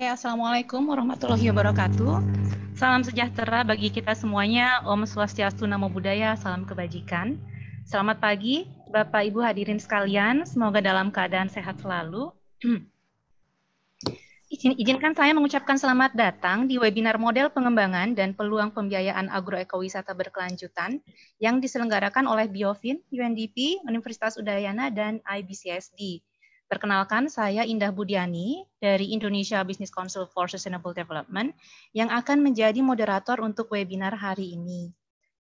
Assalamualaikum warahmatullahi wabarakatuh. Salam sejahtera bagi kita semuanya. Om Swastiastu, Namo Buddhaya, Salam Kebajikan. Selamat pagi, Bapak Ibu hadirin sekalian. Semoga dalam keadaan sehat selalu. Izin, izinkan saya mengucapkan selamat datang di webinar model pengembangan dan peluang pembiayaan agroekowisata berkelanjutan yang diselenggarakan oleh Biofin, UNDP, Universitas Udayana, dan IBCSD Perkenalkan, saya Indah Budiani dari Indonesia Business Council for Sustainable Development yang akan menjadi moderator untuk webinar hari ini.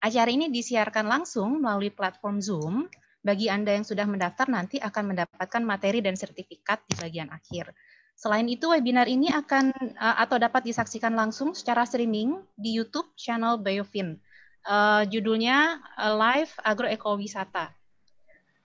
Acara ini disiarkan langsung melalui platform Zoom. Bagi Anda yang sudah mendaftar nanti akan mendapatkan materi dan sertifikat di bagian akhir. Selain itu, webinar ini akan eh, atau dapat disaksikan langsung secara streaming di YouTube channel Biofin. Uh, judulnya eh, Live Agroekowisata.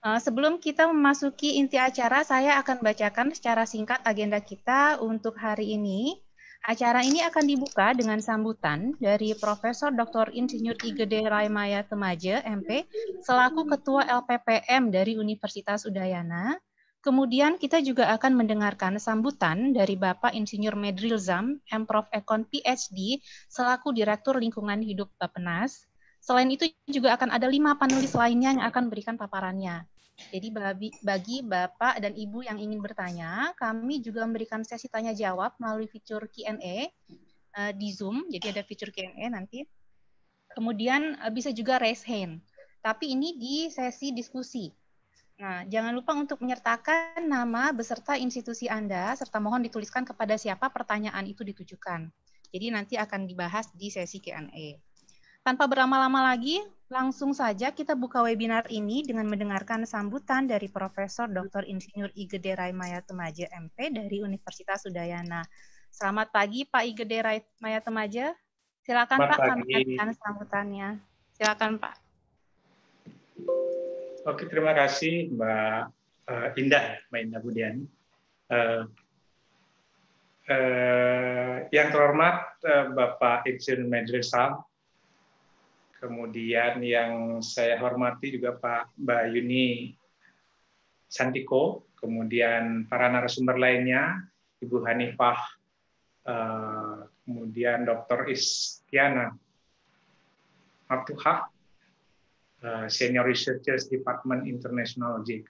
Eh, sebelum kita memasuki inti acara, saya akan bacakan secara singkat agenda kita untuk hari ini. Acara ini akan dibuka dengan sambutan dari Profesor Dr. Insinyur Igede Raimaya Temaje, MP, selaku Ketua LPPM dari Universitas Udayana. Kemudian kita juga akan mendengarkan sambutan dari Bapak Insinyur Medril Zam, Prof. Ekon PhD, selaku Direktur Lingkungan Hidup Bapenas. Selain itu juga akan ada lima panelis lainnya yang akan berikan paparannya. Jadi bagi Bapak dan Ibu yang ingin bertanya, kami juga memberikan sesi tanya jawab melalui fitur Q&A eh, di Zoom. Jadi ada fitur Q&A nanti. Kemudian eh, bisa juga raise hand. Tapi ini di sesi diskusi. Nah, jangan lupa untuk menyertakan nama beserta institusi Anda serta mohon dituliskan kepada siapa pertanyaan itu ditujukan. Jadi nanti akan dibahas di sesi Q&A. Tanpa berlama-lama lagi, langsung saja kita buka webinar ini dengan mendengarkan sambutan dari Profesor Dr. Insinyur Igede Raimaya Temaja MP dari Universitas Udayana. Selamat pagi Pak Igede Raimaya Temaja. Silakan Pak kami sambutannya. Silakan Pak. Oke, terima kasih Mbak uh, Indah, Mbak Indah Budian. Uh, eh, uh, eh, yang terhormat uh, Bapak Insinyur Majelis Sam, kemudian yang saya hormati juga Pak Bayuni Santiko, kemudian para narasumber lainnya, Ibu Hanifah, eh, kemudian Dr. Istiana Martuha, eh, Senior Researchers Department International JK,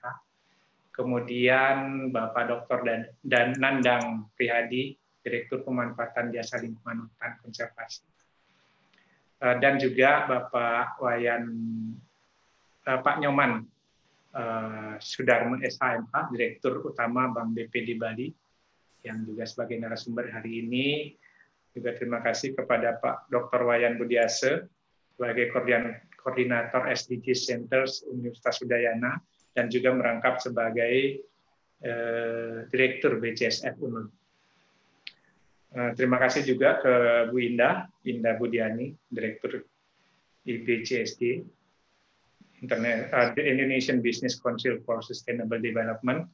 kemudian Bapak Dr. Dan Nandang Prihadi, Direktur Pemanfaatan Jasa Lingkungan Hutan Konservasi, Eh, dan juga Bapak Wayan eh, Pak Nyoman eh, Sudarmo SHMH, Direktur Utama Bank B.P. di Bali, yang juga sebagai narasumber hari ini. Juga terima kasih kepada Pak Dr. Wayan Budiase sebagai koordinator SDG Centers Universitas Udayana dan juga merangkap sebagai eh, Direktur BCSF UNUD. Eh, terima kasih juga ke Bu Indah, Indah Budiani, Direktur IBCSD, Internet, eh, Indonesian Business Council for Sustainable Development,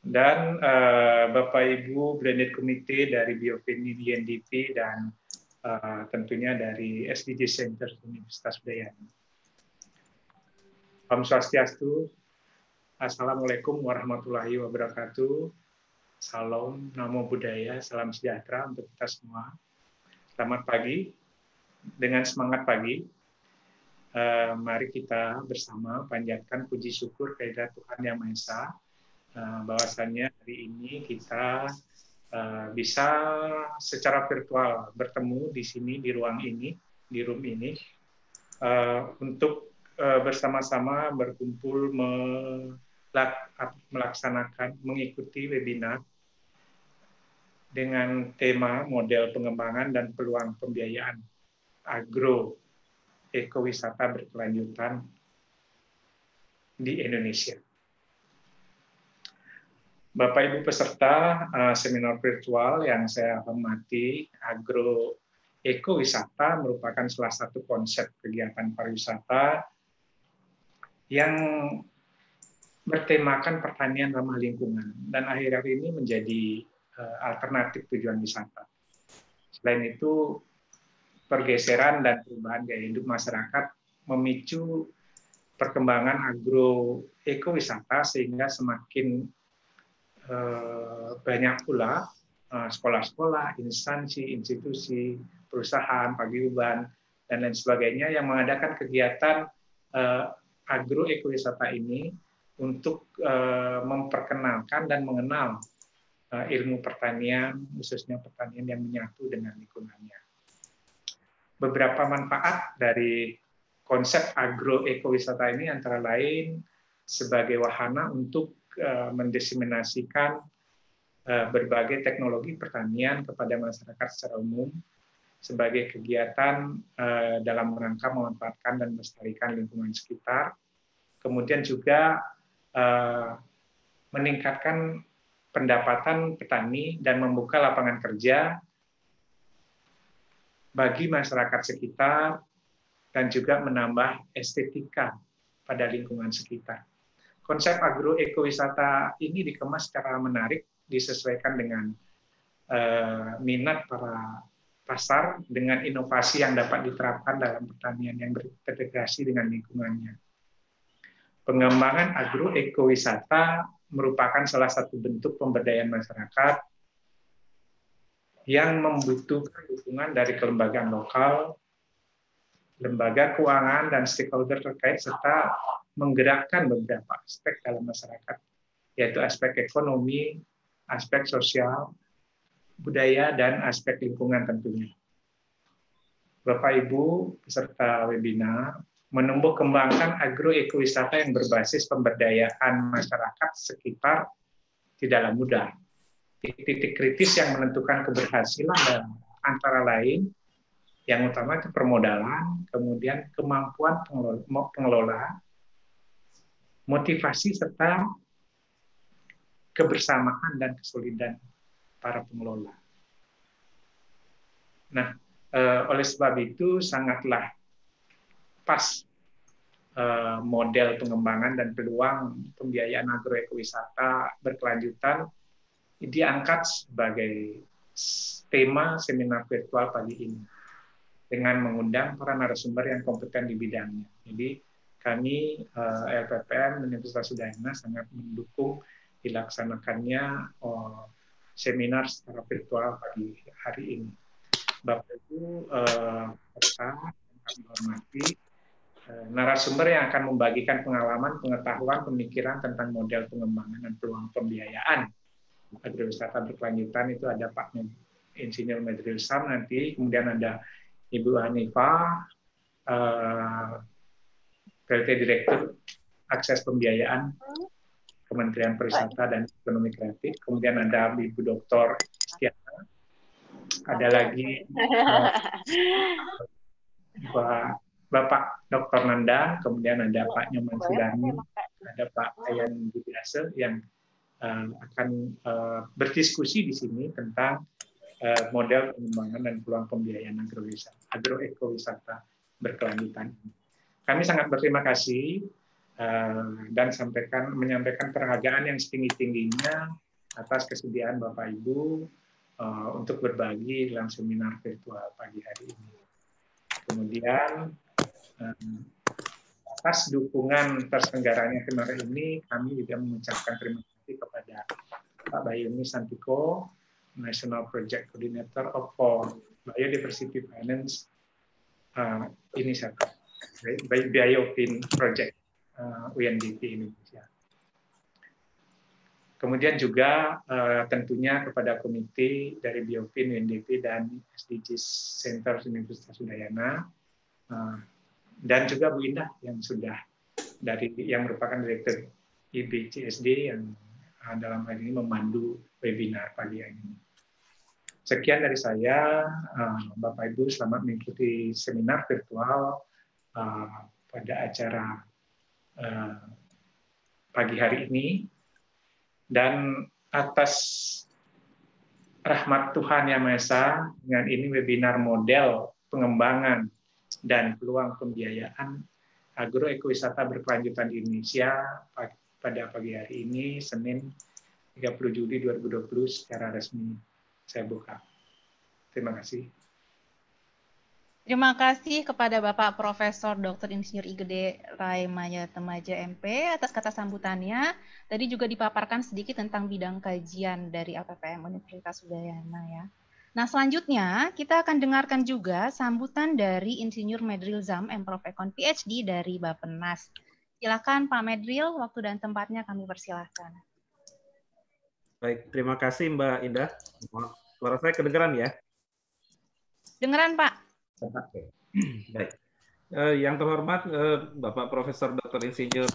dan eh, Bapak Ibu Branded Committee dari Biofini DNDP dan tentunya dari SDG Center Universitas Udayana. Om Swastiastu, Assalamualaikum warahmatullahi wabarakatuh. Salam, Namo Buddhaya, salam sejahtera untuk kita semua. Selamat pagi, dengan semangat pagi. Eh, mari kita bersama panjatkan puji syukur kepada Tuhan Yang Maha Esa. Eh, bahwasannya hari ini kita eh, bisa secara virtual bertemu di sini, di ruang ini, di room ini, untuk bersama-sama berkumpul melaksanakan, mengikuti webinar dengan tema model pengembangan dan peluang pembiayaan agro ekowisata berkelanjutan di Indonesia. Bapak Ibu peserta eh, seminar virtual yang saya hormati, agro ekowisata merupakan salah satu konsep kegiatan pariwisata yang bertemakan pertanian ramah lingkungan dan akhir-akhir ini menjadi Eh, alternatif tujuan wisata. Selain itu, pergeseran dan perubahan gaya hidup masyarakat memicu perkembangan agro ekowisata sehingga semakin eh, banyak pula eh, sekolah-sekolah, instansi, institusi, perusahaan, paguyuban dan lain sebagainya yang mengadakan kegiatan agroekowisata agro ekowisata ini untuk memperkenalkan dan mengenal Eh, ilmu pertanian, khususnya pertanian yang menyatu dengan lingkungannya. Beberapa manfaat dari konsep agroekowisata ini antara lain sebagai wahana untuk eh, mendiseminasikan eh, berbagai teknologi pertanian kepada masyarakat secara umum sebagai kegiatan dalam rangka memanfaatkan dan melestarikan lingkungan sekitar. Kemudian juga meningkatkan pendapatan petani dan membuka lapangan kerja bagi masyarakat sekitar dan juga menambah estetika pada lingkungan sekitar. Konsep agroekowisata ini dikemas secara menarik disesuaikan dengan eh, minat para pasar dengan inovasi yang dapat diterapkan dalam pertanian yang terintegrasi dengan lingkungannya. Pengembangan agroekowisata merupakan salah satu bentuk pemberdayaan masyarakat yang membutuhkan dukungan dari kelembagaan lokal, lembaga keuangan, dan stakeholder terkait, serta menggerakkan beberapa aspek dalam masyarakat, yaitu aspek ekonomi, aspek sosial, budaya, dan aspek lingkungan tentunya. Bapak Ibu peserta webinar, menumbuh kembangkan agroekowisata yang berbasis pemberdayaan masyarakat sekitar tidaklah mudah. Titik-titik kritis yang menentukan keberhasilan antara lain yang utama itu permodalan, kemudian kemampuan pengelola, pengelola motivasi serta kebersamaan dan kesulitan para pengelola. Nah, eh, oleh sebab itu sangatlah pas uh, eh, model pengembangan dan peluang pembiayaan agroekowisata berkelanjutan diangkat sebagai tema seminar virtual pagi ini dengan mengundang para narasumber yang kompeten di bidangnya. Jadi kami uh, eh, LPPM Universitas Udayana sangat mendukung dilaksanakannya uh, seminar secara virtual pagi hari ini. Bapak Ibu uh, kita akan kami hormati, Eh, narasumber yang akan membagikan pengalaman, pengetahuan, pemikiran tentang model pengembangan dan peluang pembiayaan agrowisata berkelanjutan itu ada Pak Insinyur Medril Sam nanti, kemudian ada Ibu Hanifa, eh, uh, Direktur Akses Pembiayaan Kementerian Pariwisata dan Ekonomi Kreatif, kemudian ada Ibu Doktor, Istiana, ada lagi uh, Pak Bapak Dr. Nanda, kemudian ada iya, Pak Nyoman Sudani, ada Pak Ayan Budiase yang uh, akan uh, berdiskusi di sini tentang uh, model pengembangan dan peluang pembiayaan agrowisata, agroekowisata berkelanjutan. Kami sangat berterima kasih uh, dan sampaikan menyampaikan penghargaan yang setinggi-tingginya atas kesediaan Bapak Ibu uh, untuk berbagi dalam seminar virtual pagi hari ini. Kemudian atas dukungan terselenggaranya kemarin ini, kami juga mengucapkan terima kasih kepada Pak Bayuni Santiko, National Project Coordinator of Biodiversity Finance uh, Initiative, baik Biofin Project uh, eh, UNDP Indonesia. Kemudian juga uh, tentunya kepada komite dari Biofin UNDP, dan SDGs Center Universitas Udayana, uh, dan juga Bu Indah yang sudah dari yang merupakan direktur IBCSD yang eh, dalam hal ini memandu webinar pagi ini. Sekian dari saya, eh, Bapak Ibu selamat mengikuti seminar virtual eh, pada acara pagi hari ini dan atas rahmat Tuhan Yang Maha Esa dengan ini webinar model pengembangan dan peluang pembiayaan agroekowisata berkelanjutan di Indonesia pada pagi hari ini, Senin 30 Juli 2020 secara resmi saya buka. Terima kasih. Terima kasih kepada Bapak Profesor Dr. Insinyur Igede Raimaya Temaja MP atas kata sambutannya. Tadi juga dipaparkan sedikit tentang bidang kajian dari LPPM Universitas Udayana ya. Nah, selanjutnya kita akan dengarkan juga sambutan dari Insinyur Medril Zam, Prof. Ekon PhD dari Bapenas. Silakan Pak Medril, waktu dan tempatnya kami persilahkan. Baik, terima kasih Mbak Indah. Suara saya kedengeran ya? Dengeran Pak. Baik. Uh, yang terhormat uh, Bapak Profesor Dr. Insinyur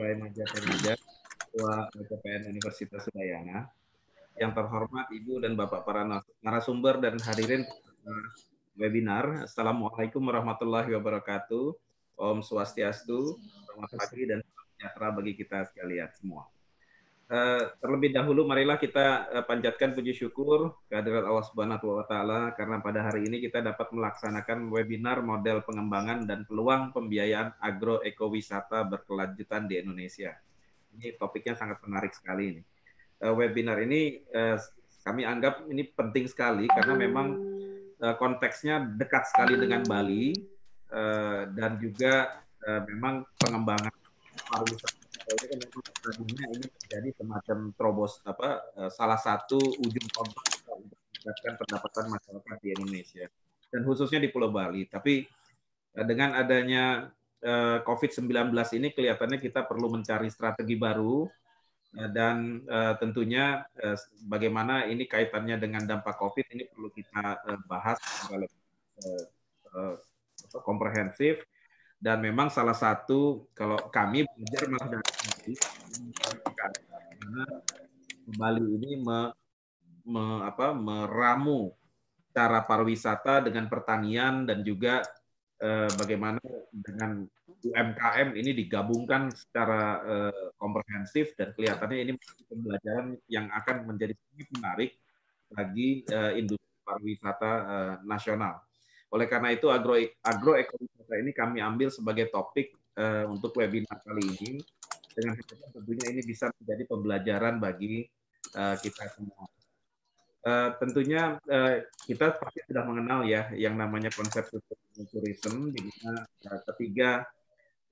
Raya Majapahit, Ketua BPN Universitas Udayana yang terhormat Ibu dan Bapak para narasumber dan hadirin eh, webinar. Assalamualaikum warahmatullahi wabarakatuh. Om Swastiastu. Selamat pagi dan sejahtera bagi kita sekalian semua. Eh, terlebih dahulu marilah kita eh, panjatkan puji syukur kehadirat Allah Subhanahu wa taala karena pada hari ini kita dapat melaksanakan webinar model pengembangan dan peluang pembiayaan agroekowisata berkelanjutan di Indonesia. Ini topiknya sangat menarik sekali ini uh, webinar ini uh, kami anggap ini penting sekali karena memang uh, konteksnya dekat sekali dengan Bali uh, dan juga uh, memang pengembangan pariwisata ini kan ini menjadi semacam terobos apa uh, salah satu ujung tombak untuk meningkatkan pendapatan masyarakat di Indonesia dan khususnya di Pulau Bali. Tapi uh, dengan adanya COVID-19 ini kelihatannya kita perlu mencari strategi baru Eh, dan uh, tentunya uh, bagaimana ini kaitannya dengan dampak COVID ini perlu kita uh, bahas secara uh, uh, komprehensif dan memang salah satu kalau kami belajar mas dari Bali ini me, me, apa, meramu cara pariwisata dengan pertanian dan juga uh, bagaimana dengan UMKM ini digabungkan secara uh, komprehensif dan kelihatannya ini pembelajaran yang akan menjadi sangat menarik bagi uh, industri pariwisata uh, nasional. Oleh karena itu agro agroekowisata ini kami ambil sebagai topik uh, untuk webinar kali ini dengan harapan tentunya ini bisa menjadi pembelajaran bagi uh, kita semua. Uh, tentunya uh, kita pasti sudah mengenal ya yang namanya konsep sustainable tourism di mana uh, ketiga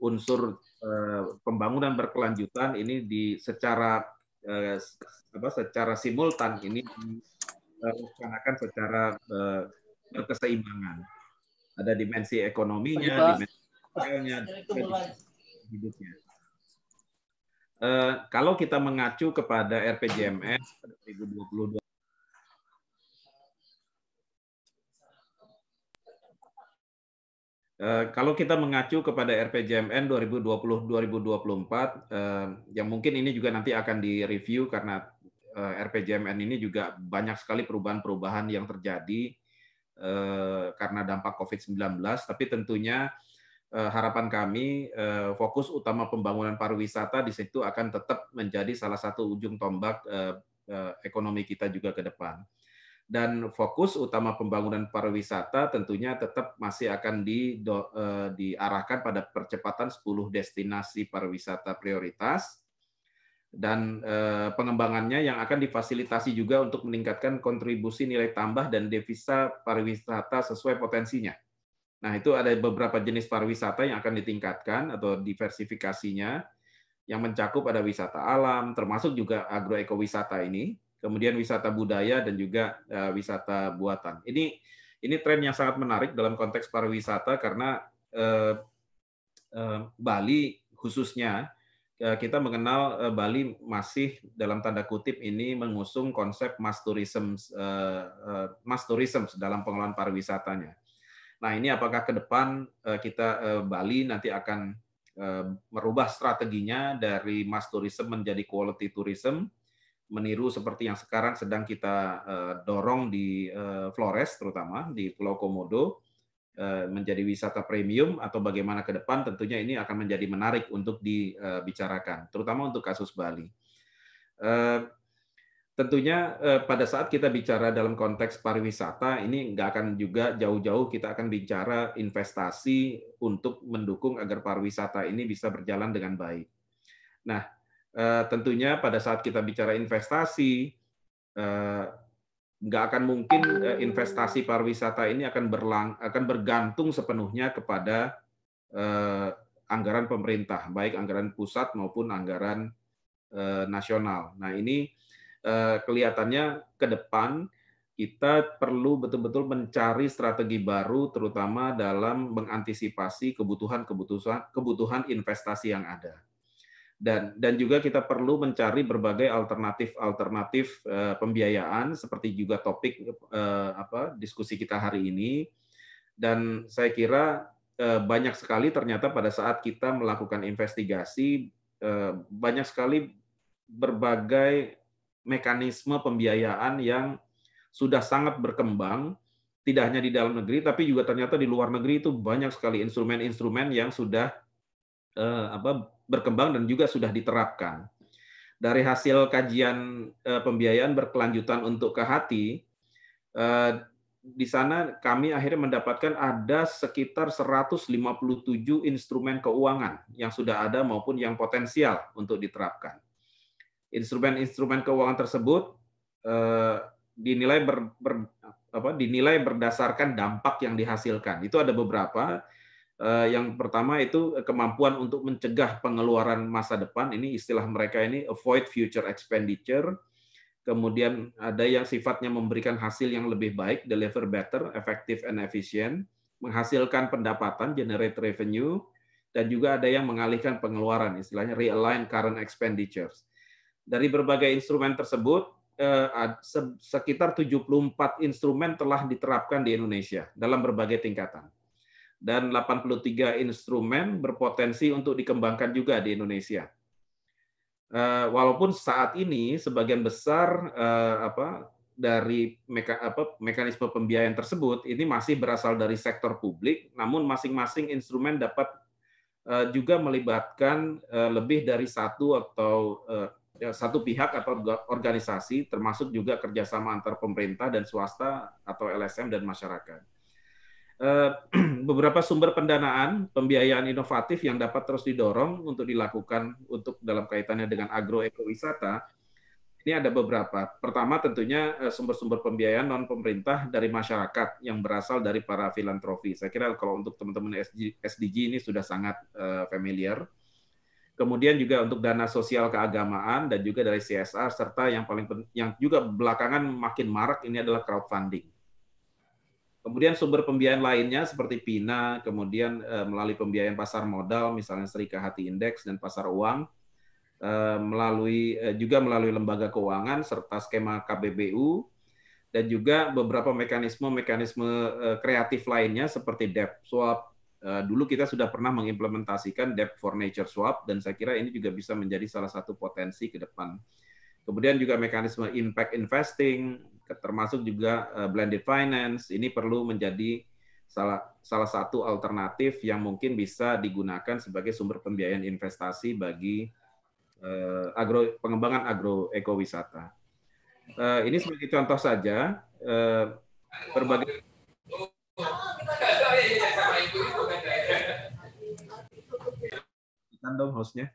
unsur eh, pembangunan berkelanjutan ini di secara eh, apa secara simultan ini dilaksanakan secara eh, berkeseimbangan. Ada dimensi ekonominya, dimensi sosialnya, hidupnya. kalau kita mengacu kepada RPJMS 2022 Eh, kalau kita mengacu kepada RPJMN 2020-2024, eh, yang mungkin ini juga nanti akan direview karena eh, RPJMN ini juga banyak sekali perubahan-perubahan yang terjadi karena dampak COVID-19, tapi tentunya harapan kami fokus utama pembangunan pariwisata di situ akan tetap menjadi salah satu ujung tombak ekonomi kita juga ke depan dan fokus utama pembangunan pariwisata tentunya tetap masih akan di, do, eh, diarahkan pada percepatan 10 destinasi pariwisata prioritas dan eh, pengembangannya yang akan difasilitasi juga untuk meningkatkan kontribusi nilai tambah dan devisa pariwisata sesuai potensinya. Nah, itu ada beberapa jenis pariwisata yang akan ditingkatkan atau diversifikasinya yang mencakup ada wisata alam termasuk juga agroekowisata ini kemudian wisata budaya dan juga uh, wisata buatan. Ini ini tren yang sangat menarik dalam konteks pariwisata karena uh, uh, Bali khususnya kita mengenal Bali masih dalam tanda kutip ini mengusung konsep mass tourism mass tourism dalam pengelolaan pariwisatanya. Nah, ini apakah ke depan kita Bali nanti akan merubah strateginya dari mass tourism menjadi quality tourism meniru seperti yang sekarang sedang kita eh, dorong di eh, Flores terutama di Pulau Komodo eh, menjadi wisata premium atau bagaimana ke depan tentunya ini akan menjadi menarik untuk dibicarakan terutama untuk kasus Bali. Tentunya pada saat kita bicara dalam konteks pariwisata ini nggak akan juga jauh-jauh kita akan bicara investasi untuk mendukung agar pariwisata ini bisa berjalan dengan baik. Nah, Eh, tentunya pada saat kita bicara investasi, eh, nggak akan mungkin eh, investasi pariwisata ini akan berlang, akan bergantung sepenuhnya kepada anggaran pemerintah, baik anggaran pusat maupun anggaran nasional. Nah ini kelihatannya ke depan kita perlu betul-betul mencari strategi baru, terutama dalam mengantisipasi kebutuhan-kebutuhan kebutuhan investasi yang ada dan dan juga kita perlu mencari berbagai alternatif alternatif uh, pembiayaan seperti juga topik uh, apa diskusi kita hari ini dan saya kira uh, banyak sekali ternyata pada saat kita melakukan investigasi uh, banyak sekali berbagai mekanisme pembiayaan yang sudah sangat berkembang tidak hanya di dalam negeri tapi juga ternyata di luar negeri itu banyak sekali instrumen-instrumen yang sudah uh, apa berkembang dan juga sudah diterapkan. Dari hasil kajian uh, pembiayaan berkelanjutan untuk ke hati, uh, di sana kami akhirnya mendapatkan ada sekitar 157 instrumen keuangan yang sudah ada maupun yang potensial untuk diterapkan. Instrumen-instrumen keuangan tersebut eh, dinilai ber, ber, apa, dinilai berdasarkan dampak yang dihasilkan. Itu ada beberapa Eh, yang pertama itu kemampuan untuk mencegah pengeluaran masa depan ini istilah mereka ini avoid future expenditure kemudian ada yang sifatnya memberikan hasil yang lebih baik deliver better effective and efficient menghasilkan pendapatan generate revenue dan juga ada yang mengalihkan pengeluaran istilahnya realign current expenditures dari berbagai instrumen tersebut eh, sekitar 74 instrumen telah diterapkan di Indonesia dalam berbagai tingkatan dan 83 instrumen berpotensi untuk dikembangkan juga di Indonesia. Eh, walaupun saat ini sebagian besar eh, apa dari meka, apa, mekanisme pembiayaan tersebut ini masih berasal dari sektor publik, namun masing-masing instrumen dapat eh, juga melibatkan lebih dari satu atau ya, satu pihak atau organisasi, termasuk juga kerjasama antar pemerintah dan swasta atau LSM dan masyarakat. Eh, beberapa sumber pendanaan pembiayaan inovatif yang dapat terus didorong untuk dilakukan untuk dalam kaitannya dengan agroekowisata. Ini ada beberapa. Pertama tentunya eh, sumber-sumber pembiayaan non pemerintah dari masyarakat yang berasal dari para filantropi. Saya kira kalau untuk teman-teman SDG ini sudah sangat eh, familiar. Kemudian juga untuk dana sosial keagamaan dan juga dari CSR serta yang paling yang juga belakangan makin marak ini adalah crowdfunding Kemudian sumber pembiayaan lainnya seperti PINA, kemudian eh, melalui pembiayaan pasar modal, misalnya serikat Hati Indeks dan pasar uang, eh, melalui eh, juga melalui lembaga keuangan serta skema KBBU dan juga beberapa mekanisme-mekanisme kreatif lainnya seperti debt swap. dulu kita sudah pernah mengimplementasikan debt for nature swap dan saya kira ini juga bisa menjadi salah satu potensi ke depan. Kemudian juga mekanisme impact investing, termasuk juga eh, blended finance ini perlu menjadi salah salah satu alternatif yang mungkin bisa digunakan sebagai sumber pembiayaan investasi bagi uh, agro pengembangan agro ekowisata. Uh, eh, ini sebagai contoh saja uh, berbagai kita iya, iya, iya, kan, ya. dong hostnya.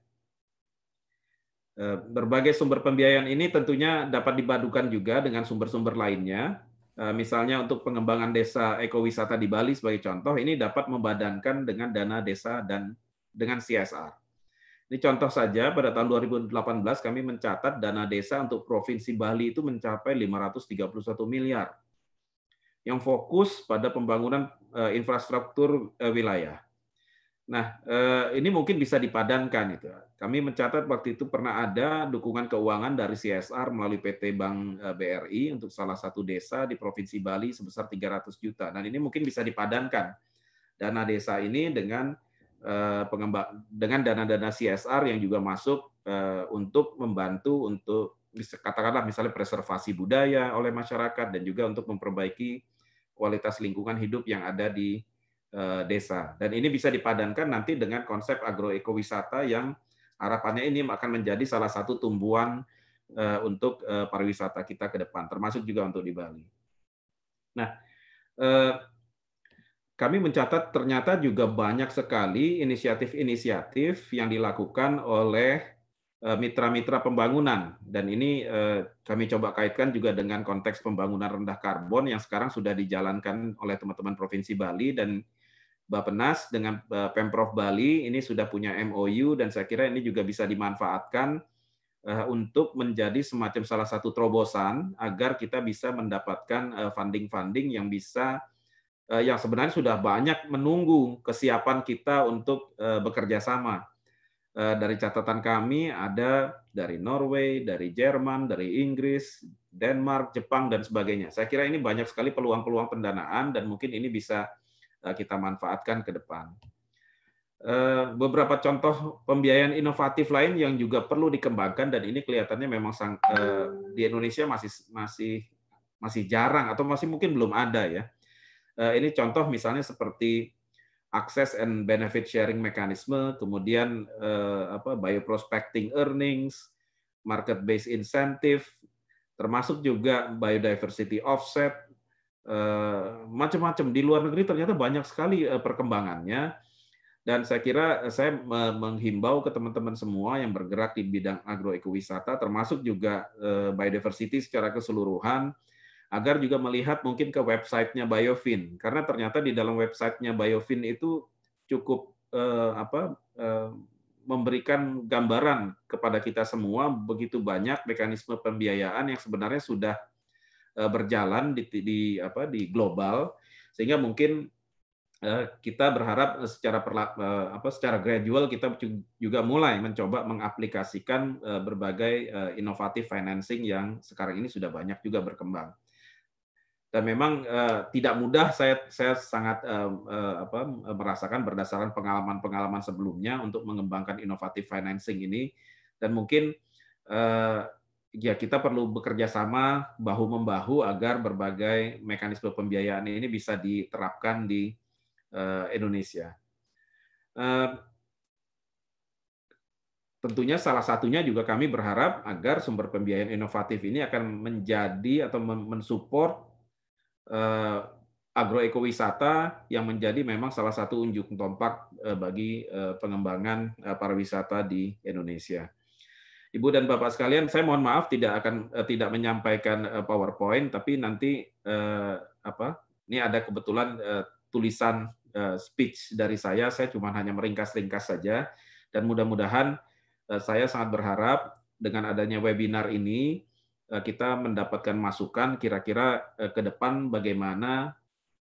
Eh, berbagai sumber pembiayaan ini tentunya dapat dibadukan juga dengan sumber-sumber lainnya. Eh, misalnya untuk pengembangan desa ekowisata di Bali sebagai contoh, ini dapat membadankan dengan dana desa dan dengan CSR. Ini contoh saja pada tahun 2018 kami mencatat dana desa untuk Provinsi Bali itu mencapai 531 miliar yang fokus pada pembangunan eh, infrastruktur wilayah. Nah, eh, ini mungkin bisa dipadankan itu. Kami mencatat waktu itu pernah ada dukungan keuangan dari CSR melalui PT Bank eh, BRI untuk salah satu desa di Provinsi Bali sebesar 300 juta. Dan ini mungkin bisa dipadankan dana desa ini dengan eh, pengembang dengan dana-dana CSR yang juga masuk untuk membantu untuk katakanlah misalnya preservasi budaya oleh masyarakat dan juga untuk memperbaiki kualitas lingkungan hidup yang ada di Eh, desa. Dan ini bisa dipadankan nanti dengan konsep agroekowisata yang harapannya ini akan menjadi salah satu tumbuhan eh, untuk eh, pariwisata kita ke depan, termasuk juga untuk di Bali. Nah, kami mencatat ternyata juga banyak sekali inisiatif-inisiatif yang dilakukan oleh mitra-mitra pembangunan dan ini kami coba kaitkan juga dengan konteks pembangunan rendah karbon yang sekarang sudah dijalankan oleh teman-teman provinsi Bali dan Bapenas dengan eh, Pemprov Bali ini sudah punya MOU dan saya kira ini juga bisa dimanfaatkan eh, untuk menjadi semacam salah satu terobosan agar kita bisa mendapatkan eh, funding-funding yang bisa yang sebenarnya sudah banyak menunggu kesiapan kita untuk bekerja sama. Dari catatan kami ada dari Norway, dari Jerman, dari Inggris, Denmark, Jepang dan sebagainya. Saya kira ini banyak sekali peluang-peluang pendanaan dan mungkin ini bisa Eh, kita manfaatkan ke depan. Eh, beberapa contoh pembiayaan inovatif lain yang juga perlu dikembangkan dan ini kelihatannya memang sang, eh, di Indonesia masih masih masih jarang atau masih mungkin belum ada ya. Ini contoh misalnya seperti akses and benefit sharing mekanisme, kemudian apa bioprospecting earnings, market based incentive, termasuk juga biodiversity offset, Eh, macam-macam di luar negeri ternyata banyak sekali eh, perkembangannya dan saya kira eh, saya menghimbau ke teman-teman semua yang bergerak di bidang agroekowisata termasuk juga biodiversity secara keseluruhan agar juga melihat mungkin ke websitenya Biofin karena ternyata di dalam websitenya Biofin itu cukup eh, apa eh, memberikan gambaran kepada kita semua begitu banyak mekanisme pembiayaan yang sebenarnya sudah Eh, berjalan di, di apa di global sehingga mungkin eh, kita berharap secara perla, eh, apa secara gradual kita juga mulai mencoba mengaplikasikan berbagai inovatif financing yang sekarang ini sudah banyak juga berkembang dan memang uh, tidak mudah saya saya sangat uh, uh, apa, merasakan berdasarkan pengalaman-pengalaman sebelumnya untuk mengembangkan inovatif financing ini dan mungkin uh, ya kita perlu bekerja sama bahu membahu agar berbagai mekanisme pembiayaan ini bisa diterapkan di uh, Indonesia. Uh, tentunya salah satunya juga kami berharap agar sumber pembiayaan inovatif ini akan menjadi atau mensupport uh, agroekowisata yang menjadi memang salah satu unjuk tompak bagi pengembangan pariwisata di Indonesia. Ibu dan Bapak sekalian, saya mohon maaf tidak akan eh, tidak menyampaikan eh, PowerPoint, tapi nanti eh, apa? Ini ada kebetulan eh, tulisan eh, speech dari saya. Saya cuma hanya meringkas-ringkas saja, dan mudah-mudahan eh, saya sangat berharap dengan adanya webinar ini eh, kita mendapatkan masukan kira-kira eh, ke depan bagaimana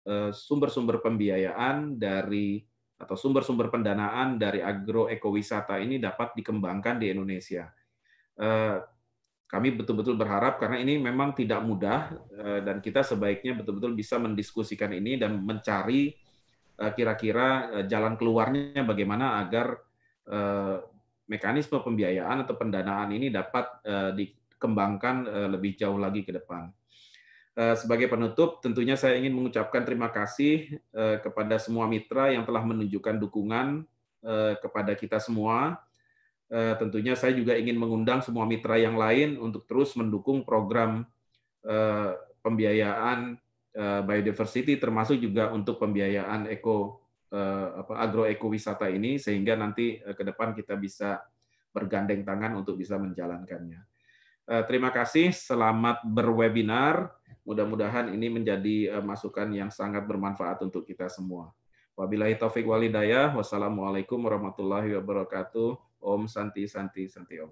eh, sumber-sumber eh, pembiayaan dari atau sumber-sumber pendanaan dari agroekowisata ini dapat dikembangkan di Indonesia Eh, kami betul-betul berharap karena ini memang tidak mudah eh, dan kita sebaiknya betul-betul bisa mendiskusikan ini dan mencari eh, kira-kira jalan keluarnya bagaimana agar mekanisme pembiayaan atau pendanaan ini dapat dikembangkan lebih jauh lagi ke depan. Sebagai penutup, tentunya saya ingin mengucapkan terima kasih kepada semua mitra yang telah menunjukkan dukungan kepada kita semua Eh, tentunya saya juga ingin mengundang semua mitra yang lain untuk terus mendukung program eh, pembiayaan eh, biodiversity termasuk juga untuk pembiayaan eko apa agroekowisata ini sehingga nanti ke depan kita bisa bergandeng tangan untuk bisa menjalankannya. Terima kasih, selamat berwebinar. Mudah-mudahan ini menjadi masukan yang sangat bermanfaat untuk kita semua. Wabillahi taufik walidayah. Wassalamualaikum warahmatullahi wabarakatuh. Om Santi Santi Santi Om.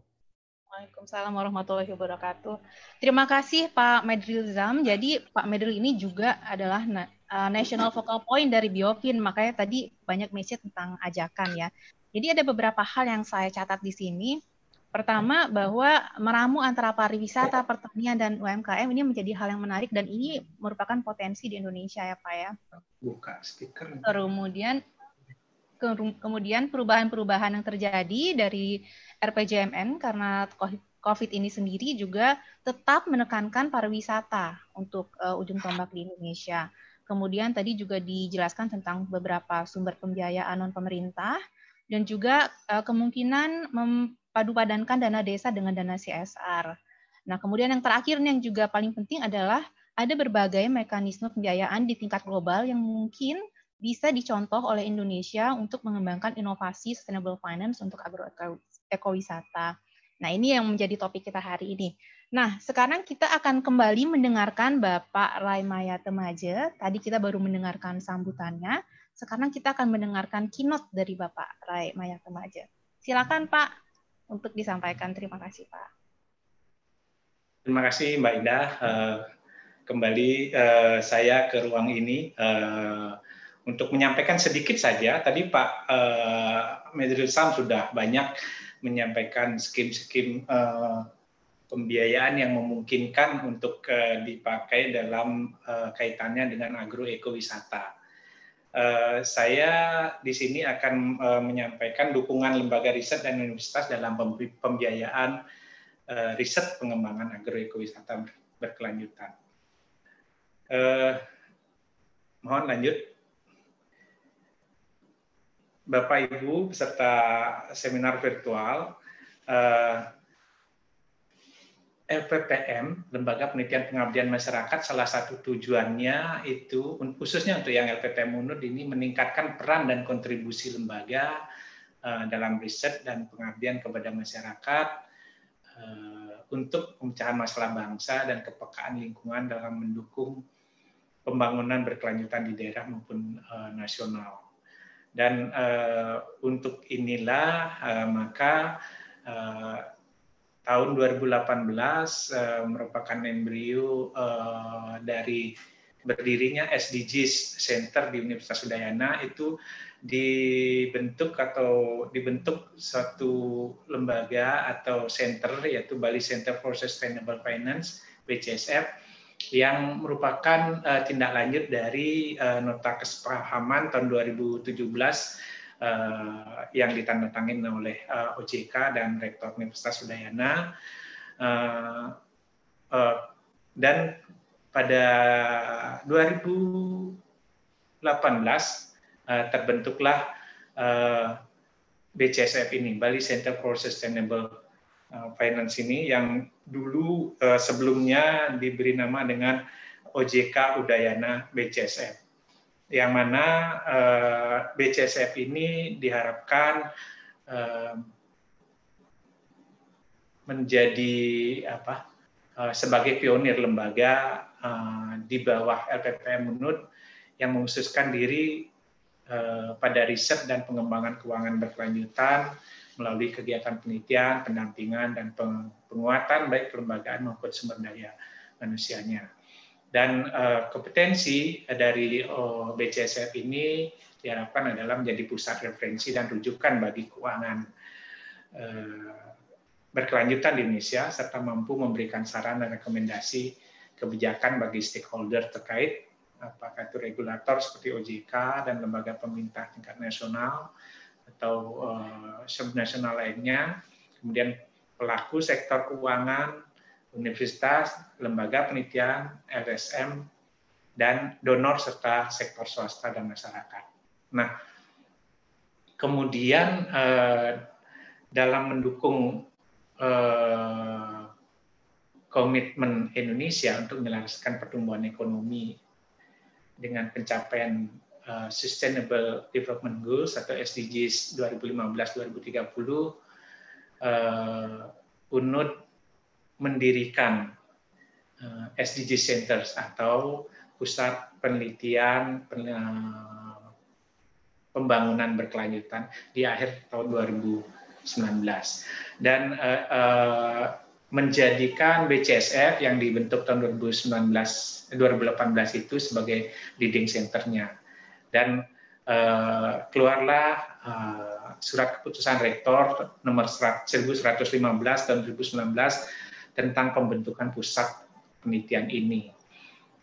Waalaikumsalam warahmatullahi wabarakatuh. Terima kasih Pak Medril Zam. Jadi Pak Medril ini juga adalah eh, National Focal Point dari Biofin, makanya tadi banyak message tentang ajakan ya. Jadi ada beberapa hal yang saya catat di sini. Pertama bahwa meramu antara pariwisata, pertanian dan UMKM ini menjadi hal yang menarik dan ini merupakan potensi di Indonesia ya Pak ya. Buka stiker. Kemudian kemudian perubahan-perubahan yang terjadi dari RPJMN karena COVID ini sendiri juga tetap menekankan pariwisata untuk uh, ujung tombak di Indonesia. Kemudian tadi juga dijelaskan tentang beberapa sumber pembiayaan non pemerintah dan juga uh, kemungkinan mempadupadankan dana desa dengan dana CSR. Nah, kemudian yang terakhir yang juga paling penting adalah ada berbagai mekanisme pembiayaan di tingkat global yang mungkin bisa dicontoh oleh Indonesia untuk mengembangkan inovasi sustainable finance untuk ekowisata. Nah, ini yang menjadi topik kita hari ini. Nah, sekarang kita akan kembali mendengarkan Bapak Raimaya Temaja. Tadi kita baru mendengarkan sambutannya. Sekarang kita akan mendengarkan keynote dari Bapak Raimaya Temaja. Silakan, Pak, untuk disampaikan. Terima kasih, Pak. Terima kasih, Mbak Indah. Eh, kembali eh, saya ke ruang ini eh, untuk menyampaikan sedikit saja tadi Pak eh, Medril Sam sudah banyak menyampaikan skim-skim eh, pembiayaan yang memungkinkan untuk eh, dipakai dalam eh, kaitannya dengan agroekowisata. saya di sini akan menyampaikan dukungan lembaga riset dan universitas dalam pembiayaan riset pengembangan agroekowisata berkelanjutan. mohon lanjut. Bapak Ibu beserta seminar virtual eh, LPPM Lembaga Penelitian Pengabdian Masyarakat salah satu tujuannya itu khususnya untuk yang LPPM Unud ini meningkatkan peran dan kontribusi lembaga eh, dalam riset dan pengabdian kepada masyarakat eh, untuk pemecahan masalah bangsa dan kepekaan lingkungan dalam mendukung pembangunan berkelanjutan di daerah maupun eh, nasional dan uh, untuk inilah uh, maka uh, tahun 2018 uh, merupakan embrio uh, dari berdirinya SDGs Center di Universitas Udayana itu dibentuk atau dibentuk satu lembaga atau center yaitu Bali Center for Sustainable Finance BCSF yang merupakan uh, tindak lanjut dari uh, nota kesepahaman tahun 2017 uh, eh, yang ditandatangani oleh uh, OJK dan Rektor Universitas Udayana uh, uh, dan pada 2018 uh, terbentuklah uh, BCSF ini Bali Center for Sustainable Eh, finance ini yang dulu eh, sebelumnya diberi nama dengan OJK Udayana BCSF. Yang mana eh, BCSF ini diharapkan menjadi apa sebagai pionir lembaga di bawah LPPM Unut yang mengususkan diri pada riset dan pengembangan keuangan berkelanjutan melalui kegiatan penelitian, pendampingan, dan penguatan baik perlembagaan maupun sumber daya manusianya. Dan uh, kompetensi dari eh, BCSF ini diharapkan adalah menjadi pusat referensi dan rujukan bagi keuangan uh, berkelanjutan di Indonesia, serta mampu memberikan saran dan rekomendasi kebijakan bagi stakeholder terkait, apakah itu regulator seperti OJK dan lembaga pemerintah tingkat nasional, atau eh, subnasional lainnya, kemudian pelaku sektor keuangan, universitas, lembaga penelitian, LSM, dan donor serta sektor swasta dan masyarakat. Nah, kemudian eh, dalam mendukung eh, komitmen Indonesia untuk menyelaraskan pertumbuhan ekonomi dengan pencapaian Uh, Sustainable Development Goals atau SDGs 2015-2030, uh, UNUD mendirikan uh, SDG Centers atau pusat penelitian pen, uh, pembangunan berkelanjutan di akhir tahun 2019 dan uh, uh, menjadikan BCSF yang dibentuk tahun 2019 2018 itu sebagai leading centernya dan uh, keluarlah uh, surat keputusan rektor nomor 1115 tahun 2019 tentang pembentukan pusat penelitian ini.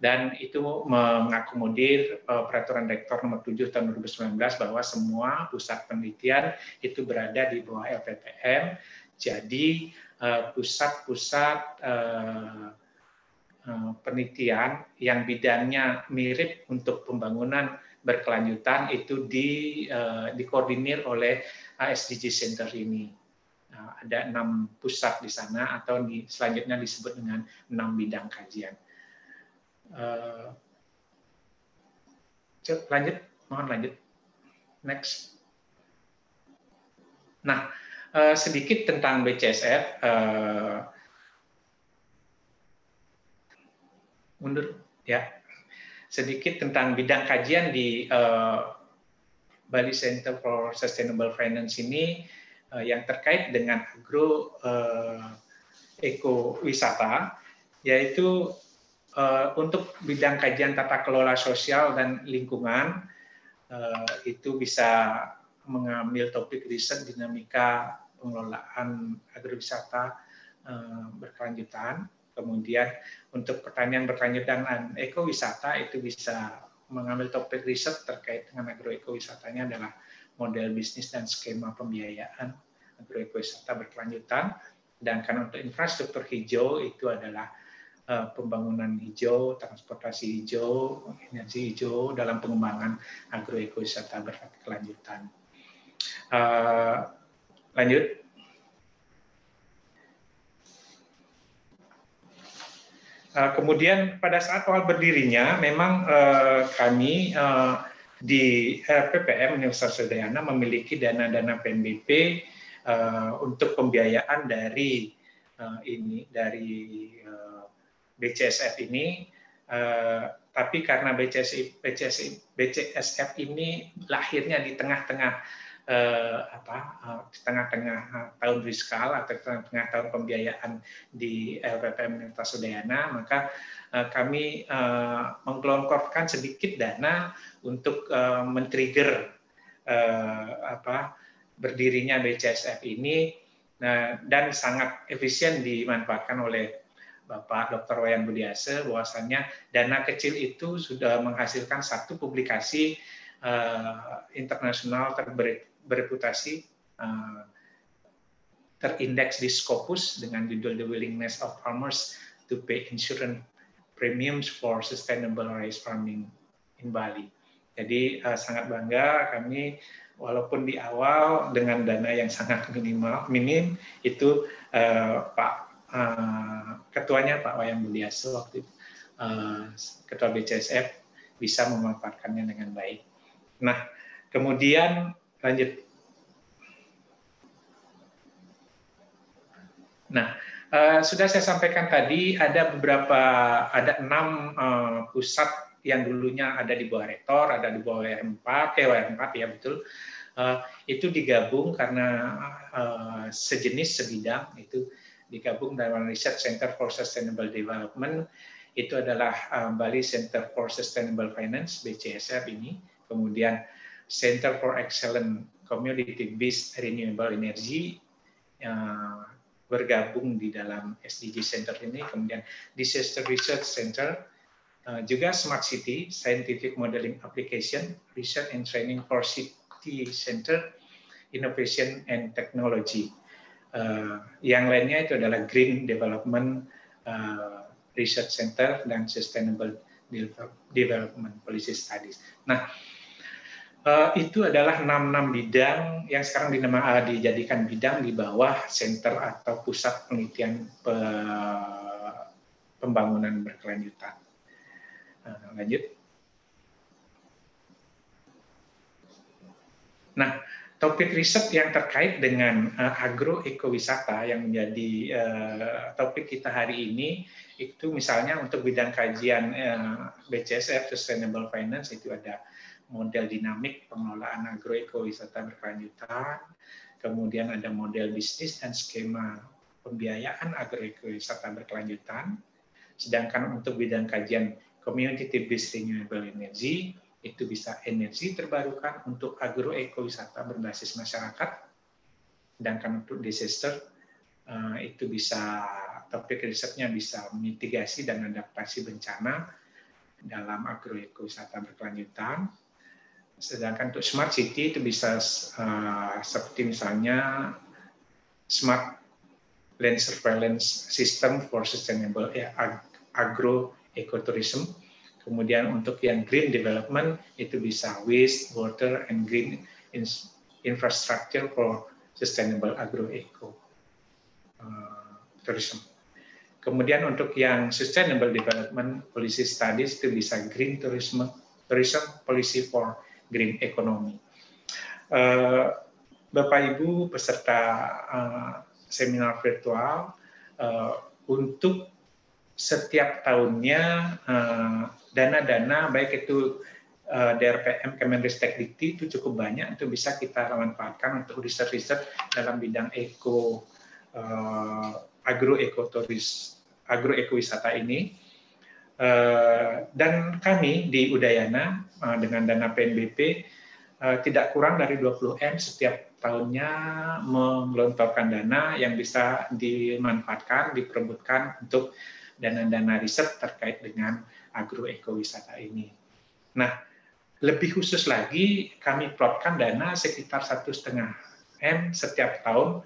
Dan itu mengakomodir uh, peraturan rektor nomor 7 tahun 2019 bahwa semua pusat penelitian itu berada di bawah LPPM. Jadi pusat-pusat penelitian yang bidangnya mirip untuk pembangunan berkelanjutan itu di, uh, dikoordinir oleh SDG Center ini. Uh, ada enam pusat di sana atau di, selanjutnya disebut dengan enam bidang kajian. Uh, lanjut, mohon lanjut. Next. Nah, uh, sedikit tentang BCSR. Uh, mundur, ya sedikit tentang bidang kajian di uh, Bali Center for Sustainable Finance ini uh, yang terkait dengan agro uh, ekowisata, yaitu uh, untuk bidang kajian tata kelola sosial dan lingkungan uh, itu bisa mengambil topik riset dinamika pengelolaan agrowisata berkelanjutan. Kemudian untuk pertanian berkelanjutan, dan ekowisata itu bisa mengambil topik riset terkait dengan agroekowisatanya adalah model bisnis dan skema pembiayaan agroekowisata berkelanjutan. Dan karena untuk infrastruktur hijau itu adalah eh, pembangunan hijau, transportasi hijau, energi hijau dalam pengembangan agroekowisata berkelanjutan. Uh, lanjut Eh, kemudian pada saat awal berdirinya memang eh, kami eh, di PPM Universitas Udayana memiliki dana-dana PMBP untuk pembiayaan dari ini dari BCSF ini tapi karena BCSF, BCSF, BCSF ini lahirnya di tengah-tengah eh, apa eh, tengah-tengah tahun fiskal atau tengah-tengah tahun pembiayaan di LPPM Lintas Udayana, maka eh, kami eh, sedikit dana untuk eh, men-trigger eh, apa berdirinya BCSF ini nah, dan sangat efisien dimanfaatkan oleh Bapak Dr. Wayan Budiase bahwasannya dana kecil itu sudah menghasilkan satu publikasi uh, internasional terber bereputasi uh, terindeks di Scopus dengan judul The Willingness of Farmers to Pay Insurance Premiums for Sustainable Rice Farming in Bali. Jadi uh, sangat bangga kami walaupun di awal dengan dana yang sangat minimal minim itu uh, Pak uh, ketuanya Pak Wayang Budiaso waktu itu, uh, ketua BCSF bisa memanfaatkannya dengan baik. Nah kemudian Lanjut. Nah, eh, sudah saya sampaikan tadi ada beberapa, ada enam eh, pusat yang dulunya ada di bawah rektor, ada di bawah WR4, eh WR4 ya betul. Eh, itu digabung karena sejenis sebidang itu digabung dalam Research Center for Sustainable Development itu adalah Bali Center for Sustainable Finance BCSF ini kemudian Center for Excellent Community-Based Renewable Energy uh, bergabung di dalam SDG Center ini, kemudian Disaster Research Center, uh, juga Smart City, Scientific Modeling Application, Research and Training for City Center, Innovation and Technology. Uh, yang lainnya itu adalah Green Development uh, Research Center dan Sustainable Development Policy Studies. Nah, Eh, itu adalah 66 bidang yang sekarang dinama, eh, dijadikan bidang di bawah center atau pusat penelitian pe, pembangunan berkelanjutan. Uh, lanjut. Nah, topik riset yang terkait dengan uh, agroekowisata yang menjadi uh, topik kita hari ini itu misalnya untuk bidang kajian uh, BCSF Sustainable Finance itu ada model dinamik pengelolaan agroekowisata berkelanjutan, kemudian ada model bisnis dan skema pembiayaan agroekowisata berkelanjutan. Sedangkan untuk bidang kajian community-based renewable energy, itu bisa energi terbarukan untuk agroekowisata berbasis masyarakat. Sedangkan untuk disaster, eh, itu bisa topik risetnya bisa mitigasi dan adaptasi bencana dalam agroekowisata berkelanjutan Sedangkan untuk smart city itu bisa uh, seperti misalnya smart land surveillance system for sustainable e-, agro ecotourism. Kemudian untuk yang green development itu bisa waste, water, and green infrastructure for sustainable agro eco ah, tourism. Kemudian untuk yang sustainable development policy studies itu bisa green tourism, tourism policy for green economy. Uh, Bapak Ibu peserta uh, seminar virtual uh, untuk setiap tahunnya dana-dana baik itu DRPM Kemenristek Dikti itu cukup banyak itu bisa kita manfaatkan untuk riset-riset dalam bidang eko agroekoturis agroekowisata ini Eh, dan kami di Udayana eh, dengan dana PNBP eh, tidak kurang dari 20 M setiap tahunnya menggelontorkan dana yang bisa dimanfaatkan, diperebutkan untuk dana-dana riset terkait dengan agroekowisata ini. Nah, lebih khusus lagi kami plotkan dana sekitar satu setengah M setiap tahun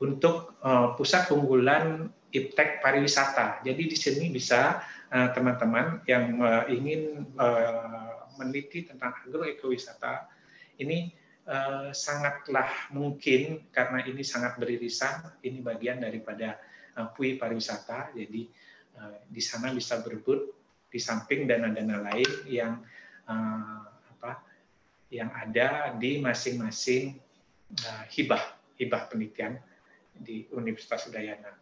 untuk pusat unggulan iptek pariwisata. Jadi di sini bisa eh, teman-teman uh, yang uh, ingin uh, meneliti tentang agroekowisata ini uh, sangatlah mungkin karena ini sangat beririsan. Ini bagian daripada uh, PUI pariwisata. Jadi uh, di sana bisa berebut di samping dana-dana lain yang uh, apa yang ada di masing-masing uh, hibah hibah penelitian di Universitas Udayana.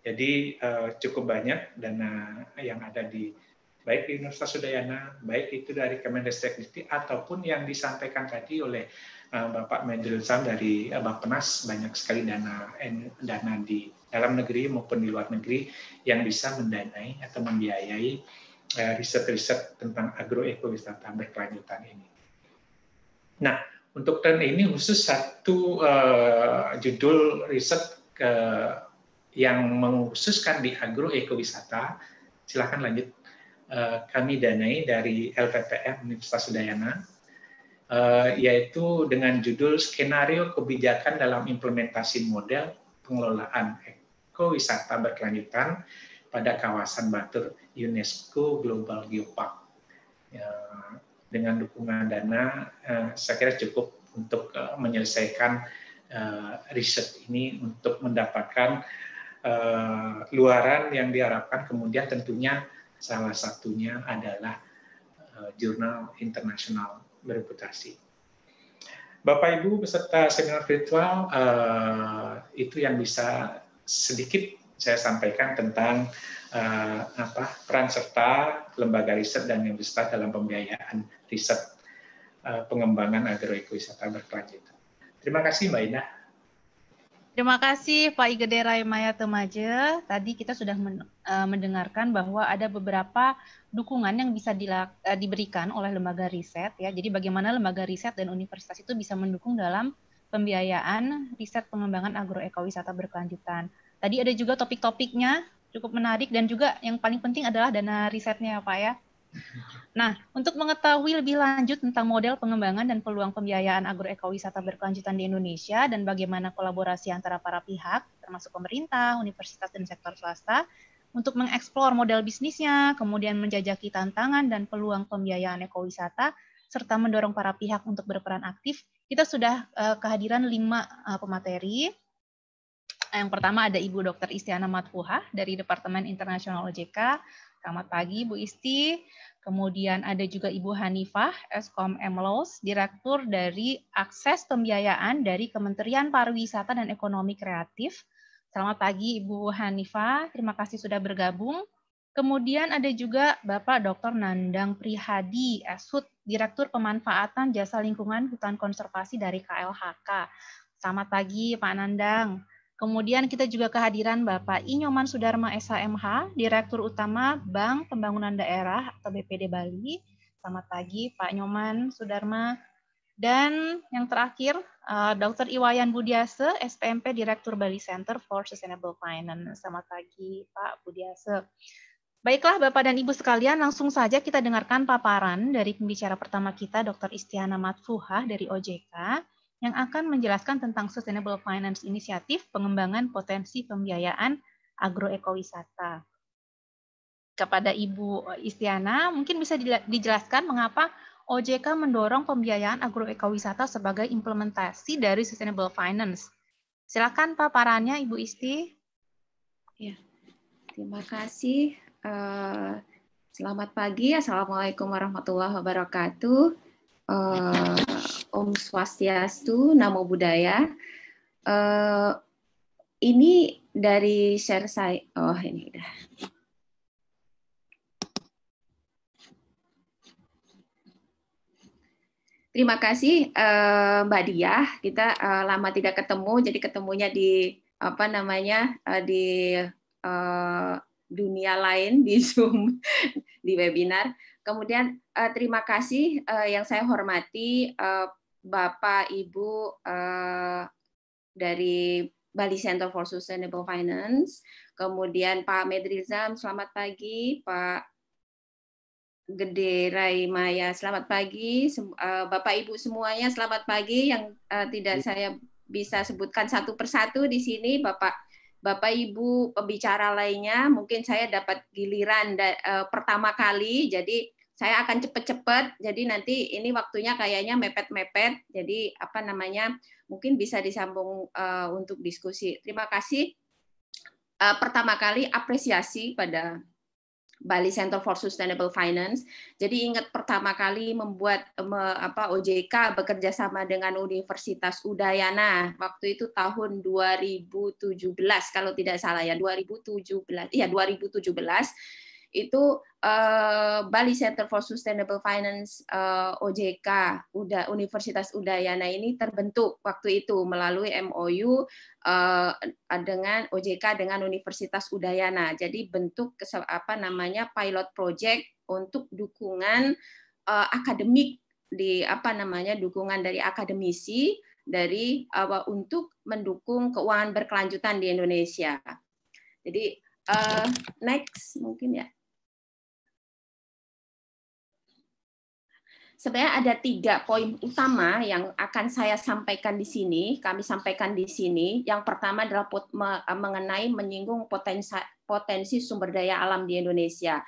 Jadi uh, cukup banyak dana yang ada di baik di Universitas Udayana, baik itu dari Kemendikbud Dikti ataupun yang disampaikan tadi oleh uh, Bapak Medelsan dari uh, eh, Penas banyak sekali dana en, dana di dalam negeri maupun di luar negeri yang bisa mendanai atau membiayai uh, riset-riset tentang agroekowisata berkelanjutan ini. Nah, untuk tren ini khusus satu uh, judul riset ke yang mengkhususkan di agro ekowisata, silakan lanjut. Eh, kami danai dari LPPM Universitas Udayana, eh, yaitu dengan judul Skenario Kebijakan dalam Implementasi Model Pengelolaan Ekowisata Berkelanjutan pada Kawasan Batur UNESCO Global Geopark. Ya, dengan dukungan dana, eh, saya kira cukup untuk menyelesaikan riset ini untuk mendapatkan Eh, luaran yang diharapkan kemudian tentunya salah satunya adalah eh, jurnal internasional bereputasi. Bapak Ibu beserta seminar virtual eh, itu yang bisa sedikit saya sampaikan tentang apa peran serta lembaga riset dan yang universitas dalam pembiayaan riset pengembangan agroekowisata berkelanjutan. Terima kasih Mbak Ina Terima kasih Pak Igede Raimaya Temaja. Tadi kita sudah eh, mendengarkan bahwa ada beberapa dukungan yang bisa eh, diberikan oleh lembaga riset ya. Jadi bagaimana lembaga riset dan universitas itu bisa mendukung dalam pembiayaan riset pengembangan agroekowisata berkelanjutan. Tadi ada juga topik-topiknya cukup menarik dan juga yang paling penting adalah dana risetnya ya Pak ya. Nah, untuk mengetahui lebih lanjut tentang model pengembangan dan peluang pembiayaan agroekowisata berkelanjutan di Indonesia dan bagaimana kolaborasi antara para pihak, termasuk pemerintah, universitas, dan sektor swasta, untuk mengeksplor model bisnisnya, kemudian menjajaki tantangan dan peluang pembiayaan ekowisata, serta mendorong para pihak untuk berperan aktif, kita sudah eh, kehadiran lima eh, pemateri. Yang pertama ada Ibu Dr. Istiana Matfuha dari Departemen Internasional OJK, Selamat pagi Bu Isti. Kemudian ada juga Ibu Hanifah, Eskom Emlos, Direktur dari Akses Pembiayaan dari Kementerian Pariwisata dan Ekonomi Kreatif. Selamat pagi Ibu Hanifah, terima kasih sudah bergabung. Kemudian ada juga Bapak Dr. Nandang Prihadi, Esut, Direktur Pemanfaatan Jasa Lingkungan Hutan Konservasi dari KLHK. Selamat pagi Pak Nandang. Kemudian kita juga kehadiran Bapak Inyoman Sudarma SHMH, Direktur Utama Bank Pembangunan Daerah atau BPD Bali. Selamat pagi Pak Nyoman Sudarma. Dan yang terakhir, eh, Dr. Iwayan Budiase, SPMP Direktur Bali Center for Sustainable Finance. Selamat pagi Pak Budiase. Baiklah Bapak dan Ibu sekalian, langsung saja kita dengarkan paparan dari pembicara pertama kita, Dr. Istiana Matfuha dari OJK yang akan menjelaskan tentang Sustainable Finance Initiative, pengembangan potensi pembiayaan agroekowisata. Kepada Ibu Istiana, mungkin bisa dijelaskan mengapa OJK mendorong pembiayaan agroekowisata sebagai implementasi dari Sustainable Finance. Silakan paparannya Ibu Isti. Ya, terima kasih. Eh, selamat pagi. Assalamualaikum warahmatullahi wabarakatuh uh, Om Swastiastu, Namo Buddhaya. Uh, ini dari share saya. Oh, ini udah. Terima kasih eh, Mbak Diah. Kita lama tidak ketemu, jadi ketemunya di apa namanya di dunia lain di Zoom, di webinar. Kemudian uh, terima kasih uh, yang saya hormati uh, Bapak Ibu uh, dari Bali Center for Sustainable Finance, kemudian Pak Medrizam, selamat pagi, Pak Gede Rai Maya, selamat pagi, Bapak Ibu semuanya, selamat pagi yang tidak iya. saya bisa sebutkan satu persatu di sini, Bapak Bapak Ibu pembicara lainnya, mungkin saya dapat giliran da uh, pertama kali, jadi saya akan cepet-cepet, jadi nanti ini waktunya kayaknya mepet-mepet, jadi apa namanya, mungkin bisa disambung uh, untuk diskusi. Terima kasih. Uh, pertama kali apresiasi pada Bali Center for Sustainable Finance. Jadi ingat pertama kali membuat me, apa OJK bekerja sama dengan Universitas Udayana waktu itu tahun 2017 kalau tidak salah ya 2017 ya 2017 itu uh, Bali Center for Sustainable Finance uh, eh, OJK Uda, Universitas Udayana ini terbentuk waktu itu melalui MOU uh, eh, dengan OJK dengan Universitas Udayana. Jadi bentuk apa namanya pilot project untuk dukungan uh, akademik di apa namanya dukungan dari akademisi dari uh, untuk mendukung keuangan berkelanjutan di Indonesia. Jadi uh, next mungkin ya. sebenarnya ada tiga poin utama yang akan saya sampaikan di sini, kami sampaikan di sini. Yang pertama adalah eh, mengenai menyinggung potensi, potensi sumber daya alam di Indonesia.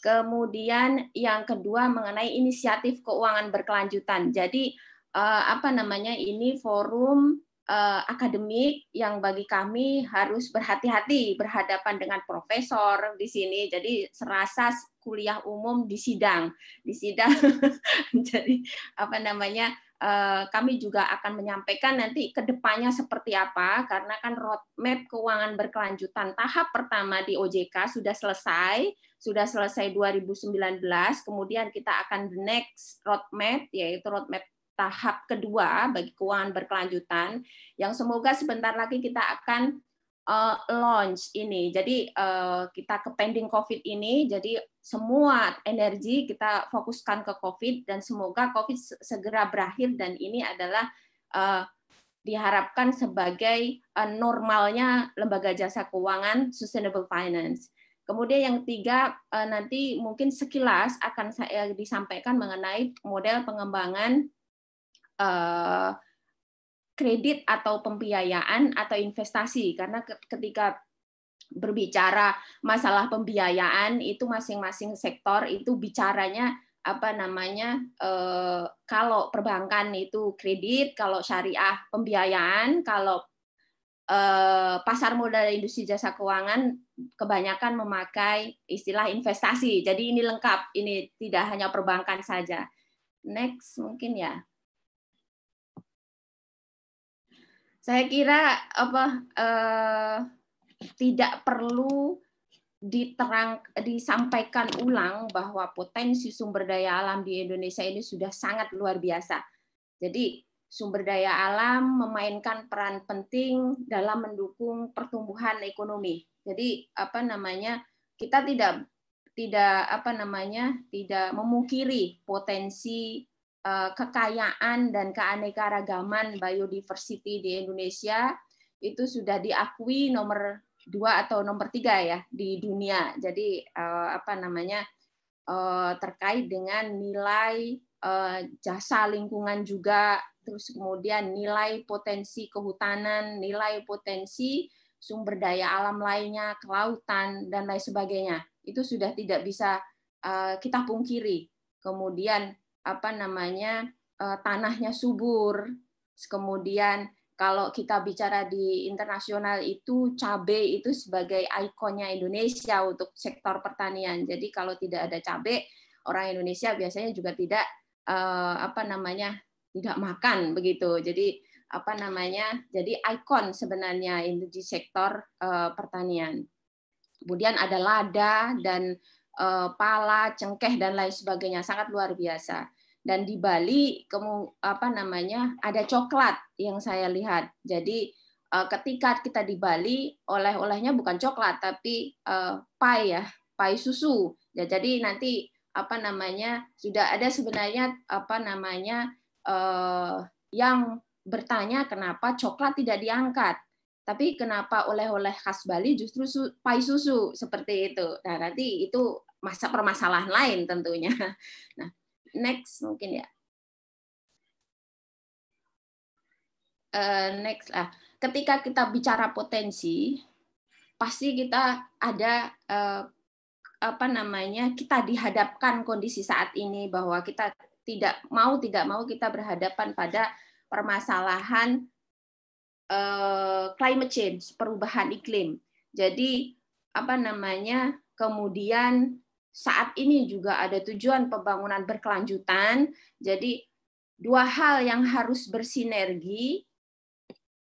Kemudian yang kedua mengenai inisiatif keuangan berkelanjutan. Jadi eh, apa namanya ini forum uh, akademik yang bagi kami harus berhati-hati berhadapan dengan profesor di sini. Jadi serasa kuliah umum di sidang, di sidang. Jadi apa namanya? Eh, kami juga akan menyampaikan nanti kedepannya seperti apa, karena kan roadmap keuangan berkelanjutan tahap pertama di OJK sudah selesai, sudah selesai 2019, kemudian kita akan the next roadmap, yaitu roadmap tahap kedua bagi keuangan berkelanjutan yang semoga sebentar lagi kita akan uh, launch ini. Jadi uh, kita ke pending COVID ini, jadi semua energi kita fokuskan ke COVID dan semoga COVID segera berakhir dan ini adalah uh, diharapkan sebagai uh, normalnya lembaga jasa keuangan sustainable finance. Kemudian yang ketiga nanti mungkin sekilas akan saya disampaikan mengenai model pengembangan Eh, kredit atau pembiayaan atau investasi karena ketika berbicara masalah pembiayaan itu masing-masing sektor itu bicaranya apa namanya eh, kalau perbankan itu kredit kalau syariah pembiayaan kalau eh, pasar modal industri jasa keuangan kebanyakan memakai istilah investasi jadi ini lengkap ini tidak hanya perbankan saja next mungkin ya saya kira apa uh, tidak perlu diterang disampaikan ulang bahwa potensi sumber daya alam di Indonesia ini sudah sangat luar biasa. Jadi sumber daya alam memainkan peran penting dalam mendukung pertumbuhan ekonomi. Jadi apa namanya kita tidak tidak apa namanya tidak memukiri potensi Eh, kekayaan dan keanekaragaman biodiversity di Indonesia itu sudah diakui nomor dua atau nomor tiga ya di dunia. Jadi eh, apa namanya eh, terkait dengan nilai jasa lingkungan juga, terus kemudian nilai potensi kehutanan, nilai potensi sumber daya alam lainnya, kelautan dan lain sebagainya. Itu sudah tidak bisa kita pungkiri. Kemudian apa namanya eh, tanahnya subur. Kemudian kalau kita bicara di internasional itu cabai itu sebagai ikonnya Indonesia untuk sektor pertanian. Jadi kalau tidak ada cabai, orang Indonesia biasanya juga tidak eh, apa namanya tidak makan begitu. Jadi apa namanya? Jadi ikon sebenarnya itu di sektor eh, pertanian. Kemudian ada lada dan pala, cengkeh dan lain sebagainya sangat luar biasa dan di Bali kamu apa namanya ada coklat yang saya lihat jadi eh, ketika kita di Bali oleh-olehnya bukan coklat tapi uh, eh, pai ya pai susu ya, jadi nanti apa namanya sudah ada sebenarnya apa namanya uh, yang bertanya kenapa coklat tidak diangkat tapi kenapa oleh-oleh khas Bali justru su pai susu seperti itu nah nanti itu masa permasalahan lain tentunya nah next mungkin ya. Uh, next lah, ketika kita bicara potensi, pasti kita ada uh, apa namanya kita dihadapkan kondisi saat ini bahwa kita tidak mau tidak mau kita berhadapan pada permasalahan uh, climate change perubahan iklim. Jadi apa namanya kemudian saat ini juga ada tujuan pembangunan berkelanjutan. Jadi dua hal yang harus bersinergi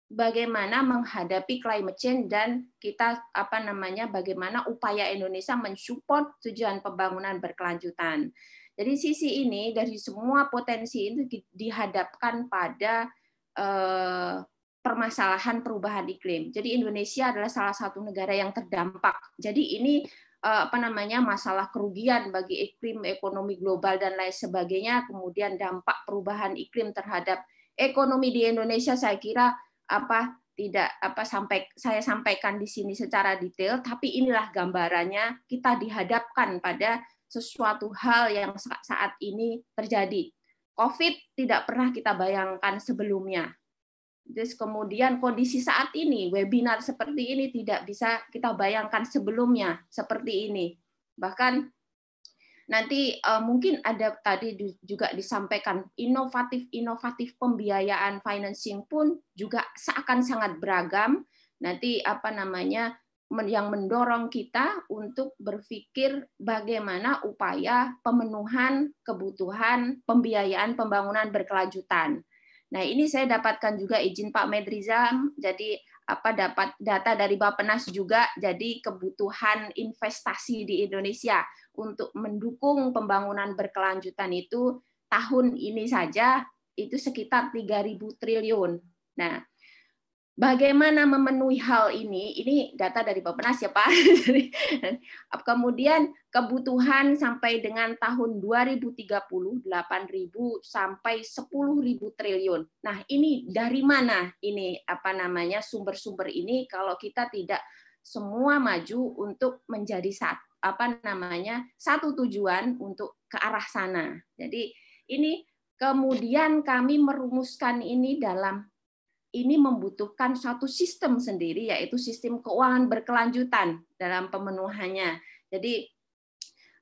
bagaimana menghadapi climate change dan kita apa namanya bagaimana upaya Indonesia mensupport tujuan pembangunan berkelanjutan. Jadi sisi ini dari semua potensi itu dihadapkan pada eh, permasalahan perubahan iklim. Jadi Indonesia adalah salah satu negara yang terdampak. Jadi ini Eh, apa namanya masalah kerugian bagi iklim ekonomi global dan lain sebagainya kemudian dampak perubahan iklim terhadap ekonomi di Indonesia saya kira apa tidak apa sampai saya sampaikan di sini secara detail tapi inilah gambarannya kita dihadapkan pada sesuatu hal yang saat ini terjadi Covid tidak pernah kita bayangkan sebelumnya Terus kemudian kondisi saat ini, webinar seperti ini tidak bisa kita bayangkan sebelumnya seperti ini. Bahkan nanti uh, mungkin ada tadi juga disampaikan inovatif-inovatif pembiayaan financing pun juga seakan sangat beragam. Nanti apa namanya yang mendorong kita untuk berpikir bagaimana upaya pemenuhan kebutuhan pembiayaan pembangunan berkelanjutan Nah, ini saya dapatkan juga izin Pak Medrizam, jadi apa dapat data dari Bappenas juga jadi kebutuhan investasi di Indonesia untuk mendukung pembangunan berkelanjutan itu tahun ini saja itu sekitar 3000 triliun. Nah, Bagaimana memenuhi hal ini? Ini data dari Bapak Nas ya Pak. Kemudian kebutuhan sampai dengan tahun 2030 8.000 sampai 10.000 triliun. Nah, ini dari mana ini apa namanya sumber-sumber ini kalau kita tidak semua maju untuk menjadi satu apa namanya satu tujuan untuk ke arah sana. Jadi ini kemudian kami merumuskan ini dalam ini membutuhkan satu sistem sendiri yaitu sistem keuangan berkelanjutan dalam pemenuhannya. Jadi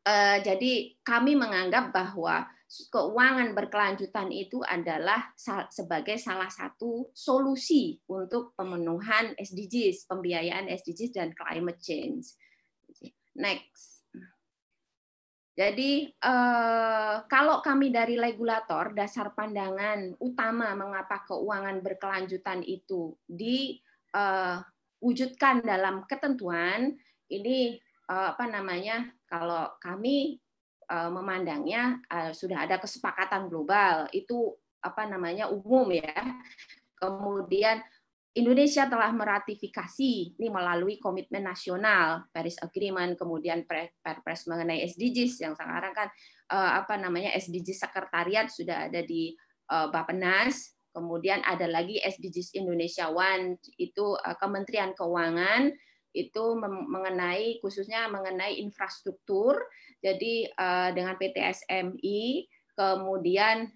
eh, jadi kami menganggap bahwa keuangan berkelanjutan itu adalah sebagai salah satu solusi untuk pemenuhan SDGs, pembiayaan SDGs dan climate change. Next. Jadi eh, kalau kami dari regulator dasar pandangan utama mengapa keuangan berkelanjutan itu diwujudkan eh, dalam ketentuan ini eh, apa namanya kalau kami memandangnya sudah ada kesepakatan global itu apa namanya umum ya. Kemudian Indonesia telah meratifikasi ini melalui komitmen nasional Paris Agreement, kemudian Perpres mengenai SDGs yang sekarang kan eh, apa namanya SDGs sekretariat sudah ada di eh, Bappenas, kemudian ada lagi SDGs Indonesia One itu eh, Kementerian Keuangan itu mengenai khususnya mengenai infrastruktur. Jadi dengan PTSMI, kemudian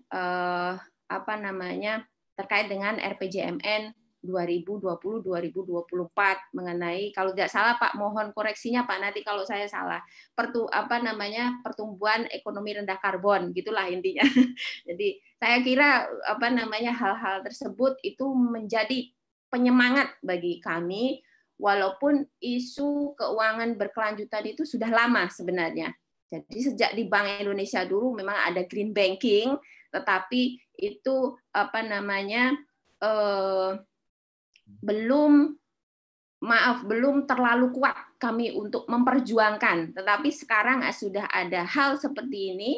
apa namanya terkait dengan RPJMN 2020-2024 mengenai kalau tidak salah Pak mohon koreksinya Pak nanti kalau saya salah pertu apa namanya pertumbuhan ekonomi rendah karbon gitulah intinya. Jadi saya kira apa namanya hal-hal tersebut itu menjadi penyemangat bagi kami walaupun isu keuangan berkelanjutan itu sudah lama sebenarnya. Jadi sejak di Bank Indonesia dulu memang ada green banking tetapi itu apa namanya eh, belum maaf belum terlalu kuat kami untuk memperjuangkan tetapi sekarang sudah ada hal seperti ini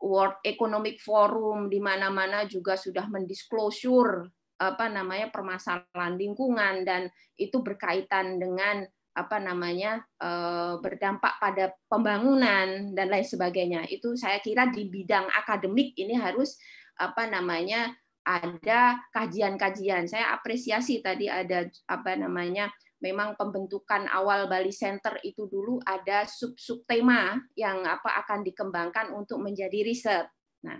World Economic Forum di mana-mana juga sudah mendisclosure apa namanya permasalahan lingkungan dan itu berkaitan dengan apa namanya eh, berdampak pada pembangunan dan lain sebagainya itu saya kira di bidang akademik ini harus apa namanya ada kajian-kajian. Saya apresiasi tadi ada apa namanya memang pembentukan awal Bali Center itu dulu ada sub-sub tema yang apa akan dikembangkan untuk menjadi riset. Nah,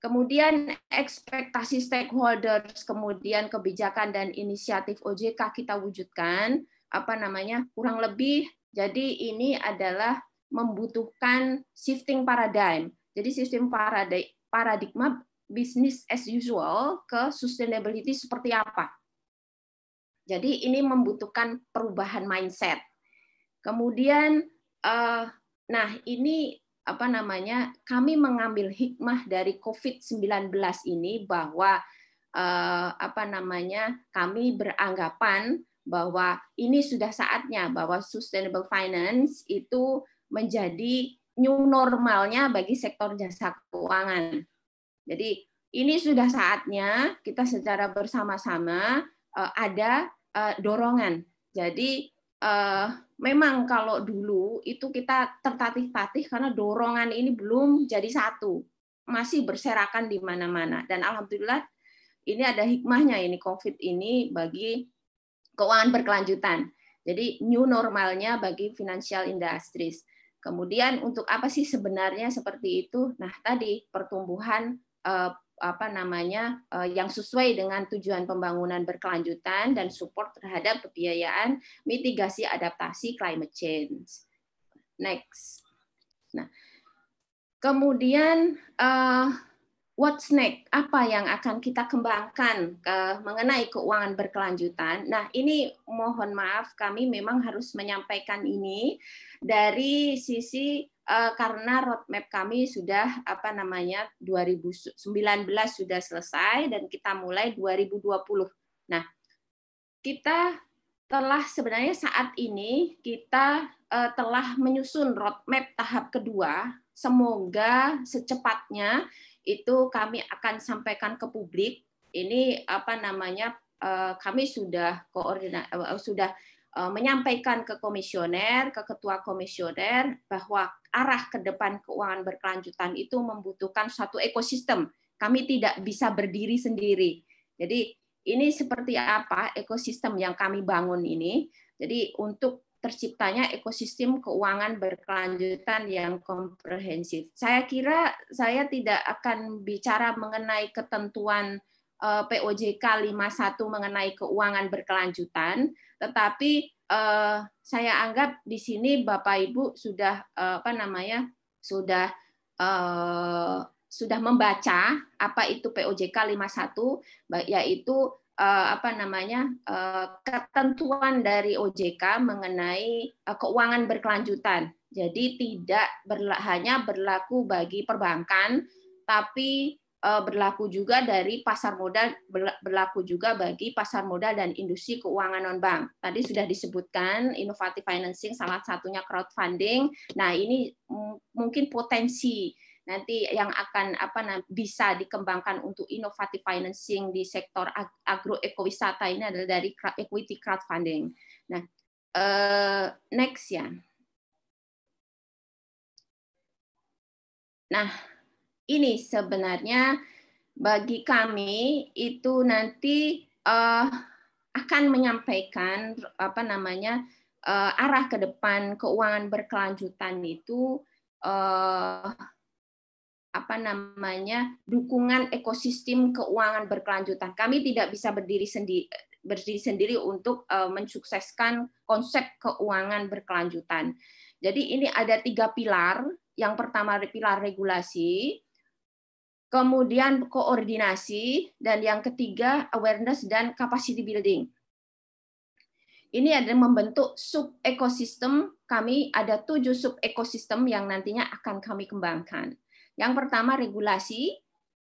kemudian ekspektasi stakeholders, kemudian kebijakan dan inisiatif OJK kita wujudkan apa namanya kurang lebih jadi ini adalah membutuhkan shifting paradigm. Jadi sistem paradigma bisnis as usual ke sustainability seperti apa. Jadi ini membutuhkan perubahan mindset. Kemudian, eh, nah ini apa namanya? Kami mengambil hikmah dari COVID-19 ini bahwa eh, apa namanya? Kami beranggapan bahwa ini sudah saatnya bahwa sustainable finance itu menjadi new normalnya bagi sektor jasa keuangan jadi ini sudah saatnya kita secara bersama-sama uh, ada uh, dorongan. Jadi uh, memang kalau dulu itu kita tertatih-tatih karena dorongan ini belum jadi satu, masih berserakan di mana-mana. Dan alhamdulillah ini ada hikmahnya ini COVID ini bagi keuangan berkelanjutan. Jadi new normalnya bagi financial industries. Kemudian untuk apa sih sebenarnya seperti itu? Nah tadi pertumbuhan Eh, apa namanya eh, yang sesuai dengan tujuan pembangunan berkelanjutan dan support terhadap pembiayaan mitigasi adaptasi climate change. Next. Nah, kemudian uh, what's next, apa yang akan kita kembangkan ke, eh, mengenai keuangan berkelanjutan. Nah, ini mohon maaf kami memang harus menyampaikan ini dari sisi uh, karena roadmap kami sudah apa namanya 2019 sudah selesai dan kita mulai 2020. Nah, kita telah sebenarnya saat ini kita uh, telah menyusun roadmap tahap kedua. Semoga secepatnya itu kami akan sampaikan ke publik. Ini apa namanya? Eh, kami sudah koordinasi eh, sudah eh, menyampaikan ke komisioner, ke ketua komisioner bahwa arah ke depan keuangan berkelanjutan itu membutuhkan satu ekosistem. Kami tidak bisa berdiri sendiri. Jadi ini seperti apa ekosistem yang kami bangun ini. Jadi untuk terciptanya ekosistem keuangan berkelanjutan yang komprehensif. Saya kira saya tidak akan bicara mengenai ketentuan eh, POJK 51 mengenai keuangan berkelanjutan, tetapi eh, saya anggap di sini Bapak Ibu sudah eh, apa namanya sudah sudah membaca apa itu POJK 51 yaitu Eh, apa namanya eh, ketentuan dari OJK mengenai eh, keuangan berkelanjutan. Jadi tidak berla hanya berlaku bagi perbankan, tapi berlaku juga dari pasar modal berlaku juga bagi pasar modal dan industri keuangan non bank. Tadi sudah disebutkan inovatif financing salah satunya crowdfunding. Nah, ini mungkin potensi nanti yang akan apa bisa dikembangkan untuk inovatif financing di sektor agroekowisata ini adalah dari equity crowdfunding. Nah, eh, next ya. Nah, ini sebenarnya bagi kami itu nanti uh, akan menyampaikan apa namanya uh, arah ke depan keuangan berkelanjutan itu uh, apa namanya dukungan ekosistem keuangan berkelanjutan. Kami tidak bisa berdiri sendiri berdiri sendiri untuk uh, mensukseskan konsep keuangan berkelanjutan. Jadi ini ada tiga pilar. Yang pertama pilar regulasi, kemudian koordinasi, dan yang ketiga awareness dan capacity building. Ini ada membentuk sub ekosistem. Kami ada tujuh sub ekosistem yang nantinya akan kami kembangkan. Yang pertama regulasi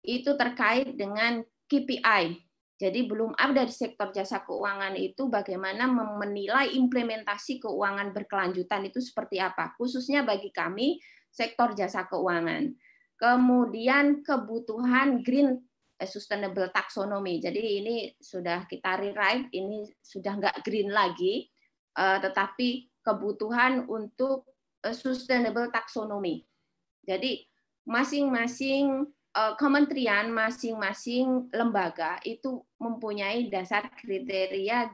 itu terkait dengan KPI. Jadi belum ada di sektor jasa keuangan itu bagaimana menilai implementasi keuangan berkelanjutan itu seperti apa, khususnya bagi kami sektor jasa keuangan. Kemudian kebutuhan green eh, sustainable taxonomy. Jadi ini sudah kita rewrite, ini sudah nggak green lagi, eh, tetapi kebutuhan untuk eh, sustainable taxonomy. Jadi masing-masing eh, kementerian, masing-masing lembaga itu mempunyai dasar kriteria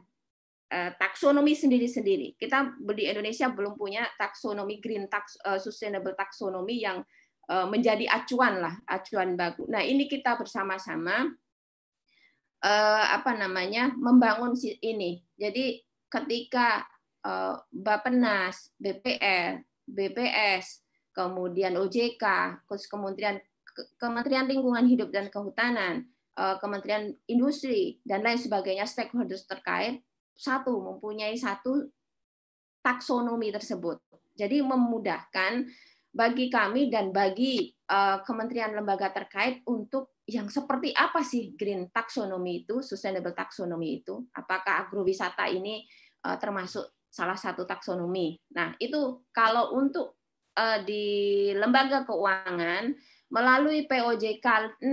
eh, taksonomi sendiri-sendiri. Kita di Indonesia belum punya taksonomi green tax, eh, sustainable taksonomi yang menjadi acuan lah, acuan bagus. Nah ini kita bersama-sama apa namanya membangun ini. Jadi ketika Bapenas, BPR, BPS, kemudian OJK, Kementerian Kementerian Lingkungan Hidup dan Kehutanan, eh, Kementerian Industri dan lain sebagainya stakeholders terkait satu mempunyai satu taksonomi tersebut. Jadi memudahkan bagi kami dan bagi eh, kementerian lembaga terkait untuk yang seperti apa sih green taksonomi itu, sustainable taksonomi itu? Apakah agrowisata ini eh, termasuk salah satu taksonomi? Nah, itu kalau untuk uh, di lembaga keuangan melalui POJK 60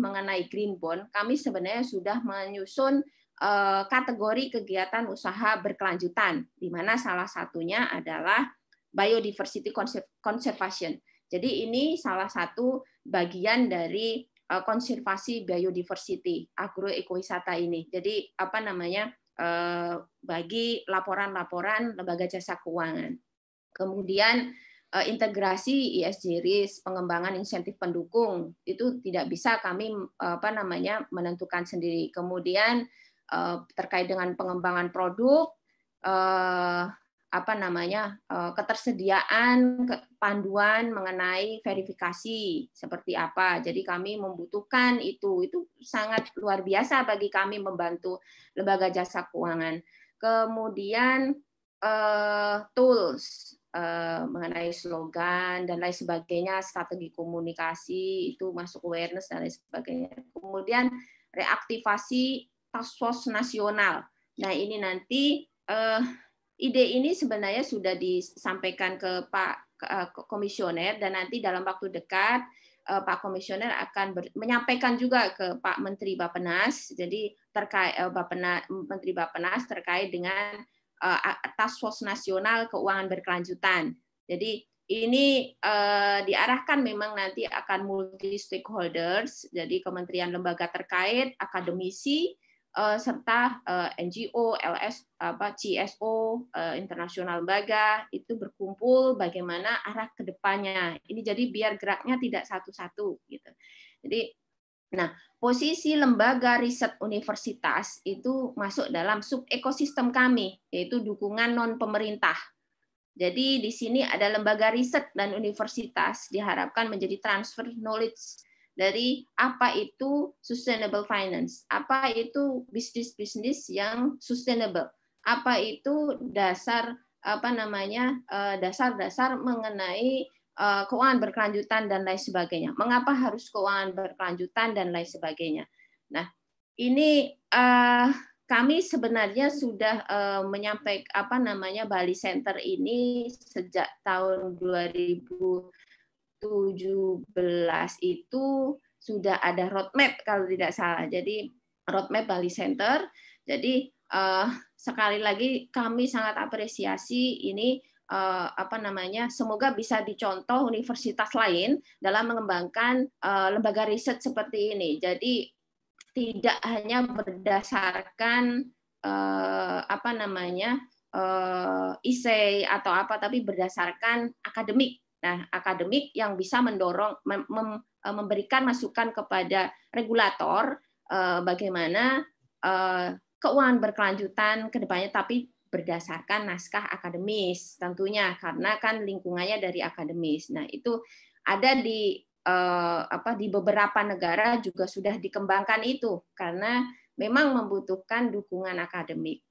mengenai green bond, kami sebenarnya sudah menyusun uh, kategori kegiatan usaha berkelanjutan, di mana salah satunya adalah biodiversity conservation. Jadi ini salah satu bagian dari uh, konservasi biodiversity agroekowisata ini. Jadi apa namanya bagi laporan-laporan lembaga jasa keuangan. Kemudian Eh, integrasi ESG risk, pengembangan insentif pendukung itu tidak bisa kami eh, apa namanya menentukan sendiri. Kemudian eh, terkait dengan pengembangan produk apa namanya ketersediaan panduan mengenai verifikasi seperti apa. Jadi kami membutuhkan itu. Itu sangat luar biasa bagi kami membantu lembaga jasa keuangan. Kemudian tools Eh, mengenai slogan dan lain sebagainya, strategi komunikasi itu masuk awareness dan lain sebagainya. Kemudian reaktivasi task force nasional. Nah ini nanti uh, ide ini sebenarnya sudah disampaikan ke Pak eh, komisioner dan nanti dalam waktu dekat uh, Pak Komisioner akan ber, menyampaikan juga ke Pak Menteri Bapenas, jadi terkait uh, Bapenas, Menteri Bapenas terkait dengan Eh, atas Force Nasional Keuangan Berkelanjutan. Jadi ini uh, diarahkan memang nanti akan multi stakeholders, jadi kementerian lembaga terkait, akademisi, uh, serta uh, NGO, LS, apa CSO, uh, internasional lembaga itu berkumpul bagaimana arah kedepannya. Ini jadi biar geraknya tidak satu-satu gitu. Jadi Nah, posisi lembaga riset universitas itu masuk dalam sub ekosistem kami, yaitu dukungan non pemerintah. Jadi di sini ada lembaga riset dan universitas diharapkan menjadi transfer knowledge dari apa itu sustainable finance, apa itu bisnis-bisnis yang sustainable, apa itu dasar apa namanya eh, dasar-dasar mengenai Eh, keuangan berkelanjutan dan lain sebagainya. Mengapa harus keuangan berkelanjutan dan lain sebagainya? Nah, ini uh, kami sebenarnya sudah uh, eh, menyampaikan apa namanya Bali Center ini sejak tahun 2017 itu sudah ada roadmap kalau tidak salah. Jadi roadmap Bali Center. Jadi uh, sekali lagi kami sangat apresiasi ini uh, apa namanya semoga bisa dicontoh universitas lain dalam mengembangkan uh, lembaga riset seperti ini. Jadi tidak hanya berdasarkan uh, apa namanya uh, isei atau apa tapi berdasarkan akademik. Nah, akademik yang bisa mendorong mem, mem, memberikan masukan kepada regulator uh, bagaimana uh, keuangan berkelanjutan kedepannya tapi berdasarkan naskah akademis tentunya karena kan lingkungannya dari akademis. Nah, itu ada di eh, apa di beberapa negara juga sudah dikembangkan itu karena memang membutuhkan dukungan akademik.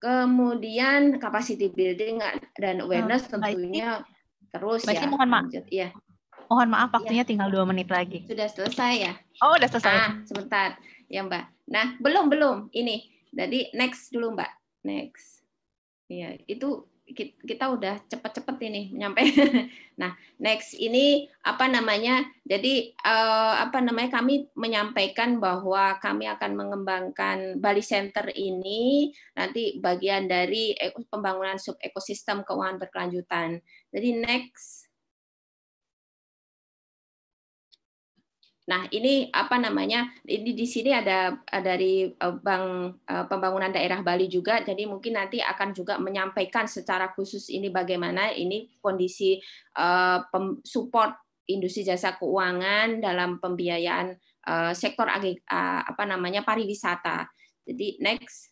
Kemudian capacity building dan awareness oh, tentunya baik. terus baik, ya. Mohon maaf. Ya. Mohon maaf iya. waktunya ya. tinggal dua menit lagi. Sudah selesai ya? Oh, sudah selesai. Ah, sebentar ya Mbak. Nah, belum belum ini. Jadi next dulu Mbak next ya itu kita udah cepet-cepet ini nyampe. Nah, next ini apa namanya? Jadi eh, apa namanya? Kami menyampaikan bahwa kami akan mengembangkan Bali Center ini nanti bagian dari eh, pembangunan sub ekosistem keuangan berkelanjutan. Jadi next Nah, ini apa namanya? Ini di sini ada eh, dari eh, Bank eh, Pembangunan Daerah Bali juga. Jadi mungkin nanti akan juga menyampaikan secara khusus ini bagaimana ini kondisi support industri jasa keuangan dalam pembiayaan sektor apa namanya pariwisata. Jadi next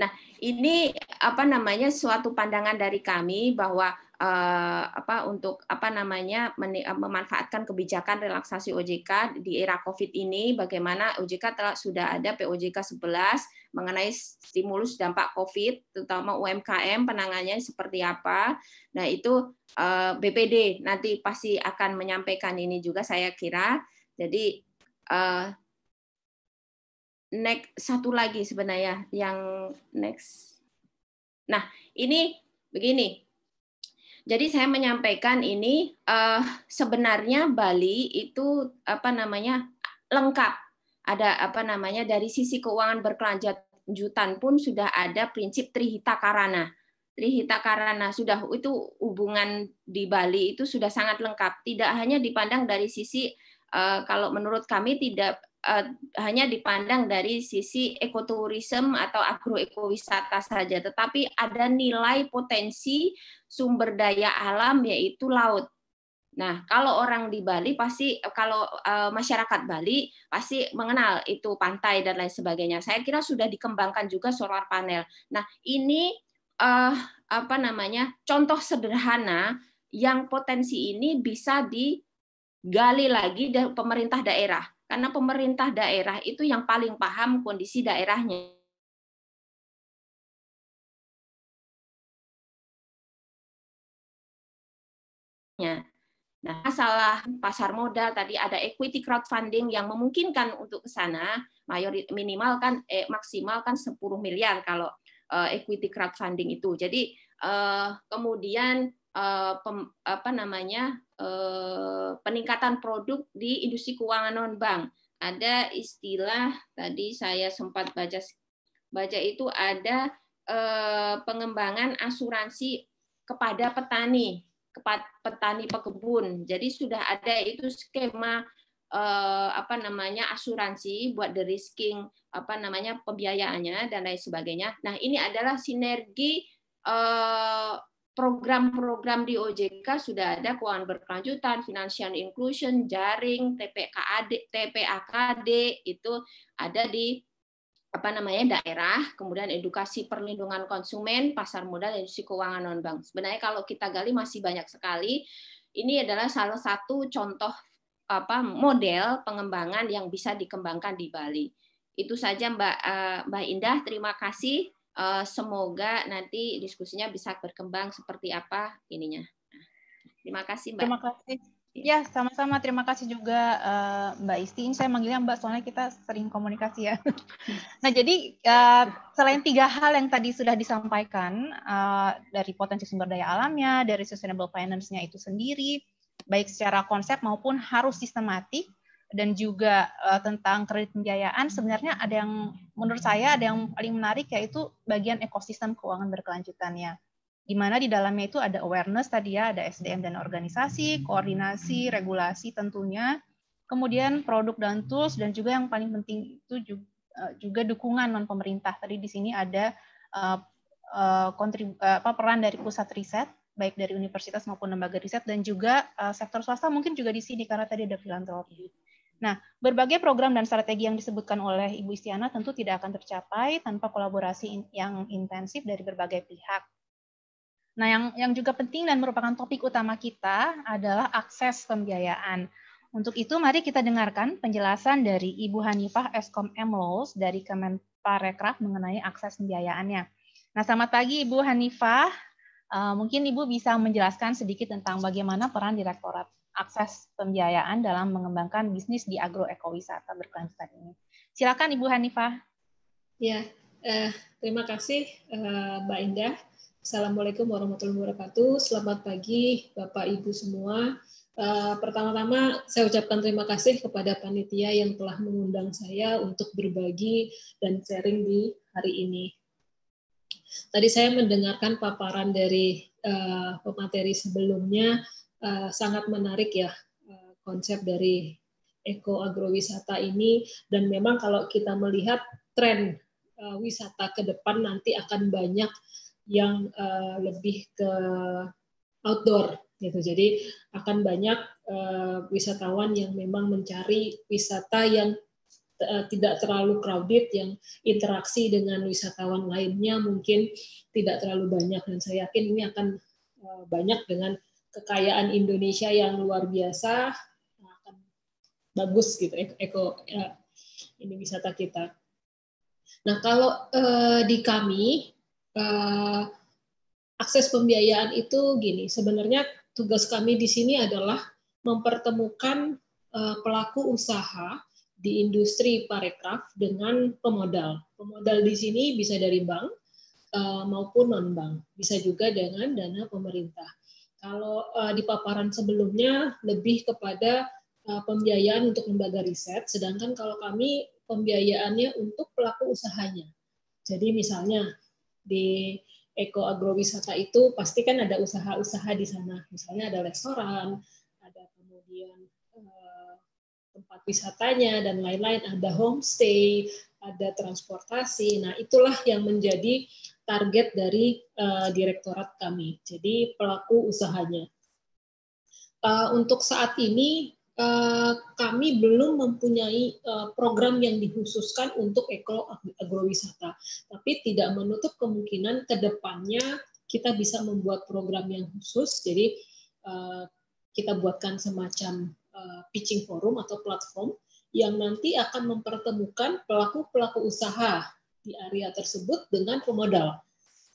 Nah, ini apa namanya suatu pandangan dari kami bahwa uh, apa untuk apa namanya eh, memanfaatkan kebijakan relaksasi OJK di era Covid ini bagaimana OJK telah sudah ada POJK 11 mengenai stimulus dampak Covid terutama UMKM penanganannya seperti apa. Nah, itu uh, eh, BPD nanti pasti akan menyampaikan ini juga saya kira. Jadi uh, next satu lagi sebenarnya yang next. Nah, ini begini, jadi saya menyampaikan ini uh, sebenarnya Bali itu apa namanya lengkap. Ada apa namanya dari sisi keuangan berkelanjutan pun sudah ada prinsip Trihita Karana. Trihita Karana sudah itu hubungan di Bali itu sudah sangat lengkap. Tidak hanya dipandang dari sisi uh, kalau menurut kami tidak Eh, hanya dipandang dari sisi ekoturisme atau agroekowisata saja, tetapi ada nilai potensi sumber daya alam yaitu laut. Nah, kalau orang di Bali pasti kalau eh, masyarakat Bali pasti mengenal itu pantai dan lain sebagainya. Saya kira sudah dikembangkan juga solar panel. Nah, ini eh, apa namanya? contoh sederhana yang potensi ini bisa digali lagi dari pemerintah daerah karena pemerintah daerah itu yang paling paham kondisi daerahnya. Nah, masalah pasar modal tadi ada equity crowdfunding yang memungkinkan untuk ke sana, mayorit minimal kan eh, maksimal kan 10 miliar kalau eh, equity crowdfunding itu. Jadi eh, kemudian eh, pem, apa namanya Eh, peningkatan produk di industri keuangan non bank. Ada istilah tadi saya sempat baca baca itu ada eh, pengembangan asuransi kepada petani, petani pekebun. Jadi sudah ada itu skema eh, apa namanya asuransi buat the risking apa namanya pembiayaannya dan lain sebagainya. Nah, ini adalah sinergi program-program di OJK sudah ada keuangan berkelanjutan, financial inclusion, jaring, TPKAD, TPAKD itu ada di apa namanya daerah, kemudian edukasi perlindungan konsumen, pasar modal, dan industri keuangan non bank. Sebenarnya kalau kita gali masih banyak sekali. Ini adalah salah satu contoh apa model pengembangan yang bisa dikembangkan di Bali. Itu saja Mbak eh, Mbak Indah, terima kasih Eh, semoga nanti diskusinya bisa berkembang seperti apa ininya. Nah, terima kasih Mbak. Terima kasih. Iya. Ya, sama-sama. Terima kasih juga eh, Mbak Isti. Ini saya manggilnya Mbak soalnya kita sering komunikasi ya. nah, jadi eh, selain tiga hal yang tadi sudah disampaikan dari potensi sumber daya alamnya, dari sustainable finance-nya itu sendiri, baik secara konsep maupun harus sistematik, dan juga uh, tentang kredit pembiayaan sebenarnya ada yang menurut saya ada yang paling menarik yaitu bagian ekosistem keuangan berkelanjutannya di mana di dalamnya itu ada awareness tadi ya, ada SDM dan organisasi, koordinasi, regulasi tentunya, kemudian produk dan tools dan juga yang paling penting itu juga, eh, juga dukungan non pemerintah. Tadi di sini ada uh, apa peran dari pusat riset baik dari universitas maupun lembaga riset dan juga uh, sektor swasta mungkin juga di sini karena tadi ada filantropi. Nah, berbagai program dan strategi yang disebutkan oleh Ibu Istiana tentu tidak akan tercapai tanpa kolaborasi yang intensif dari berbagai pihak. Nah, yang yang juga penting dan merupakan topik utama kita adalah akses pembiayaan. Untuk itu, mari kita dengarkan penjelasan dari Ibu Hanifah Eskom Emlos dari Kemenparekraf mengenai akses pembiayaannya. Nah, selamat pagi Ibu Hanifah. Eh, mungkin Ibu bisa menjelaskan sedikit tentang bagaimana peran Direktorat akses pembiayaan dalam mengembangkan bisnis di agroekowisata berkelanjutan ini. Silakan Ibu Hanifah. Ya, eh, terima kasih eh, Mbak Indah. Assalamualaikum warahmatullahi wabarakatuh. Selamat pagi Bapak Ibu semua. Eh, pertama-tama saya ucapkan terima kasih kepada panitia yang telah mengundang saya untuk berbagi dan sharing di hari ini. Tadi saya mendengarkan paparan dari eh, pemateri sebelumnya Eh, sangat menarik ya eh, konsep dari eko agrowisata ini dan memang kalau kita melihat tren eh, wisata ke depan nanti akan banyak yang lebih ke outdoor gitu. Jadi akan banyak wisatawan yang memang mencari wisata yang tidak terlalu crowded, yang interaksi dengan wisatawan lainnya mungkin tidak terlalu banyak dan saya yakin ini akan banyak dengan kekayaan Indonesia yang luar biasa nah, akan bagus gitu eko, ya, ini wisata kita. Nah kalau eh, di kami eh, akses pembiayaan itu gini sebenarnya tugas kami di sini adalah mempertemukan eh, pelaku usaha di industri parekraf dengan pemodal. Pemodal di sini bisa dari bank eh, maupun non bank, bisa juga dengan dana pemerintah kalau uh, di paparan sebelumnya lebih kepada uh, pembiayaan untuk lembaga riset, sedangkan kalau kami pembiayaannya untuk pelaku usahanya. Jadi misalnya di Eko Agrowisata itu pasti kan ada usaha-usaha di sana. Misalnya ada restoran, ada kemudian eh, tempat wisatanya dan lain-lain, ada homestay, ada transportasi. Nah, itulah yang menjadi target dari uh, direktorat kami, jadi pelaku usahanya. Uh, untuk saat ini uh, kami belum mempunyai uh, program yang dikhususkan untuk ekolo agrowisata, tapi tidak menutup kemungkinan kedepannya kita bisa membuat program yang khusus. Jadi uh, kita buatkan semacam uh, pitching forum atau platform yang nanti akan mempertemukan pelaku-pelaku usaha di area tersebut dengan pemodal.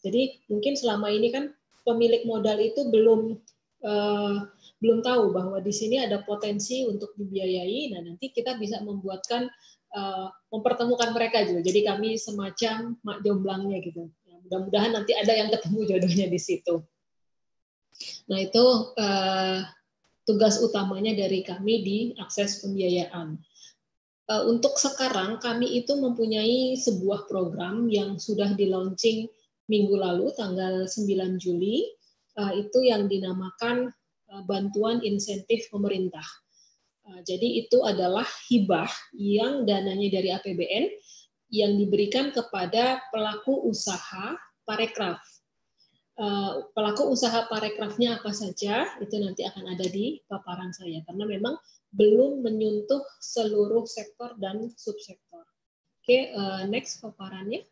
Jadi mungkin selama ini kan pemilik modal itu belum eh, belum tahu bahwa di sini ada potensi untuk dibiayai. Nah nanti kita bisa membuatkan eh, mempertemukan mereka juga. Jadi kami semacam mak jomblangnya gitu. Ya, mudah-mudahan nanti ada yang ketemu jodohnya di situ. Nah itu eh, tugas utamanya dari kami di akses pembiayaan. Eh, untuk sekarang kami itu mempunyai sebuah program yang sudah di launching minggu lalu tanggal 9 Juli eh, itu yang dinamakan eh, bantuan insentif pemerintah. Jadi itu adalah hibah yang dananya dari APBN yang diberikan kepada pelaku usaha parekraf. Pelaku usaha parekrafnya apa saja itu nanti akan ada di paparan saya karena memang belum menyentuh seluruh sektor dan subsektor. Oke, okay, uh, eh, next paparannya.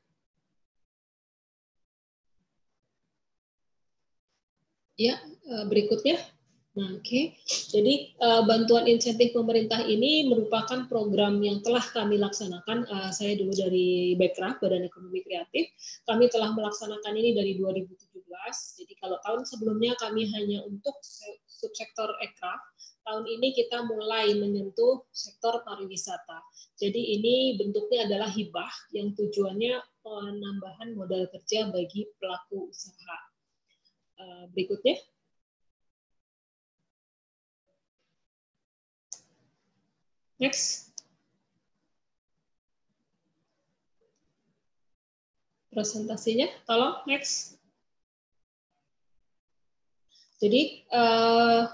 Ya, uh, berikutnya. Nah, Oke, okay. jadi uh, bantuan insentif pemerintah ini merupakan program yang telah kami laksanakan. Uh, saya dulu dari Bekraf Badan Ekonomi Kreatif. Kami telah melaksanakan ini dari 2017. Jadi kalau tahun sebelumnya kami hanya untuk subsektor aircraft, tahun ini kita mulai menyentuh sektor pariwisata. Jadi ini bentuknya adalah hibah yang tujuannya penambahan modal kerja bagi pelaku usaha. Eh, berikutnya. Next. Presentasinya, tolong next. Jadi uh,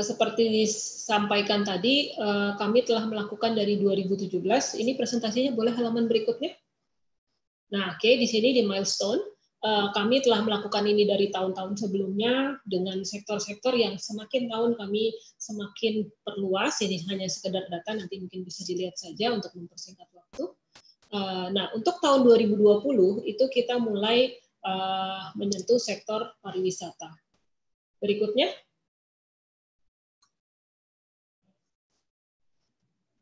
seperti disampaikan tadi, eh, kami telah melakukan dari 2017. Ini presentasinya boleh halaman berikutnya. Nah, oke, okay, di sini di milestone Eh, kami telah melakukan ini dari tahun-tahun sebelumnya dengan sektor-sektor yang semakin tahun kami semakin perluas. Ini hanya sekedar data, nanti mungkin bisa dilihat saja untuk mempersingkat waktu. Eh, nah, untuk tahun 2020 itu kita mulai eh, menyentuh sektor pariwisata. Berikutnya.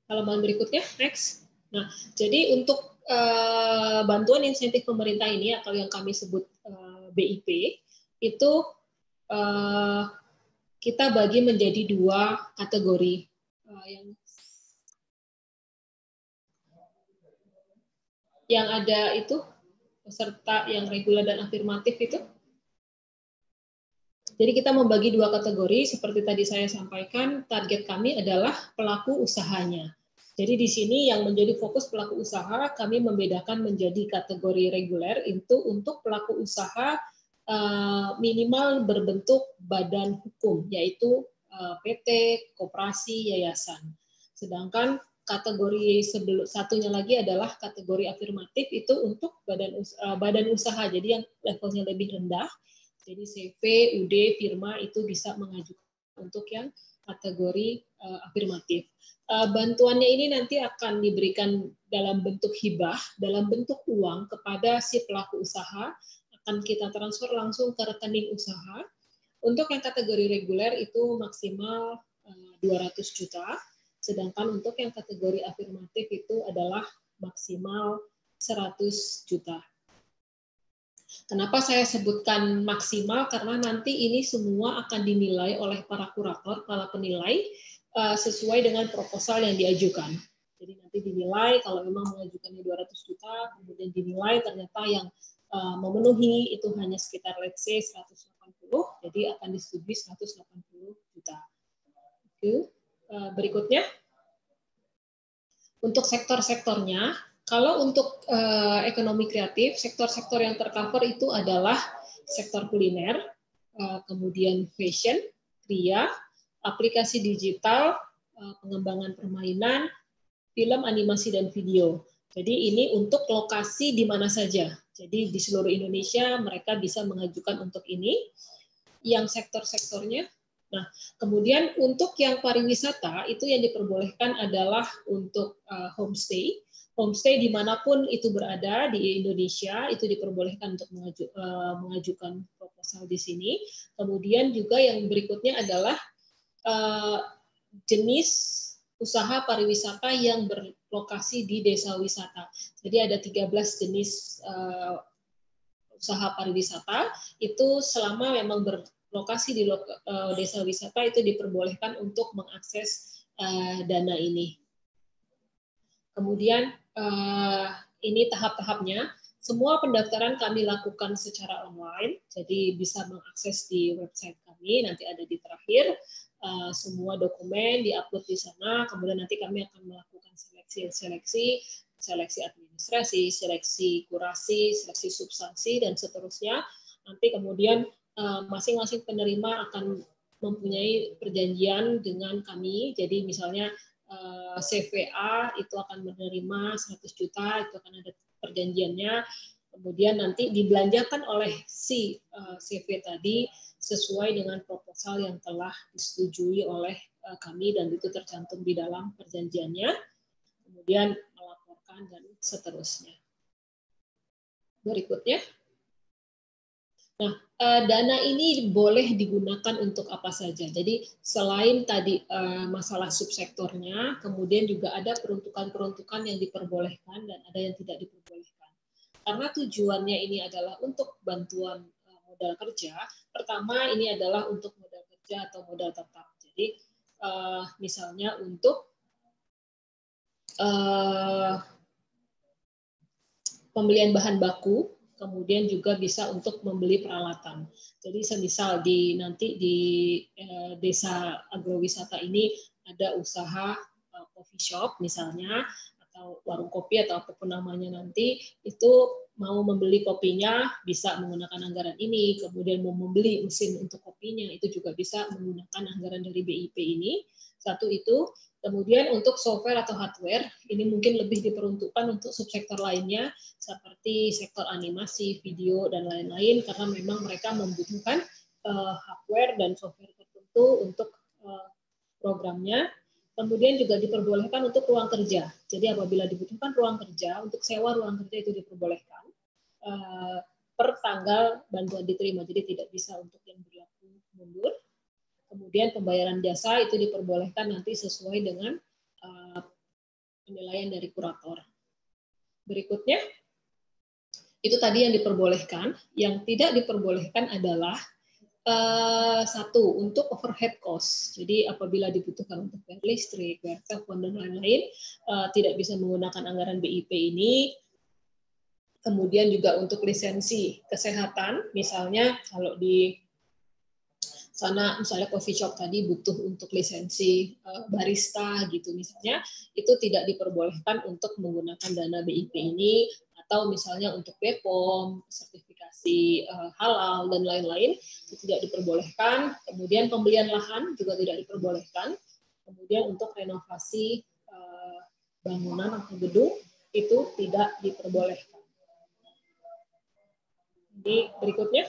Halaman berikutnya, next. Nah, jadi untuk uh, bantuan insentif pemerintah ini atau yang kami sebut uh, eh, BIP itu uh, kita bagi menjadi dua kategori uh, yang yang ada itu peserta yang reguler dan afirmatif itu. Jadi kita membagi dua kategori seperti tadi saya sampaikan, target kami adalah pelaku usahanya. Jadi di sini yang menjadi fokus pelaku usaha kami membedakan menjadi kategori reguler itu untuk pelaku usaha eh, minimal berbentuk badan hukum yaitu eh, PT, koperasi, yayasan. Sedangkan kategori sebelum satunya lagi adalah kategori afirmatif itu untuk badan usaha, eh, badan usaha jadi yang levelnya lebih rendah. Jadi CV, UD, firma itu bisa mengajukan untuk yang kategori uh, afirmatif. Uh, bantuannya ini nanti akan diberikan dalam bentuk hibah, dalam bentuk uang kepada si pelaku usaha, akan kita transfer langsung ke rekening usaha. Untuk yang kategori reguler itu maksimal uh, eh, 200 juta, sedangkan untuk yang kategori afirmatif itu adalah maksimal 100 juta. Kenapa saya sebutkan maksimal? Karena nanti ini semua akan dinilai oleh para kurator, para penilai eh, sesuai dengan proposal yang diajukan. Jadi nanti dinilai kalau memang mengajukannya 200 juta, kemudian dinilai ternyata yang eh, memenuhi itu hanya sekitar let's say 180, jadi akan disetujui 180 juta. Oke. Eh, berikutnya, untuk sektor-sektornya, kalau untuk uh, ekonomi kreatif, sektor-sektor yang tercover itu adalah sektor kuliner, uh, kemudian fashion, kria, aplikasi digital, uh, pengembangan permainan, film, animasi, dan video. Jadi ini untuk lokasi di mana saja. Jadi di seluruh Indonesia mereka bisa mengajukan untuk ini. Yang sektor-sektornya. Nah, kemudian untuk yang pariwisata itu yang diperbolehkan adalah untuk uh, homestay homestay dimanapun itu berada di Indonesia itu diperbolehkan untuk mengaju, uh, mengajukan proposal di sini. Kemudian juga yang berikutnya adalah uh, jenis usaha pariwisata yang berlokasi di desa wisata. Jadi ada 13 jenis uh, usaha pariwisata itu selama memang berlokasi di desa wisata itu diperbolehkan untuk mengakses dana ini. Kemudian uh, ini tahap-tahapnya. Semua pendaftaran kami lakukan secara online, jadi bisa mengakses di website kami, nanti ada di terakhir. Uh, semua dokumen diupload di sana, kemudian nanti kami akan melakukan seleksi-seleksi, seleksi administrasi, seleksi kurasi, seleksi substansi, dan seterusnya. Nanti kemudian eh, masing-masing uh, penerima akan mempunyai perjanjian dengan kami. Jadi misalnya Eh, CVA itu akan menerima 100 juta, itu akan ada perjanjiannya. Kemudian nanti dibelanjakan oleh si eh, CV tadi sesuai dengan proposal yang telah disetujui oleh eh, kami dan itu tercantum di dalam perjanjiannya. Kemudian melaporkan dan seterusnya. Berikutnya. Nah, eh, dana ini boleh digunakan untuk apa saja. Jadi selain tadi eh, masalah subsektornya, kemudian juga ada peruntukan-peruntukan yang diperbolehkan dan ada yang tidak diperbolehkan. Karena tujuannya ini adalah untuk bantuan eh, modal kerja. Pertama, ini adalah untuk modal kerja atau modal tetap. Jadi misalnya untuk pembelian bahan baku kemudian juga bisa untuk membeli peralatan. Jadi semisal di nanti di eh, desa agrowisata ini ada usaha eh, coffee shop misalnya atau warung kopi atau apapun namanya nanti itu mau membeli kopinya bisa menggunakan anggaran ini, kemudian mau membeli mesin untuk kopinya itu juga bisa menggunakan anggaran dari BIP ini. Satu itu, Kemudian untuk software atau hardware, ini mungkin lebih diperuntukkan untuk subsektor lainnya seperti sektor animasi, video, dan lain-lain karena memang mereka membutuhkan uh, hardware dan software tertentu untuk uh, programnya. Kemudian juga diperbolehkan untuk ruang kerja. Jadi apabila dibutuhkan ruang kerja, untuk sewa ruang kerja itu diperbolehkan uh, per tanggal bantuan diterima. Jadi tidak bisa untuk yang berlaku mundur Kemudian pembayaran jasa itu diperbolehkan nanti sesuai dengan uh, penilaian dari kurator. Berikutnya, itu tadi yang diperbolehkan. Yang tidak diperbolehkan adalah uh, satu untuk overhead cost. Jadi apabila dibutuhkan untuk bayar listrik, bayar telepon dan lain-lain, uh, tidak bisa menggunakan anggaran BIP ini. Kemudian juga untuk lisensi kesehatan, misalnya kalau di sana misalnya coffee shop tadi butuh untuk lisensi eh, barista gitu misalnya itu tidak diperbolehkan untuk menggunakan dana BIP ini atau misalnya untuk BPOM sertifikasi eh, halal dan lain-lain itu tidak diperbolehkan kemudian pembelian lahan juga tidak diperbolehkan kemudian untuk renovasi eh, bangunan atau gedung itu tidak diperbolehkan. Jadi berikutnya.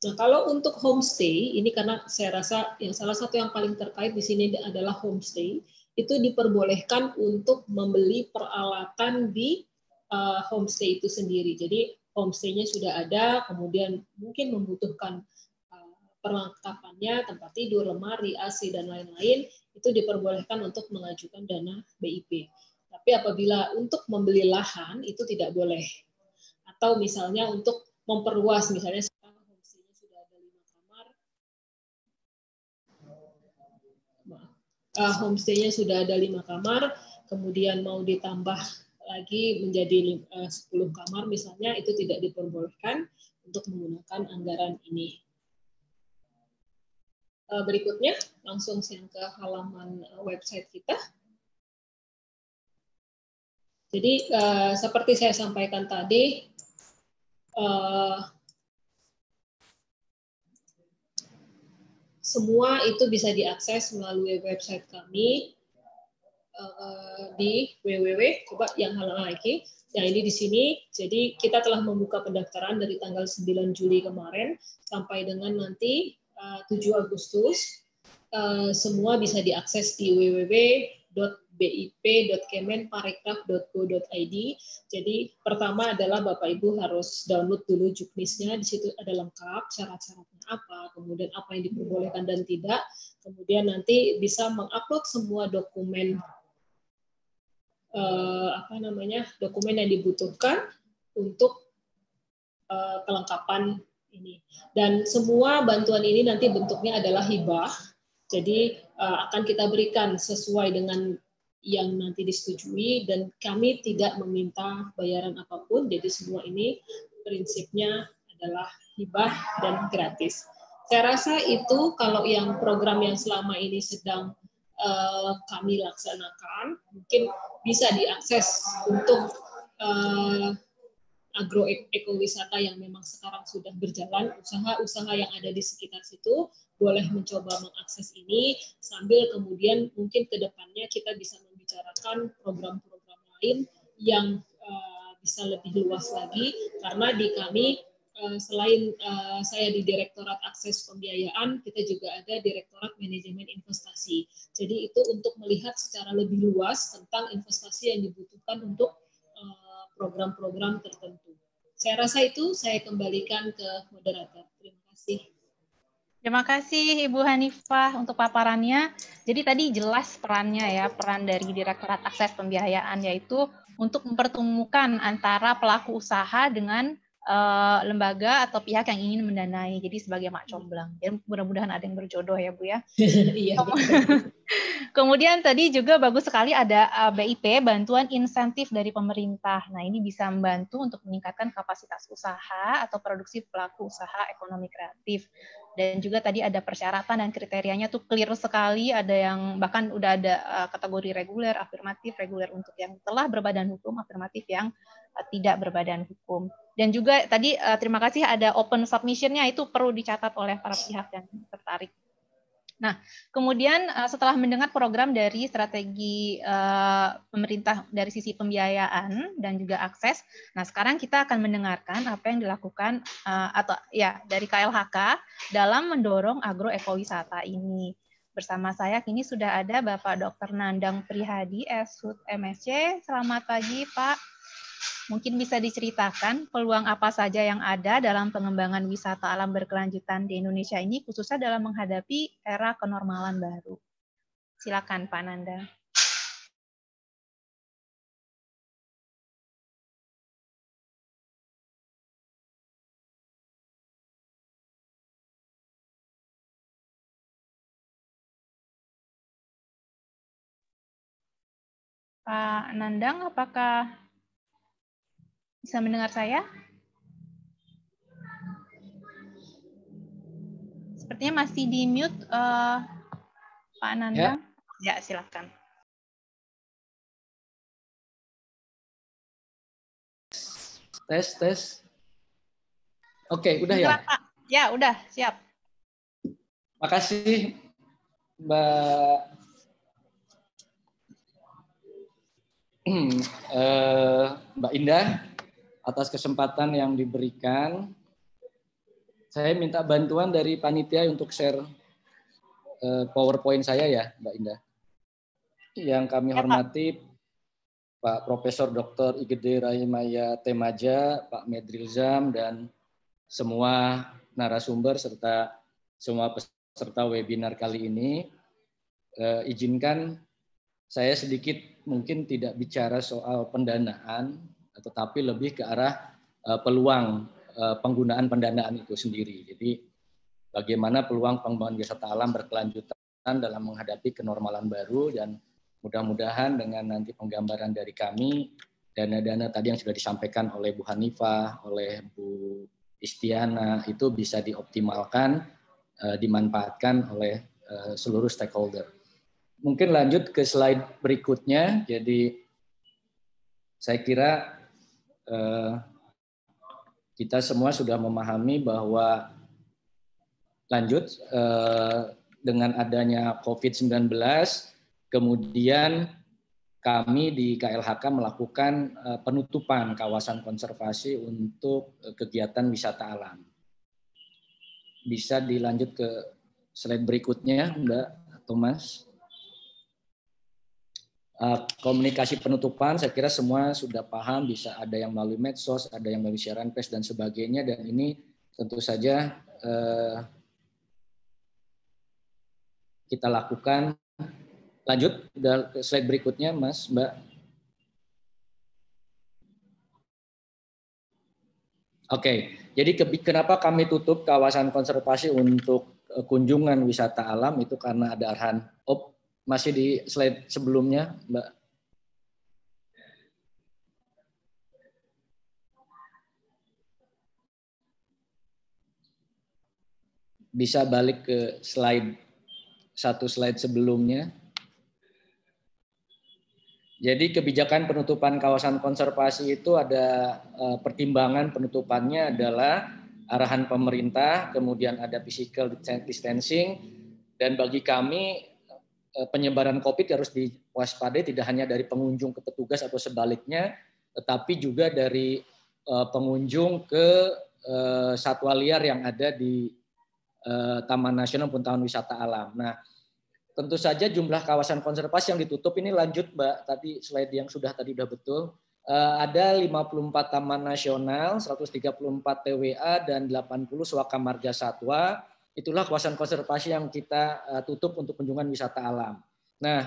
Nah, kalau untuk homestay, ini karena saya rasa yang salah satu yang paling terkait di sini adalah homestay, itu diperbolehkan untuk membeli peralatan di uh, homestay itu sendiri. Jadi homestaynya sudah ada, kemudian mungkin membutuhkan uh, perlengkapannya, tempat tidur, lemari, AC, dan lain-lain, itu diperbolehkan untuk mengajukan dana BIP. Tapi apabila untuk membeli lahan, itu tidak boleh. Atau misalnya untuk memperluas, misalnya uh, eh, homestay sudah ada lima kamar, kemudian mau ditambah lagi menjadi eh, uh, 10 kamar misalnya itu tidak diperbolehkan untuk menggunakan anggaran ini. Uh, berikutnya langsung saya ke halaman website kita. Jadi uh, seperti saya sampaikan tadi, uh, Semua itu bisa diakses melalui website kami eh, eh, di www. Coba yang halal lagi. Nah, ini di sini. Jadi, kita telah membuka pendaftaran dari tanggal 9 Juli kemarin sampai dengan nanti eh, uh, 7 Agustus. semua bisa diakses di www bip.kemenparekraf.go.id. Jadi pertama adalah Bapak Ibu harus download dulu juknisnya, di situ ada lengkap syarat-syaratnya apa, kemudian apa yang diperbolehkan dan tidak. Kemudian nanti bisa mengupload semua dokumen eh, apa namanya dokumen yang dibutuhkan untuk eh, kelengkapan ini. Dan semua bantuan ini nanti bentuknya adalah hibah. Jadi eh, akan kita berikan sesuai dengan yang nanti disetujui dan kami tidak meminta bayaran apapun. Jadi semua ini prinsipnya adalah hibah dan gratis. Saya rasa itu kalau yang program yang selama ini sedang uh, kami laksanakan mungkin bisa diakses untuk uh, eh, agroekowisata yang memang sekarang sudah berjalan, usaha-usaha yang ada di sekitar situ boleh mencoba mengakses ini sambil kemudian mungkin ke depannya kita bisa membicarakan program-program lain yang uh, bisa lebih luas lagi karena di kami uh, selain uh, saya di Direktorat Akses Pembiayaan, kita juga ada Direktorat Manajemen Investasi. Jadi itu untuk melihat secara lebih luas tentang investasi yang dibutuhkan untuk program-program tertentu. Saya rasa itu saya kembalikan ke moderator. Terima kasih. Terima kasih Ibu Hanifah untuk paparannya. Jadi tadi jelas perannya ya, peran dari Direktorat Akses Pembiayaan yaitu untuk mempertemukan antara pelaku usaha dengan uh, lembaga atau pihak yang ingin mendanai. Jadi sebagai mak hmm. comblang. Ya, mudah-mudahan ada yang berjodoh ya Bu ya. Iya. Kemudian tadi juga bagus sekali ada eh, BIP bantuan insentif dari pemerintah. Nah ini bisa membantu untuk meningkatkan kapasitas usaha atau produksi pelaku usaha ekonomi kreatif. Dan juga tadi ada persyaratan dan kriterianya tuh clear sekali. Ada yang bahkan udah ada eh, kategori reguler, afirmatif, reguler untuk yang telah berbadan hukum, afirmatif yang Eh, tidak berbadan hukum. Dan juga tadi eh, terima kasih ada open submissionnya itu perlu dicatat oleh para pihak yang tertarik. Nah, kemudian eh, setelah mendengar program dari strategi pemerintah dari sisi pembiayaan dan juga akses, nah sekarang kita akan mendengarkan apa yang dilakukan atau ya dari KLHK dalam mendorong agroekowisata ini. Bersama saya kini sudah ada Bapak Dr. Nandang Prihadi, S.Hud MSc. Selamat pagi, Pak. Mungkin bisa diceritakan peluang apa saja yang ada dalam pengembangan wisata alam berkelanjutan di Indonesia ini, khususnya dalam menghadapi era kenormalan baru. Silakan Pak Nanda. Pak Nandang, apakah bisa mendengar saya? Sepertinya masih di mute uh, Pak Ananda. Ya, ya silakan. Tes, tes. Oke, udah ya? Ya, udah, siap. Makasih Mbak hmm, eh, Mbak Indah atas kesempatan yang diberikan. Saya minta bantuan dari panitia untuk share uh, PowerPoint saya ya, Mbak Indah. Yang kami ya, hormati Pak Profesor Dr. Igede Rahimaya Temaja, Pak Medrilzam, dan semua narasumber serta semua peserta webinar kali ini. uh, izinkan saya sedikit mungkin tidak bicara soal pendanaan, tetapi lebih ke arah eh, peluang eh, penggunaan pendanaan itu sendiri. Jadi bagaimana peluang pengembangan wisata alam berkelanjutan dalam menghadapi kenormalan baru dan mudah-mudahan dengan nanti penggambaran dari kami dana-dana tadi yang sudah disampaikan oleh Bu Hanifah, oleh Bu Istiana itu bisa dioptimalkan, eh, dimanfaatkan oleh seluruh stakeholder. Mungkin lanjut ke slide berikutnya. Jadi saya kira Eh, kita semua sudah memahami bahwa lanjut eh, dengan adanya COVID-19 kemudian kami di KLHK melakukan eh, penutupan kawasan konservasi untuk kegiatan wisata alam. Bisa dilanjut ke slide berikutnya, Mbak Thomas. Mas. Eh, komunikasi penutupan saya kira semua sudah paham bisa ada yang melalui medsos, ada yang melalui siaran pers dan sebagainya dan ini tentu saja uh, kita lakukan lanjut ke slide berikutnya Mas Mbak Oke, okay. jadi kenapa kami tutup kawasan konservasi untuk eh, kunjungan wisata alam itu karena ada arahan masih di slide sebelumnya, Mbak. Bisa balik ke slide satu slide sebelumnya. Jadi kebijakan penutupan kawasan konservasi itu ada eh, pertimbangan penutupannya adalah arahan pemerintah, kemudian ada physical distancing, dan bagi kami Eh, penyebaran COVID harus diwaspadai tidak hanya dari pengunjung ke petugas atau sebaliknya, tetapi juga dari eh, pengunjung ke eh, satwa liar yang ada di Taman Nasional pun Taman Wisata Alam. Nah, tentu saja jumlah kawasan konservasi yang ditutup ini lanjut Mbak, tadi slide yang sudah tadi sudah betul. Ada 54 taman nasional, 134 TWA, dan 80 suaka marga satwa Itulah kawasan konservasi yang kita eh, tutup untuk kunjungan wisata alam. Nah,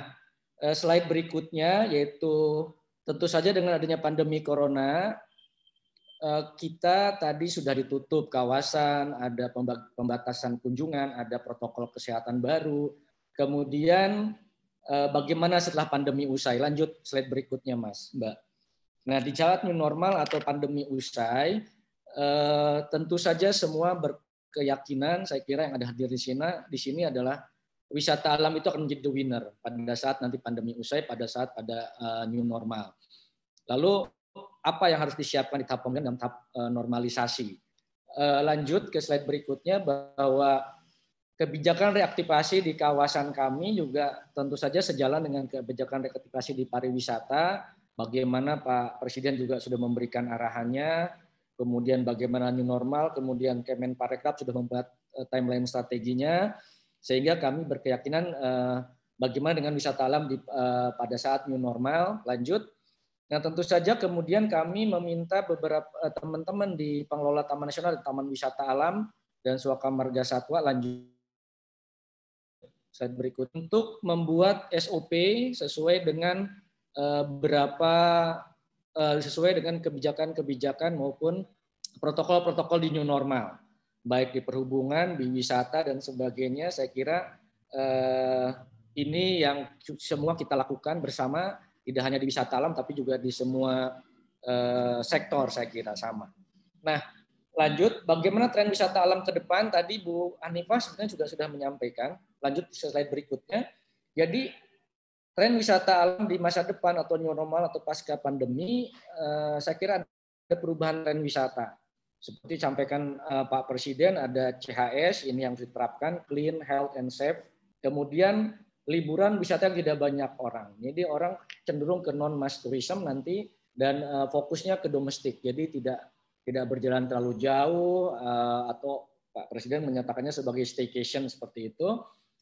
eh, slide berikutnya yaitu tentu saja dengan adanya pandemi corona eh, kita tadi sudah ditutup kawasan, ada pembatasan kunjungan, ada protokol kesehatan baru. Kemudian bagaimana setelah pandemi usai? Lanjut slide berikutnya Mas, Mbak. Nah, di jalan new normal atau pandemi usai, tentu saja semua ber, keyakinan saya kira yang ada hadir di sini di sini adalah wisata alam itu akan menjadi the winner pada saat nanti pandemi usai, pada saat ada uh, new normal. Lalu apa yang harus disiapkan di tahap pemulihan dan tahap uh, normalisasi? Uh, lanjut ke slide berikutnya bahwa kebijakan reaktivasi di kawasan kami juga tentu saja sejalan dengan kebijakan reaktivasi di pariwisata. Bagaimana Pak Presiden juga sudah memberikan arahannya kemudian bagaimana new normal, kemudian Kemenparekraf sudah membuat eh, timeline strateginya, sehingga kami berkeyakinan eh, bagaimana dengan wisata alam di, eh, pada saat new normal lanjut. Nah tentu saja kemudian kami meminta beberapa teman-teman di pengelola Taman Nasional Taman Wisata Alam dan Suaka Marga Satwa lanjut slide berikut untuk membuat SOP sesuai dengan berapa Eh, sesuai dengan kebijakan-kebijakan maupun protokol-protokol di new normal, baik di perhubungan, di wisata dan sebagainya. Saya kira eh, ini yang semua kita lakukan bersama, tidak hanya di wisata alam tapi juga di semua eh, sektor saya kira sama. Nah, lanjut bagaimana tren wisata alam ke depan tadi Bu Anifah sebenarnya sudah sudah menyampaikan. Lanjut slide berikutnya. Jadi tren wisata alam di masa depan atau new normal atau pasca pandemi, eh, saya kira ada perubahan tren wisata. Seperti sampaikan eh, Pak Presiden, ada CHS, ini yang diterapkan, Clean, Health, and Safe. Kemudian liburan wisata yang tidak banyak orang. Jadi orang cenderung ke non-mass tourism nanti dan eh, fokusnya ke domestik. Jadi tidak tidak berjalan terlalu jauh atau Pak Presiden menyatakannya sebagai staycation seperti itu.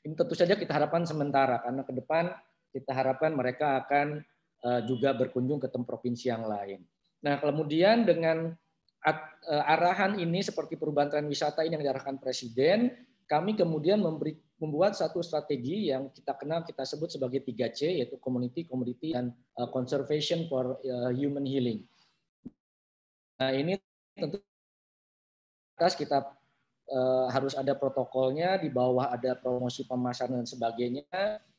Ini tentu saja kita harapkan sementara karena ke depan kita harapkan mereka akan eh, juga berkunjung ke tempat provinsi yang lain. Nah, kemudian dengan eh, arahan ini seperti perubahan tren wisata ini yang diarahkan Presiden, kami kemudian memberi, membuat satu strategi yang kita kenal kita sebut sebagai 3C yaitu community, community dan eh, conservation for human healing. Nah, ini tentu atas kita Eh, harus ada protokolnya, di bawah ada promosi pemasaran dan sebagainya,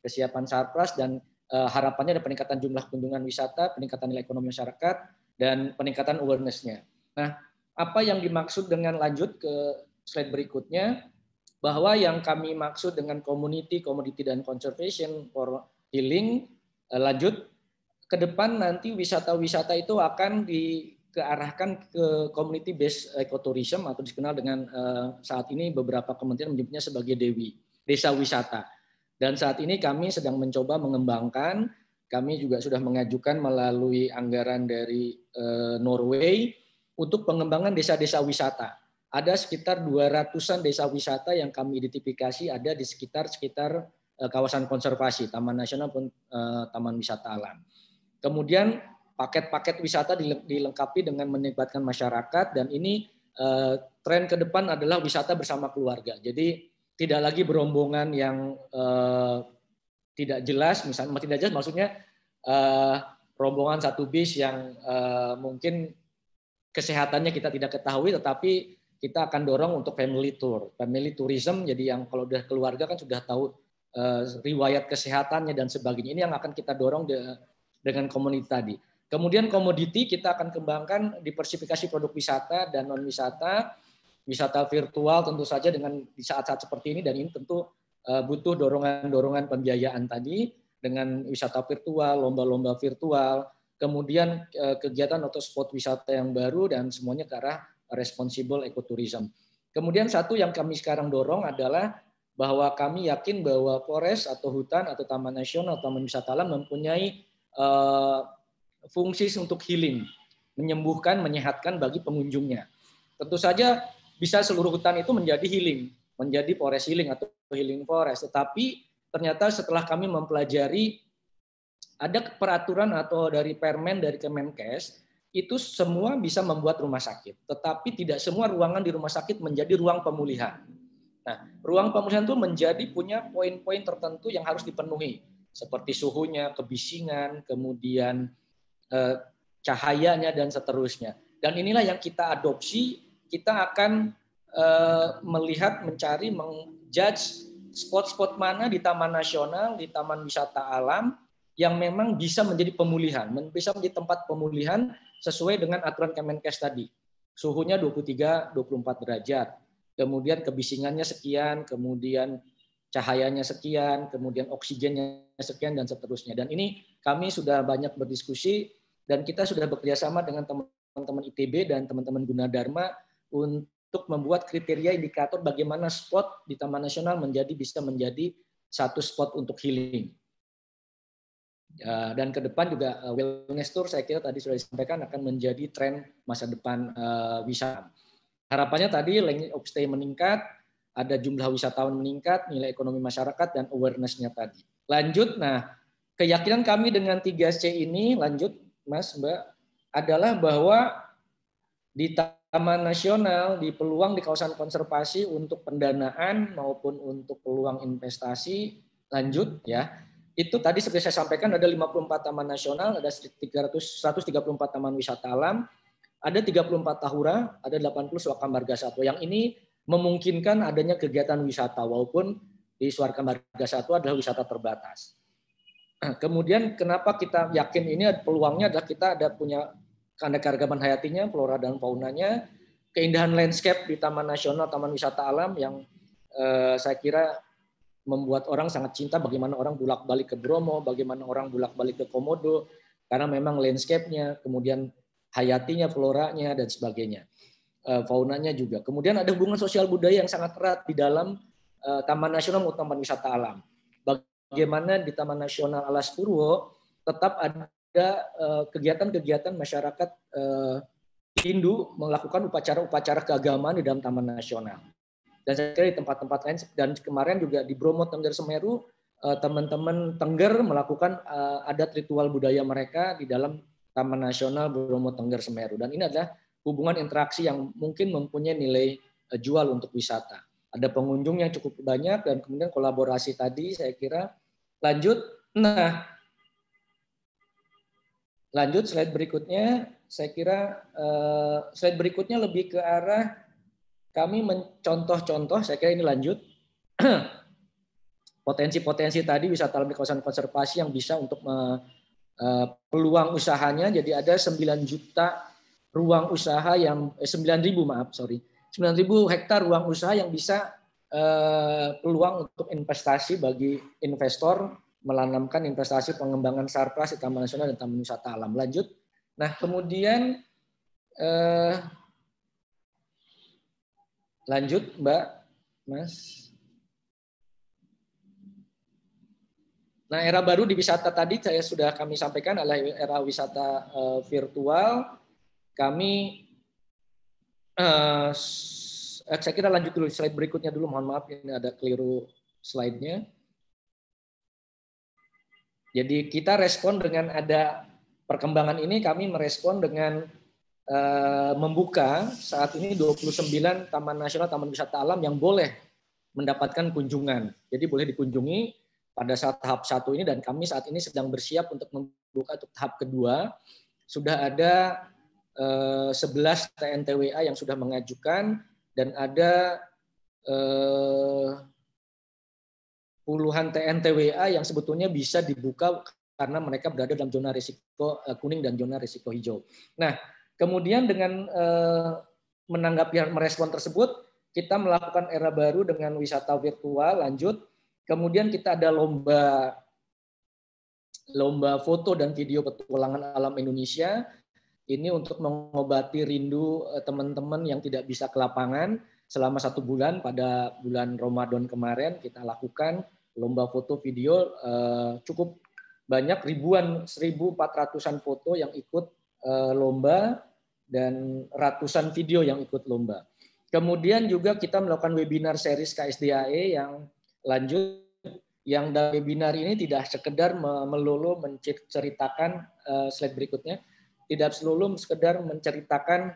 kesiapan sarpras dan eh, harapannya ada peningkatan jumlah kunjungan wisata, peningkatan nilai ekonomi masyarakat dan peningkatan awareness-nya. Nah, apa yang dimaksud dengan lanjut ke slide berikutnya bahwa yang kami maksud dengan community, commodity dan conservation for healing eh, lanjut ke depan nanti wisata-wisata itu akan di kearahkan ke community based ecotourism atau dikenal dengan eh, saat ini beberapa kementerian menyebutnya sebagai Dewi desa wisata. Dan saat ini kami sedang mencoba mengembangkan, kami juga sudah mengajukan melalui anggaran dari eh, Norway untuk pengembangan desa-desa wisata. Ada sekitar 200-an desa wisata yang kami identifikasi ada di sekitar-sekitar eh, kawasan konservasi, Taman Nasional pun Taman Wisata Alam. Kemudian paket-paket wisata dilengkapi dengan melibatkan masyarakat dan ini eh, tren ke depan adalah wisata bersama keluarga. Jadi tidak lagi berombongan yang eh, tidak jelas, misalnya tidak jelas maksudnya eh, rombongan satu bis yang eh, mungkin kesehatannya kita tidak ketahui, tetapi kita akan dorong untuk family tour, family tourism. Jadi yang kalau udah keluarga kan sudah tahu uh, riwayat kesehatannya dan sebagainya. Ini yang akan kita dorong de, dengan komunitas tadi Kemudian komoditi kita akan kembangkan diversifikasi produk wisata dan non wisata, wisata virtual tentu saja dengan di saat-saat seperti ini dan ini tentu eh, butuh dorongan-dorongan pembiayaan tadi dengan wisata virtual, lomba-lomba virtual, kemudian eh, kegiatan atau spot wisata yang baru dan semuanya ke arah responsible ecotourism. Kemudian satu yang kami sekarang dorong adalah bahwa kami yakin bahwa forest atau hutan atau taman nasional, taman wisata alam mempunyai eh, fungsi untuk healing, menyembuhkan, menyehatkan bagi pengunjungnya. Tentu saja bisa seluruh hutan itu menjadi healing, menjadi forest healing atau healing forest. Tetapi ternyata setelah kami mempelajari ada peraturan atau dari permen dari Kemenkes itu semua bisa membuat rumah sakit, tetapi tidak semua ruangan di rumah sakit menjadi ruang pemulihan. Nah, ruang pemulihan itu menjadi punya poin-poin tertentu yang harus dipenuhi, seperti suhunya, kebisingan, kemudian Eh, cahayanya dan seterusnya. Dan inilah yang kita adopsi, kita akan eh, melihat, mencari, mengjudge spot-spot mana di Taman Nasional, di Taman Wisata Alam yang memang bisa menjadi pemulihan, bisa menjadi tempat pemulihan sesuai dengan aturan Kemenkes tadi. Suhunya 23-24 derajat, kemudian kebisingannya sekian, kemudian cahayanya sekian, kemudian oksigennya sekian, dan seterusnya. Dan ini kami sudah banyak berdiskusi dan kita sudah bekerja sama dengan teman-teman ITB dan teman-teman Gunadarma untuk membuat kriteria indikator bagaimana spot di Taman Nasional menjadi bisa menjadi satu spot untuk healing. Ya, dan ke depan juga eh, wellness tour saya kira tadi sudah disampaikan akan menjadi tren masa depan eh, wisata. Harapannya tadi length of stay meningkat, ada jumlah wisatawan meningkat, nilai ekonomi masyarakat dan awarenessnya tadi. Lanjut, nah keyakinan kami dengan 3C ini lanjut Mas, Mbak, adalah bahwa di Taman Nasional, di peluang di kawasan konservasi untuk pendanaan maupun untuk peluang investasi lanjut ya. Itu tadi seperti saya sampaikan ada 54 taman nasional, ada 300, 134 taman wisata alam, ada 34 tahura, ada 80 suaka marga satwa. Yang ini memungkinkan adanya kegiatan wisata walaupun di suaka marga satwa adalah wisata terbatas. Nah, kemudian kenapa kita yakin ini peluangnya adalah kita ada punya keanekaragaman hayatinya, flora dan faunanya, keindahan landscape di Taman Nasional, Taman Wisata Alam yang eh, saya kira membuat orang sangat cinta bagaimana orang bulak balik ke Bromo, bagaimana orang bulak balik ke Komodo, karena memang landscape-nya, kemudian hayatinya, floranya, dan sebagainya. Eh, faunanya juga. Kemudian ada hubungan sosial budaya yang sangat erat di dalam eh, Taman Nasional maupun Taman Wisata Alam. Bagaimana di Taman Nasional Alas Purwo tetap ada eh, kegiatan-kegiatan masyarakat eh, Hindu melakukan upacara-upacara keagamaan di dalam Taman Nasional. Dan saya kira di tempat-tempat lain dan kemarin juga di Bromo Tengger Semeru eh, teman-teman Tengger melakukan adat ritual budaya mereka di dalam Taman Nasional Bromo Tengger Semeru. Dan ini adalah hubungan interaksi yang mungkin mempunyai nilai jual untuk wisata. Ada pengunjung yang cukup banyak dan kemudian kolaborasi tadi saya kira Lanjut. Nah, lanjut slide berikutnya. Saya kira uh, slide berikutnya lebih ke arah kami mencontoh-contoh, saya kira ini lanjut. Potensi-potensi tadi wisata alam di kawasan konservasi yang bisa untuk me, uh, peluang usahanya. Jadi ada 9 juta ruang usaha yang eh, 9 ribu maaf sorry 9 ribu hektar ruang usaha yang bisa Eh, peluang untuk investasi bagi investor melanamkan investasi pengembangan sarpras di Taman Nasional dan Taman Wisata Alam. Lanjut. Nah, kemudian eh, lanjut Mbak Mas. Nah, era baru di wisata tadi saya sudah kami sampaikan adalah era wisata eh, virtual. Kami eh, Eh, saya kira lanjut dulu slide berikutnya dulu. Mohon maaf ini ada keliru slide-nya. Jadi kita respon dengan ada perkembangan ini kami merespon dengan eh, membuka saat ini 29 taman nasional taman wisata alam yang boleh mendapatkan kunjungan. Jadi boleh dikunjungi pada saat tahap satu ini dan kami saat ini sedang bersiap untuk membuka untuk tahap kedua. Sudah ada 11 eh, TNTWA yang sudah mengajukan dan ada eh, puluhan TNTWA yang sebetulnya bisa dibuka karena mereka berada dalam zona risiko eh, kuning dan zona risiko hijau. Nah, kemudian dengan eh, menanggapi merespon tersebut, kita melakukan era baru dengan wisata virtual lanjut. Kemudian kita ada lomba lomba foto dan video petualangan alam Indonesia ini untuk mengobati rindu eh, teman-teman yang tidak bisa ke lapangan selama satu bulan pada bulan Ramadan kemarin kita lakukan lomba foto video eh, cukup banyak ribuan 1400-an foto yang ikut eh, lomba dan ratusan video yang ikut lomba. Kemudian juga kita melakukan webinar series KSDAE yang lanjut yang dalam webinar ini tidak sekedar melulu menceritakan slide berikutnya tidak selalu sekedar menceritakan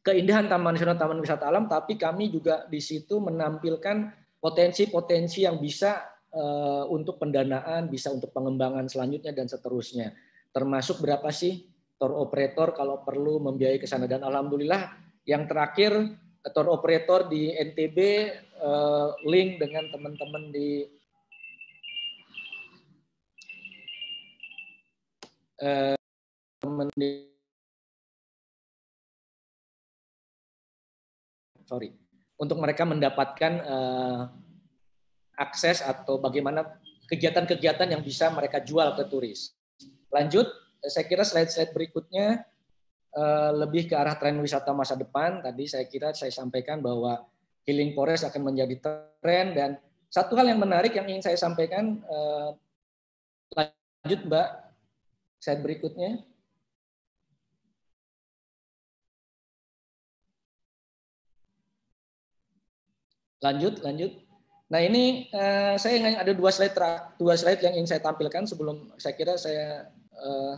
keindahan Taman Nasional Taman Wisata Alam, tapi kami juga di situ menampilkan potensi-potensi yang bisa eh, untuk pendanaan, bisa untuk pengembangan selanjutnya dan seterusnya. Termasuk berapa sih tour operator kalau perlu membiayai ke sana dan alhamdulillah yang terakhir eh, tour operator di NTB eh, link dengan teman-teman di sorry untuk mereka mendapatkan uh, akses atau bagaimana kegiatan-kegiatan yang bisa mereka jual ke turis. Lanjut, saya kira slide-slide berikutnya uh, lebih ke arah tren wisata masa depan. Tadi saya kira saya sampaikan bahwa healing forest akan menjadi tren dan satu hal yang menarik yang ingin saya sampaikan uh, lanjut Mbak slide berikutnya. Lanjut, lanjut. Nah ini eh, saya ingin ada dua slide dua slide yang ingin saya tampilkan sebelum saya kira saya eh,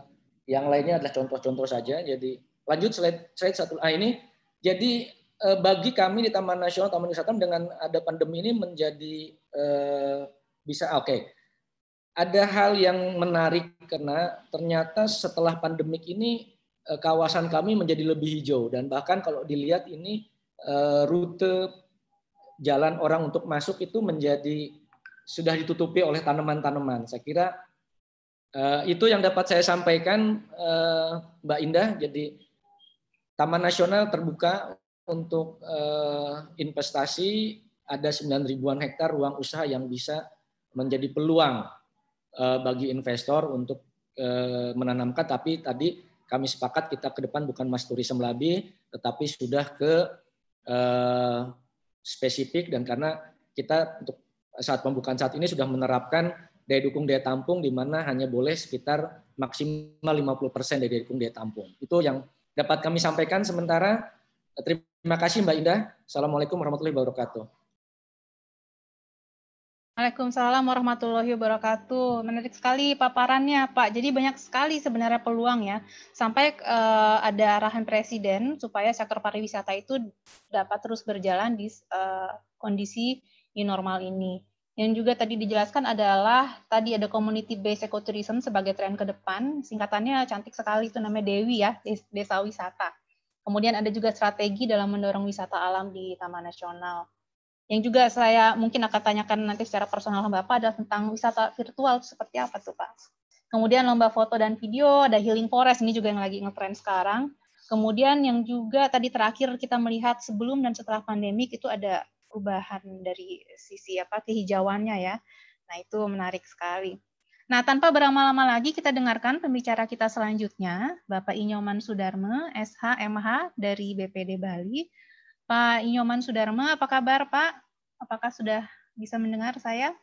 yang lainnya adalah contoh-contoh saja. Jadi lanjut slide slide satu ah ini. Jadi eh, bagi kami di Taman Nasional Taman Wisata dengan ada pandemi ini menjadi eh, bisa ah, oke. Okay. Ada hal yang menarik karena ternyata setelah pandemik ini eh, kawasan kami menjadi lebih hijau dan bahkan kalau dilihat ini eh, rute jalan orang untuk masuk itu menjadi sudah ditutupi oleh tanaman-tanaman. Saya kira eh, itu yang dapat saya sampaikan, eh, Mbak Indah. Jadi Taman Nasional terbuka untuk eh, investasi ada 9 ribuan hektar ruang usaha yang bisa menjadi peluang bagi investor untuk menanamkan. Tapi tadi kami sepakat kita ke depan bukan mas turisme lagi, tetapi sudah ke spesifik dan karena kita untuk saat pembukaan saat ini sudah menerapkan daya dukung daya tampung di mana hanya boleh sekitar maksimal 50% persen daya dukung daya tampung. Itu yang dapat kami sampaikan sementara. Terima kasih Mbak Indah. Assalamualaikum warahmatullahi wabarakatuh. Waalaikumsalam warahmatullahi wabarakatuh. Menarik sekali paparannya, Pak. Jadi banyak sekali sebenarnya peluang ya. Sampai uh, ada arahan presiden supaya sektor pariwisata itu dapat terus berjalan di uh, kondisi new normal ini. Yang juga tadi dijelaskan adalah tadi ada community based ecotourism sebagai tren ke depan. Singkatannya cantik sekali itu namanya Dewi ya, Desa Wisata. Kemudian ada juga strategi dalam mendorong wisata alam di Taman Nasional yang juga saya mungkin akan tanyakan nanti secara personal ke Bapak adalah tentang wisata virtual seperti apa tuh Pak. Kemudian lomba foto dan video, ada Healing Forest, ini juga yang lagi ngetrend sekarang. Kemudian yang juga tadi terakhir kita melihat sebelum dan setelah pandemik itu ada perubahan dari sisi apa kehijauannya ya. Nah itu menarik sekali. Nah tanpa berlama-lama lagi kita dengarkan pembicara kita selanjutnya Bapak Inyoman Sudarme, SHMH dari BPD Bali Pak Inyoman Sudarma, apa kabar Pak? Apakah sudah bisa mendengar saya?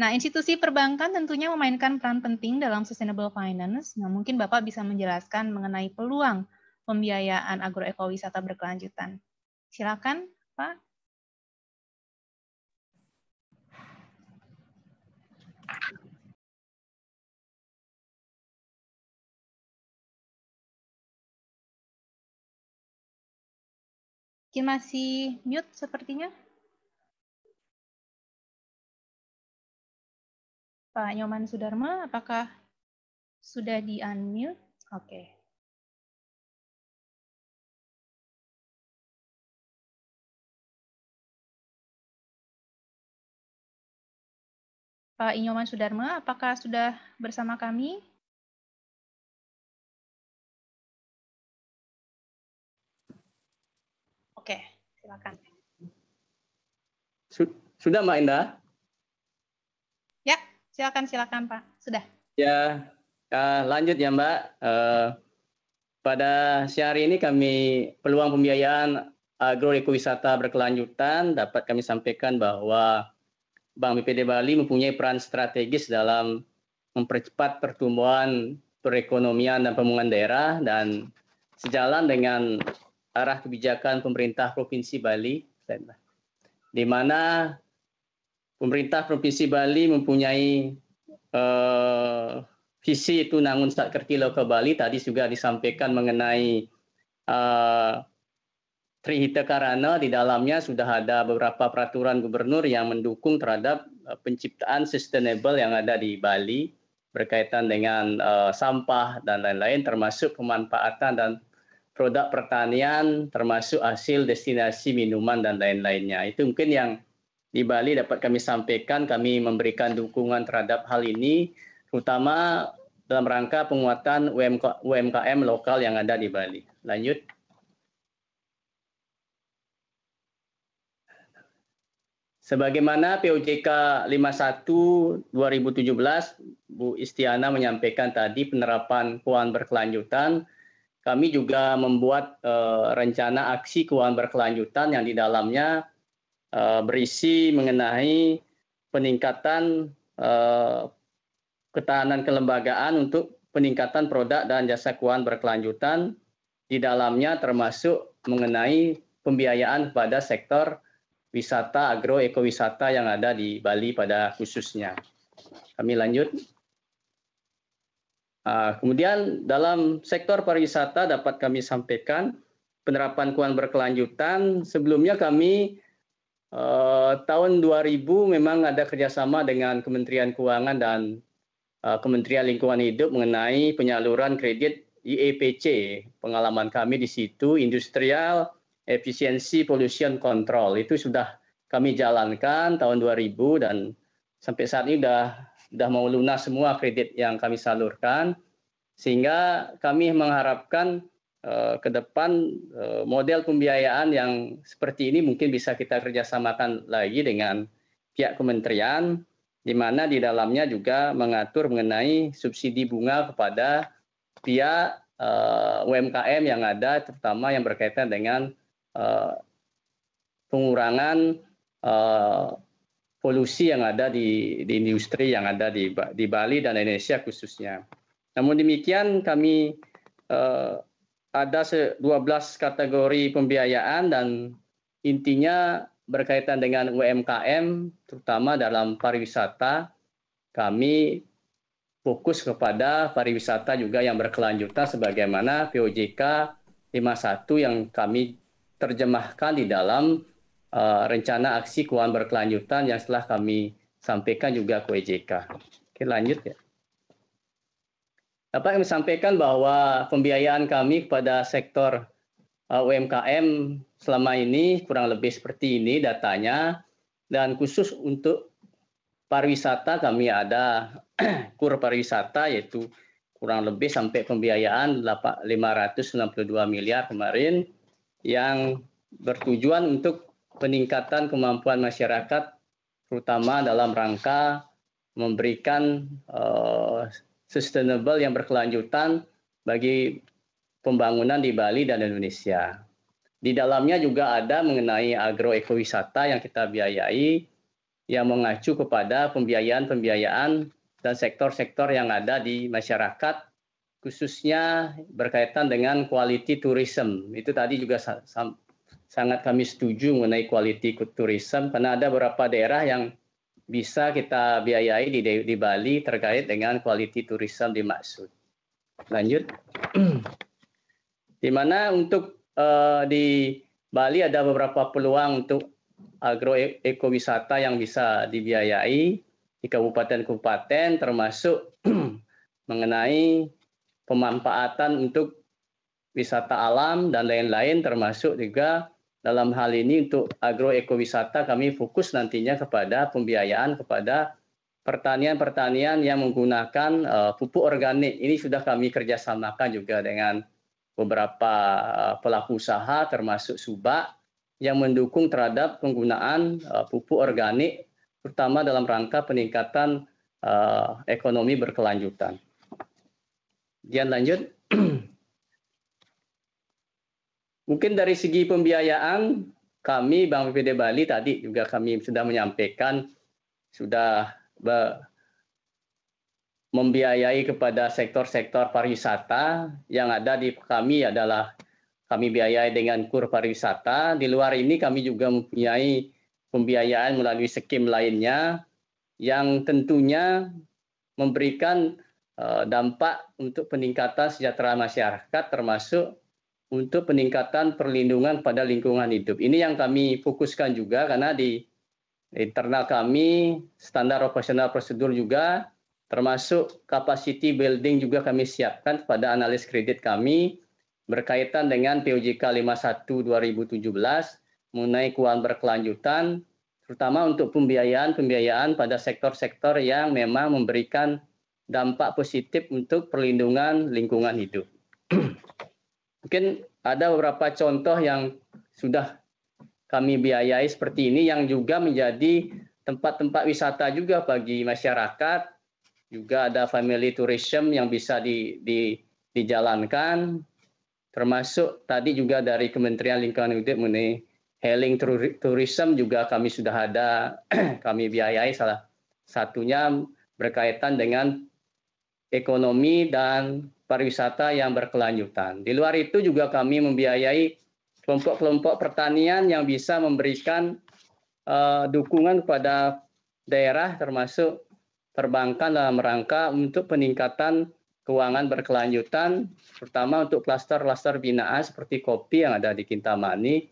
Nah, institusi perbankan tentunya memainkan peran penting dalam sustainable finance. Nah, mungkin Bapak bisa menjelaskan mengenai peluang pembiayaan agroekowisata berkelanjutan. Silakan, Pak. Mungkin masih mute sepertinya. Pak Nyoman Sudarma, apakah sudah di-unmute? Oke. Pak Inyoman Sudarma, apakah sudah bersama kami? Oke, silakan. Sudah Mbak Indah? Ya, silakan silakan Pak. Sudah. Ya, eh, lanjut ya Mbak. Eh, pada siang hari ini kami peluang pembiayaan agroekowisata berkelanjutan dapat kami sampaikan bahwa Bank BPD Bali mempunyai peran strategis dalam mempercepat pertumbuhan perekonomian dan pembangunan daerah dan sejalan dengan arah kebijakan pemerintah Provinsi Bali, di mana pemerintah Provinsi Bali mempunyai uh, visi saat kerkilo ke Bali tadi juga disampaikan mengenai uh, Trihita Karana di dalamnya sudah ada beberapa peraturan gubernur yang mendukung terhadap eh, penciptaan sustainable yang ada di Bali berkaitan dengan uh, sampah dan lain-lain termasuk pemanfaatan dan produk pertanian termasuk hasil destinasi minuman dan lain-lainnya. Itu mungkin yang di Bali dapat kami sampaikan, kami memberikan dukungan terhadap hal ini, terutama dalam rangka penguatan UMK, UMKM lokal yang ada di Bali. Lanjut. Sebagaimana POJK 51 2017, Bu Istiana menyampaikan tadi penerapan keuangan berkelanjutan kami juga membuat uh, rencana aksi keuangan berkelanjutan yang di dalamnya uh, berisi mengenai peningkatan uh, ketahanan kelembagaan untuk peningkatan produk dan jasa keuangan berkelanjutan di dalamnya termasuk mengenai pembiayaan pada sektor wisata agro ekowisata yang ada di Bali pada khususnya. Kami lanjut. Ah, kemudian dalam sektor pariwisata dapat kami sampaikan penerapan keuangan berkelanjutan. Sebelumnya kami eh, tahun 2000 memang ada kerjasama dengan Kementerian Keuangan dan eh, Kementerian Lingkungan Hidup mengenai penyaluran kredit IEPC. Pengalaman kami di situ industrial efisiensi pollution control itu sudah kami jalankan tahun 2000 dan sampai saat ini sudah sudah mau lunas semua kredit yang kami salurkan sehingga kami mengharapkan uh, ke depan uh, model pembiayaan yang seperti ini mungkin bisa kita kerjasamakan lagi dengan pihak kementerian di mana di dalamnya juga mengatur mengenai subsidi bunga kepada pihak uh, eh, UMKM yang ada terutama yang berkaitan dengan uh, pengurangan uh, polusi yang ada di, di industri yang ada di, di Bali dan Indonesia khususnya. Namun demikian kami uh, ada 12 kategori pembiayaan dan intinya berkaitan dengan UMKM terutama dalam pariwisata kami fokus kepada pariwisata juga yang berkelanjutan sebagaimana POJK 51 yang kami terjemahkan di dalam Eh, rencana aksi keuangan berkelanjutan yang setelah kami sampaikan juga ke OJK. E Oke, lanjut ya. Dapat kami sampaikan bahwa pembiayaan kami kepada sektor eh, UMKM selama ini kurang lebih seperti ini datanya dan khusus untuk pariwisata kami ada kur pariwisata yaitu kurang lebih sampai pembiayaan 562 miliar kemarin yang bertujuan untuk peningkatan kemampuan masyarakat terutama dalam rangka memberikan uh, sustainable yang berkelanjutan bagi pembangunan di Bali dan Indonesia. Di dalamnya juga ada mengenai agroekowisata yang kita biayai yang mengacu kepada pembiayaan-pembiayaan dan sektor-sektor yang ada di masyarakat khususnya berkaitan dengan quality tourism. Itu tadi juga sangat kami setuju mengenai quality tourism karena ada beberapa daerah yang bisa kita biayai di, di Bali terkait dengan quality tourism dimaksud. Lanjut. di mana untuk uh, di Bali ada beberapa peluang untuk agroekowisata yang bisa dibiayai di kabupaten-kabupaten termasuk mengenai pemanfaatan untuk wisata alam dan lain-lain termasuk juga dalam hal ini untuk agroekowisata kami fokus nantinya kepada pembiayaan kepada pertanian-pertanian yang menggunakan uh, pupuk organik. Ini sudah kami kerjasamakan juga dengan beberapa uh, pelaku usaha termasuk Subak yang mendukung terhadap penggunaan uh, pupuk organik terutama dalam rangka peningkatan uh, ekonomi berkelanjutan. Dian lanjut. Mungkin dari segi pembiayaan, kami Bank PPD Bali tadi juga kami sudah menyampaikan, sudah membiayai kepada sektor-sektor pariwisata yang ada di kami adalah kami biayai dengan kur pariwisata. Di luar ini kami juga mempunyai pembiayaan melalui skim lainnya yang tentunya memberikan eh, dampak untuk peningkatan sejahtera masyarakat termasuk untuk peningkatan perlindungan pada lingkungan hidup. Ini yang kami fokuskan juga karena di internal kami standar operasional prosedur juga termasuk capacity building juga kami siapkan pada analis kredit kami berkaitan dengan POJK 51 2017 mengenai keuangan berkelanjutan terutama untuk pembiayaan-pembiayaan pada sektor-sektor yang memang memberikan dampak positif untuk perlindungan lingkungan hidup. Mungkin ada beberapa contoh yang sudah kami biayai seperti ini yang juga menjadi tempat-tempat wisata juga bagi masyarakat. Juga ada family tourism yang bisa di, di, dijalankan, termasuk tadi juga dari Kementerian Lingkungan Hidup mengenai healing tourism juga kami sudah ada, kami biayai salah satunya berkaitan dengan ekonomi dan pariwisata yang berkelanjutan. Di luar itu juga kami membiayai kelompok-kelompok pertanian yang bisa memberikan uh, dukungan kepada daerah termasuk perbankan dalam rangka untuk peningkatan keuangan berkelanjutan, terutama untuk klaster-klaster binaan seperti kopi yang ada di Kintamani,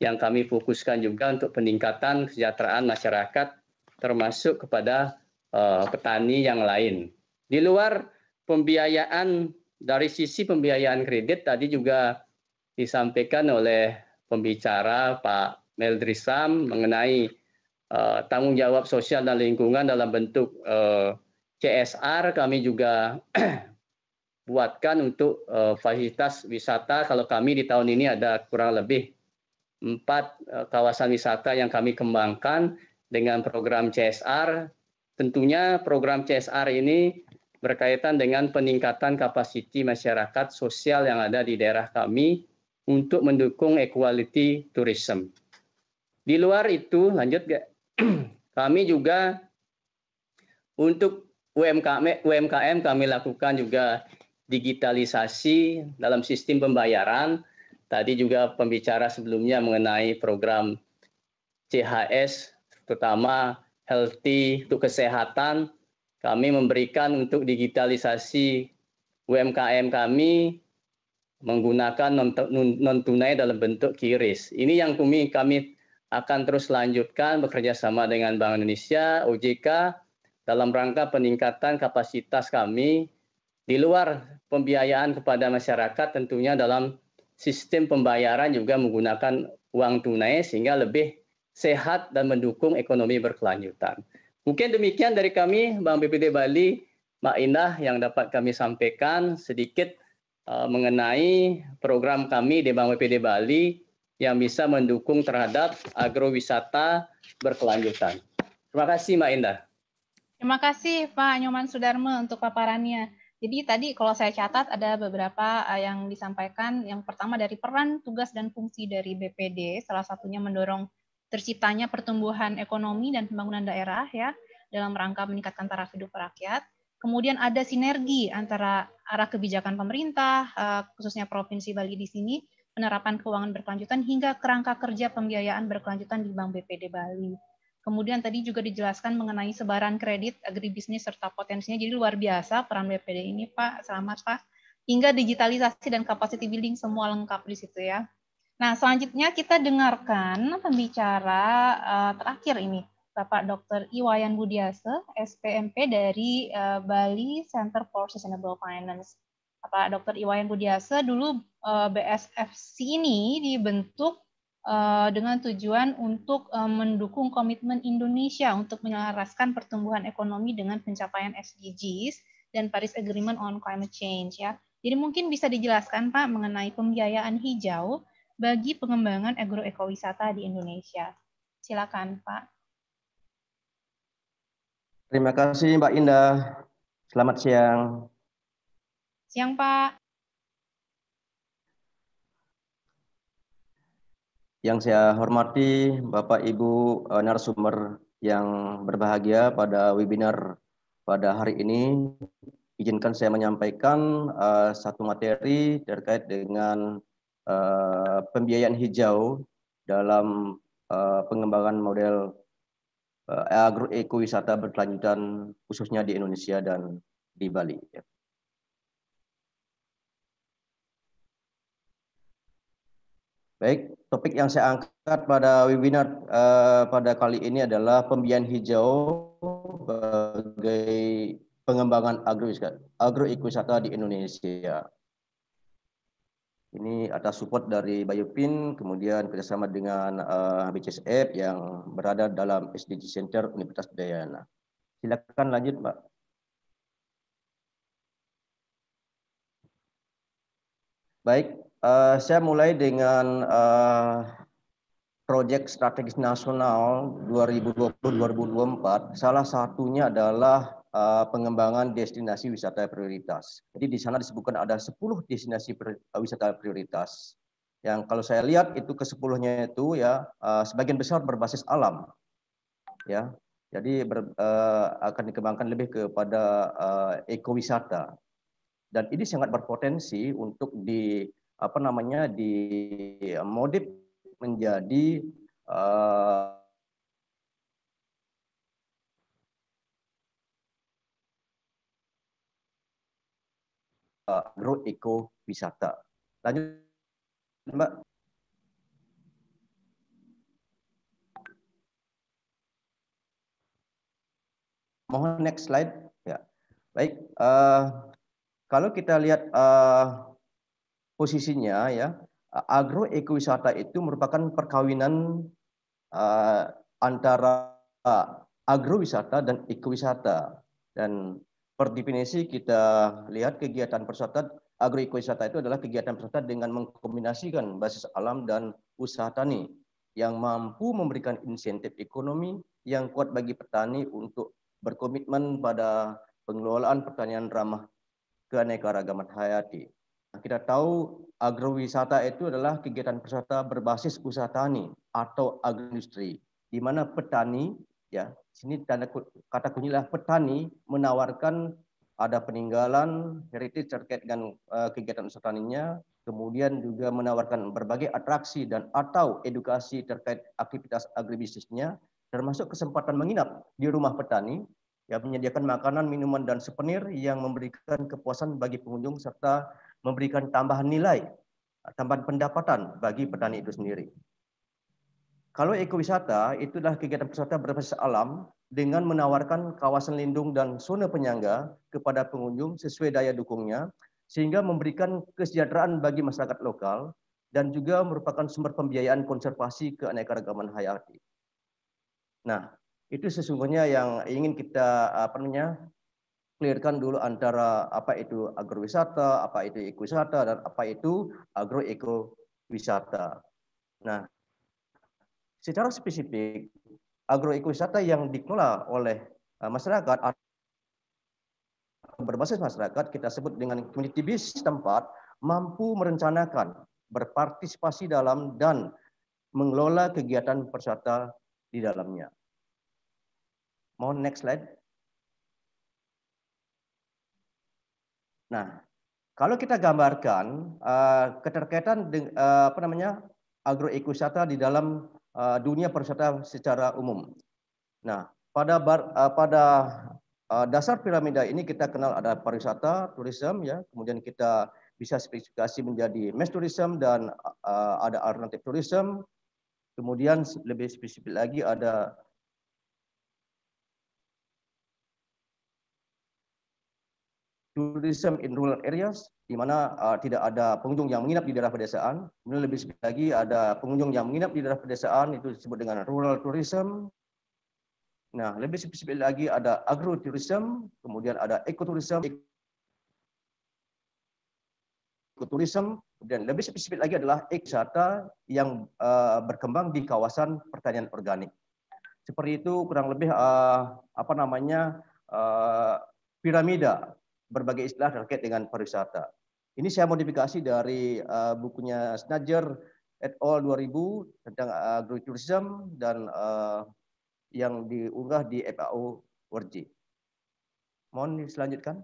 yang kami fokuskan juga untuk peningkatan kesejahteraan masyarakat, termasuk kepada uh, petani yang lain. Di luar pembiayaan dari sisi pembiayaan kredit tadi juga disampaikan oleh pembicara Pak Meldrisam mengenai uh, tanggung jawab sosial dan lingkungan dalam bentuk uh, eh, CSR kami juga buatkan untuk uh, fasilitas wisata kalau kami di tahun ini ada kurang lebih empat uh, kawasan wisata yang kami kembangkan dengan program CSR tentunya program CSR ini berkaitan dengan peningkatan kapasiti masyarakat sosial yang ada di daerah kami untuk mendukung equality tourism. Di luar itu, lanjut gak? kami juga untuk UMKM, UMKM kami lakukan juga digitalisasi dalam sistem pembayaran. Tadi juga pembicara sebelumnya mengenai program CHS, terutama healthy untuk kesehatan kami memberikan untuk digitalisasi UMKM kami menggunakan non tunai dalam bentuk kiris. Ini yang kami kami akan terus lanjutkan bekerja sama dengan Bank Indonesia, OJK dalam rangka peningkatan kapasitas kami di luar pembiayaan kepada masyarakat tentunya dalam sistem pembayaran juga menggunakan uang tunai sehingga lebih sehat dan mendukung ekonomi berkelanjutan. Mungkin demikian dari kami, Bang BPD Bali, Mbak Indah, yang dapat kami sampaikan sedikit uh, mengenai program kami di Bank BPD Bali yang bisa mendukung terhadap agrowisata berkelanjutan. Terima kasih Mbak Indah. Terima kasih Pak Nyoman Sudarmo untuk paparannya. Jadi tadi kalau saya catat ada beberapa eh, yang disampaikan. Yang pertama dari peran, tugas, dan fungsi dari BPD, salah satunya mendorong terciptanya pertumbuhan ekonomi dan pembangunan daerah ya dalam rangka meningkatkan taraf hidup rakyat. Kemudian ada sinergi antara arah kebijakan pemerintah, eh, khususnya Provinsi Bali di sini, penerapan keuangan berkelanjutan hingga kerangka kerja pembiayaan berkelanjutan di Bank BPD Bali. Kemudian tadi juga dijelaskan mengenai sebaran kredit agribisnis serta potensinya. Jadi luar biasa peran BPD ini Pak, selamat Pak. Hingga digitalisasi dan capacity building semua lengkap di situ ya. Nah, selanjutnya kita dengarkan pembicara uh, terakhir ini, Bapak Dr. Iwayan Budiase, SPMP dari uh, Bali Center for Sustainable Finance. Bapak Dr. Iwayan Budiase dulu uh, eh, BSFC ini dibentuk uh, dengan tujuan untuk uh, mendukung komitmen Indonesia untuk menyelaraskan pertumbuhan ekonomi dengan pencapaian SDGs dan Paris Agreement on Climate Change ya. Jadi mungkin bisa dijelaskan Pak mengenai pembiayaan hijau bagi pengembangan agroekowisata di Indonesia. Silakan, Pak. Terima kasih, Mbak Indah. Selamat siang. Siang, Pak. Yang saya hormati Bapak Ibu eh, narasumber yang berbahagia pada webinar pada hari ini, izinkan saya menyampaikan uh, satu materi terkait dengan Eh, pembiayaan hijau dalam eh, pengembangan model uh, eh, agroekowisata berkelanjutan khususnya di Indonesia dan di Bali. Ya. Baik, topik yang saya angkat pada webinar pada kali ini adalah pembiayaan hijau sebagai pengembangan agro di Indonesia. Ini atas support dari Biopin, kemudian kerjasama dengan uh, eh, BCSF yang berada dalam SDG Center Universitas Dayana. Silakan lanjut, Pak. Baik, uh, saya mulai dengan uh, eh, proyek strategis nasional 2020-2024. Salah satunya adalah Eh, pengembangan destinasi wisata prioritas. Jadi di sana disebutkan ada 10 destinasi eh, wisata prioritas. Yang kalau saya lihat itu kesepuluhnya itu ya eh, sebagian besar berbasis alam. Ya. Jadi ber, akan dikembangkan lebih kepada ekowisata. Dan ini sangat berpotensi untuk di apa namanya di modif menjadi uh, agro eh, eco wisata. Lanjut Mbak. Mohon next slide ya. Baik, uh, kalau kita lihat uh, posisinya ya, agro ekowisata itu merupakan perkawinan uh, antara agrowisata dan ekowisata dan per definisi kita lihat kegiatan perusahaan agrowisata itu adalah kegiatan perusahaan dengan mengkombinasikan basis alam dan usaha tani yang mampu memberikan insentif ekonomi yang kuat bagi petani untuk berkomitmen pada pengelolaan pertanian ramah keanekaragaman hayati. Nah, kita tahu agrowisata itu adalah kegiatan perusahaan berbasis usaha tani atau agroindustri, di mana petani ya sini tanda kata kuncilah petani menawarkan ada peninggalan heritage terkait dengan eh, kegiatan usaha taninya kemudian juga menawarkan berbagai atraksi dan atau edukasi terkait aktivitas agribisnisnya termasuk kesempatan menginap di rumah petani ya menyediakan makanan, minuman dan souvenir yang memberikan kepuasan bagi pengunjung serta memberikan tambahan nilai, tambahan pendapatan bagi petani itu sendiri. Kalau ekowisata itu adalah kegiatan wisata berbasis alam dengan menawarkan kawasan lindung dan zona penyangga kepada pengunjung sesuai daya dukungnya sehingga memberikan kesejahteraan bagi masyarakat lokal dan juga merupakan sumber pembiayaan konservasi keanekaragaman hayati. Nah, itu sesungguhnya yang ingin kita apa namanya clearkan dulu antara apa itu agrowisata, apa itu ekowisata dan apa itu agroekowisata. Nah, Secara spesifik, agroekowisata yang dikelola oleh eh, masyarakat berbasis masyarakat kita sebut dengan community based tempat mampu merencanakan, berpartisipasi dalam dan mengelola kegiatan perserta di dalamnya. Mohon next slide. Nah, kalau kita gambarkan uh, keterkaitan dengan uh, eh, apa namanya agroekowisata di dalam Eh, dunia pariwisata secara umum. Nah, pada bar, eh, pada eh, dasar piramida ini kita kenal ada pariwisata, tourism ya, kemudian kita bisa spesifikasi menjadi mass tourism dan ada alternative tourism. Kemudian lebih spesifik lagi ada tourism in rural areas, di mana uh, tidak ada pengunjung yang menginap di daerah pedesaan. Kemudian lebih sedikit lagi ada pengunjung yang menginap di daerah pedesaan, itu disebut dengan rural tourism. Nah, lebih spesifik lagi ada agrotourism, kemudian ada ecotourism, ecotourism, kemudian lebih spesifik lagi adalah ekosata yang uh, berkembang di kawasan pertanian organik. Seperti itu kurang lebih uh, apa namanya uh, piramida berbagai istilah terkait dengan pariwisata. Ini saya modifikasi dari uh, bukunya Snager et al 2000 tentang eh, agriturism dan uh, yang diunggah di FAO World Mohon diselanjutkan.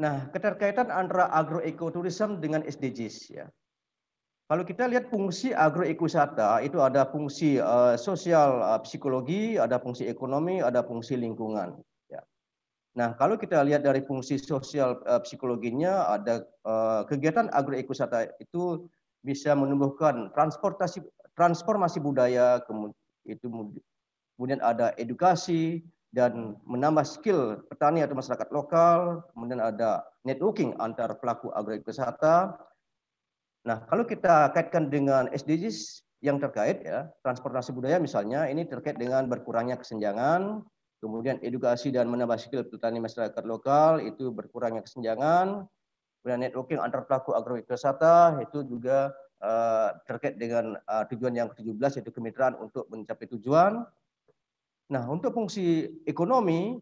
Nah, keterkaitan antara agroekoturism dengan SDGs ya. Kalau kita lihat fungsi agroekosata itu ada fungsi uh, sosial uh, psikologi, ada fungsi ekonomi, ada fungsi lingkungan. Ya. Nah, kalau kita lihat dari fungsi sosial uh, psikologinya, ada uh, kegiatan agroekosata itu bisa menumbuhkan transportasi transformasi budaya, itu kemudian ada edukasi dan menambah skill petani atau masyarakat lokal, kemudian ada networking antar pelaku agroekosata, Nah, kalau kita kaitkan dengan SDGs yang terkait ya, transportasi budaya misalnya ini terkait dengan berkurangnya kesenjangan, kemudian edukasi dan menambah skill petani masyarakat lokal itu berkurangnya kesenjangan, kemudian networking antar pelaku agrowisata itu juga uh, terkait dengan uh, tujuan yang ke-17 yaitu kemitraan untuk mencapai tujuan. Nah, untuk fungsi ekonomi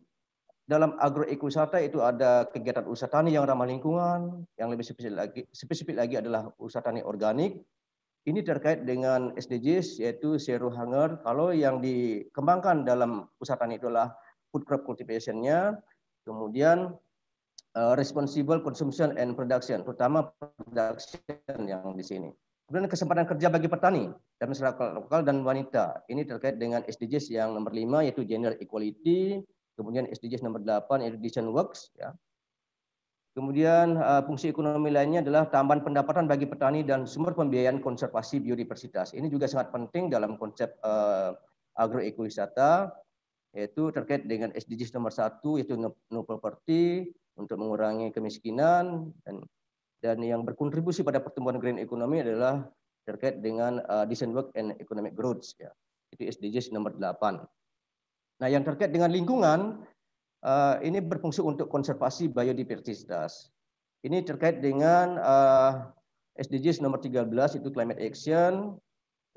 dalam agroekowisata itu ada kegiatan usaha tani yang ramah lingkungan, yang lebih spesifik lagi, spesifik lagi adalah usaha tani organik. Ini terkait dengan SDGs yaitu zero hunger. Kalau yang dikembangkan dalam usaha tani itulah food crop cultivation-nya, kemudian uh, responsible consumption and production, terutama production yang di sini. Kemudian kesempatan kerja bagi petani dan masyarakat lokal dan wanita. Ini terkait dengan SDGs yang nomor lima yaitu gender equality, Kemudian SDGs nomor 8 Education Works ya. Kemudian eh, fungsi ekonomi lainnya adalah tambahan pendapatan bagi petani dan sumber pembiayaan konservasi biodiversitas. Ini juga sangat penting dalam konsep uh, agroekowisata yaitu terkait dengan SDGs nomor 1 yaitu no Property untuk mengurangi kemiskinan dan dan yang berkontribusi pada pertumbuhan green economy adalah terkait dengan uh, eh, decent work and economic growth ya. Itu SDGs nomor 8. Nah, yang terkait dengan lingkungan eh, ini berfungsi untuk konservasi biodiversitas. Ini terkait dengan SDGs eh, nomor 13 itu climate action,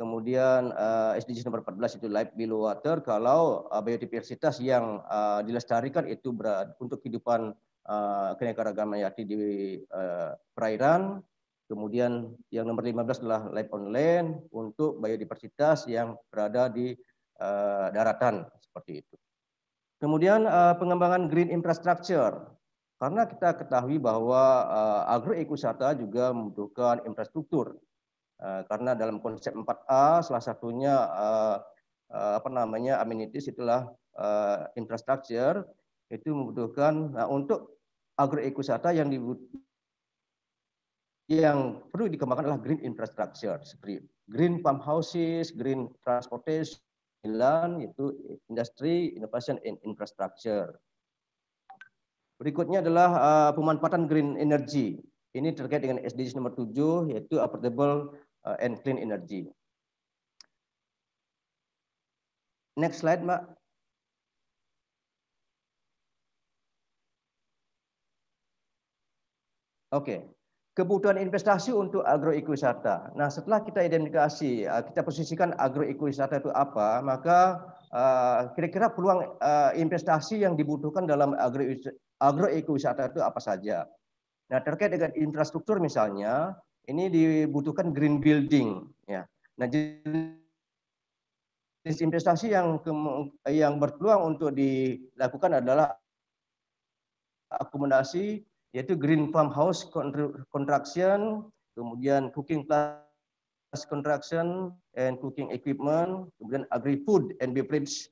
kemudian SDGs eh, nomor 14 itu life below water. Kalau biodiversitas yang dilestarikan itu berat untuk kehidupan keanekaragaman hayati di perairan. Kemudian yang nomor 15 adalah life on land untuk biodiversitas yang berada di uh, daratan seperti itu. Kemudian uh, pengembangan green infrastructure. Karena kita ketahui bahwa uh, agroekowisata juga membutuhkan infrastruktur. Uh, karena dalam konsep 4A salah satunya uh, uh, apa namanya amenities itulah uh, infrastructure itu membutuhkan nah, untuk agroekowisata yang dibutuhkan yang perlu dikembangkan adalah green infrastructure seperti green farm houses, green transportation, yaitu industri, innovation, and infrastructure. Berikutnya adalah uh, pemanfaatan green energy. Ini terkait dengan SDGs nomor 7 yaitu affordable uh, and clean energy. Next slide, Mbak. Oke. Okay kebutuhan investasi untuk agroekowisata. Nah, setelah kita identifikasi, eh, kita posisikan agroekowisata itu apa, maka eh, kira-kira peluang eh, investasi yang dibutuhkan dalam agroekowisata itu apa saja. Nah, terkait dengan infrastruktur misalnya, ini dibutuhkan green building. Ya. Nah, jenis investasi yang yang berpeluang untuk dilakukan adalah akomodasi yaitu green farmhouse construction, kemudian cooking plus construction and cooking equipment, kemudian agri food and beverage,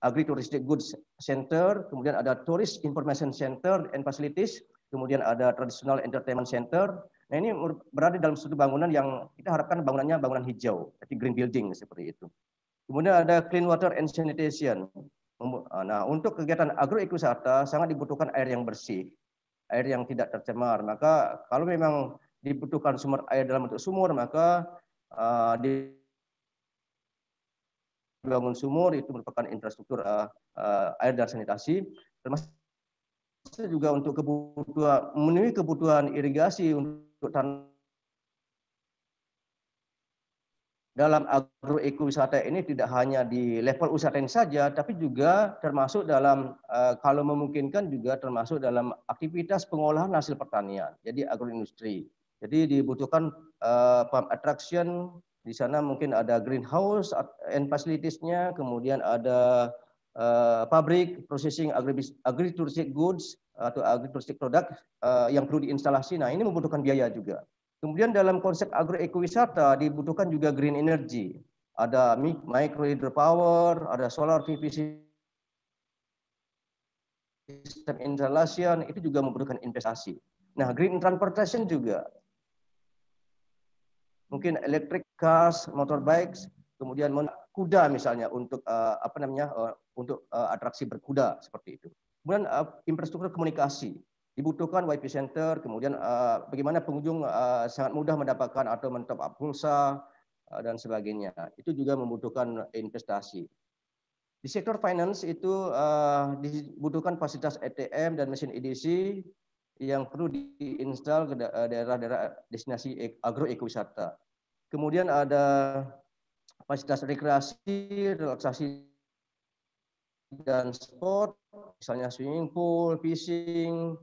agri touristic goods center, kemudian ada tourist information center and facilities, kemudian ada traditional entertainment center. Nah ini berada dalam suatu bangunan yang kita harapkan bangunannya bangunan hijau, jadi green building seperti itu. Kemudian ada clean water and sanitation. Nah, untuk kegiatan agro agroekowisata sangat dibutuhkan air yang bersih air yang tidak tercemar. Maka kalau memang dibutuhkan sumber air dalam bentuk sumur, maka uh, di bangun sumur itu merupakan infrastruktur uh, uh, air dan sanitasi termasuk juga untuk kebutuhan memenuhi kebutuhan irigasi untuk tanaman. dalam agroekowisata ini tidak hanya di level usaha ini saja, tapi juga termasuk dalam eh, kalau memungkinkan juga termasuk dalam aktivitas pengolahan hasil pertanian, jadi agroindustri. Jadi dibutuhkan farm eh, attraction di sana mungkin ada greenhouse and facilitiesnya, kemudian ada eh, pabrik processing agri-touristic goods atau agri-touristic product yang perlu diinstalasi. Nah ini membutuhkan biaya juga. Kemudian dalam konsep agroekowisata dibutuhkan juga green energy. Ada micro hydropower, ada solar PV sistem installation, itu juga membutuhkan investasi. Nah, green transportation juga. Mungkin electric cars, motorbikes, kemudian kuda misalnya untuk eh, apa namanya eh, untuk eh, atraksi berkuda seperti itu. Kemudian infrastruktur komunikasi dibutuhkan wifi center, kemudian uh, bagaimana pengunjung uh, sangat mudah mendapatkan atau mentop up pulsa uh, dan sebagainya. Itu juga membutuhkan investasi. Di sektor finance itu uh, dibutuhkan fasilitas ATM dan mesin EDC yang perlu diinstal ke daerah-daerah destinasi agroekowisata. Kemudian ada fasilitas rekreasi, relaksasi dan sport, misalnya swimming pool, fishing,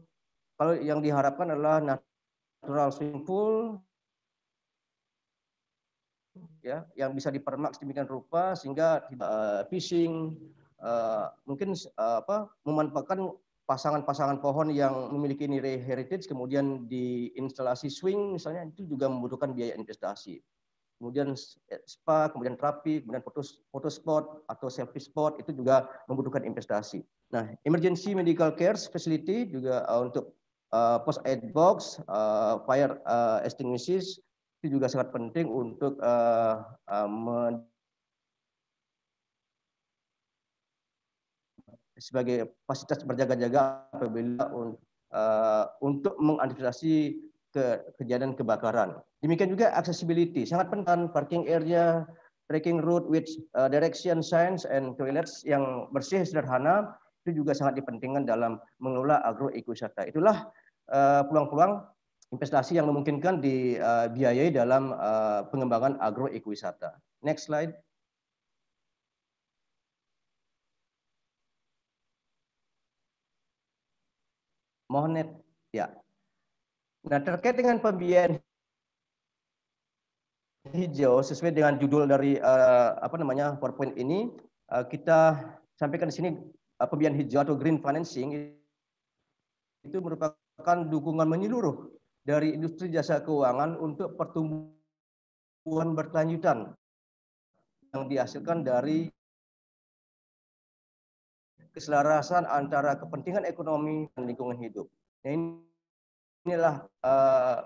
kalau yang diharapkan adalah natural swimming pool ya yang bisa dipermak sedemikian rupa sehingga tidak uh, fishing uh, mungkin uh, apa memanfaatkan pasangan-pasangan pohon yang memiliki nilai heritage kemudian diinstalasi swing misalnya itu juga membutuhkan biaya investasi. Kemudian spa, kemudian terapi, kemudian foto, foto spot atau selfie spot itu juga membutuhkan investasi. Nah, emergency medical care facility juga untuk uh, post aid box, uh, fire uh, eh, extinguishers itu juga sangat penting untuk uh, uh, men sebagai fasilitas berjaga-jaga apabila uh, untuk mengantisipasi ke, kejadian kebakaran. Demikian juga accessibility sangat penting parking area, trekking route with uh, direction signs and toilets yang bersih sederhana itu juga sangat dipentingkan dalam mengelola agroekowisata. Itulah eh, peluang-peluang investasi yang memungkinkan dibiayai dalam eh, pengembangan agroekowisata. Next slide. Mohon net ya. Nah, terkait dengan pembiayaan hijau sesuai dengan judul dari uh, apa namanya PowerPoint ini, uh, kita sampaikan di sini pembiayaan hijau atau green financing itu merupakan dukungan menyeluruh dari industri jasa keuangan untuk pertumbuhan berkelanjutan yang dihasilkan dari keselarasan antara kepentingan ekonomi dan lingkungan hidup. Nah, inilah uh,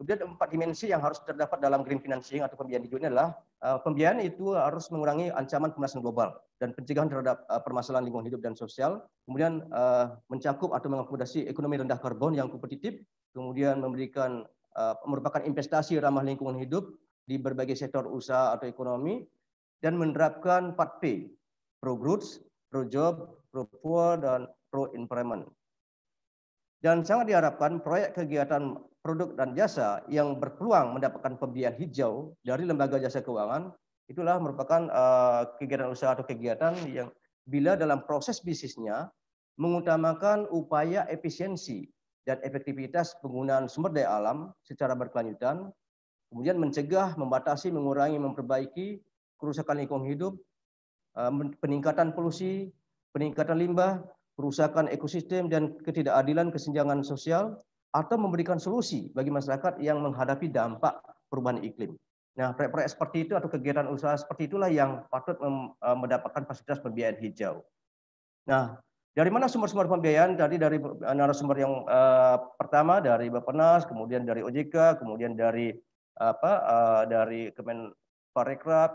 Kemudian empat dimensi yang harus terdapat dalam green financing atau pembiayaan hijau ini adalah eh, pembiayaan itu harus mengurangi ancaman pemanasan global dan pencegahan terhadap eh, permasalahan lingkungan hidup dan sosial, kemudian eh, mencakup atau mengakomodasi ekonomi rendah karbon yang kompetitif, kemudian memberikan merupakan investasi ramah lingkungan hidup di berbagai sektor usaha atau ekonomi dan menerapkan 4P, pro growth, pro job, pro poor dan pro environment. Dan sangat diharapkan proyek kegiatan produk dan jasa yang berpeluang mendapatkan pembiayaan hijau dari lembaga jasa keuangan itulah merupakan eh, kegiatan usaha atau kegiatan yang bila dalam proses bisnisnya mengutamakan upaya efisiensi dan efektivitas penggunaan sumber daya alam secara berkelanjutan, kemudian mencegah, membatasi, mengurangi, memperbaiki kerusakan lingkungan hidup, eh, peningkatan polusi, peningkatan limbah, kerusakan ekosistem dan ketidakadilan kesenjangan sosial, atau memberikan solusi bagi masyarakat yang menghadapi dampak perubahan iklim. Nah, proyek-proyek seperti itu atau kegiatan usaha seperti itulah yang patut eh, mendapatkan fasilitas pembiayaan hijau. Nah, dari mana sumber-sumber pembiayaan? Tadi dari narasumber yang uh, pertama dari Bappenas, kemudian dari OJK, kemudian dari apa? Uh, dari Kemen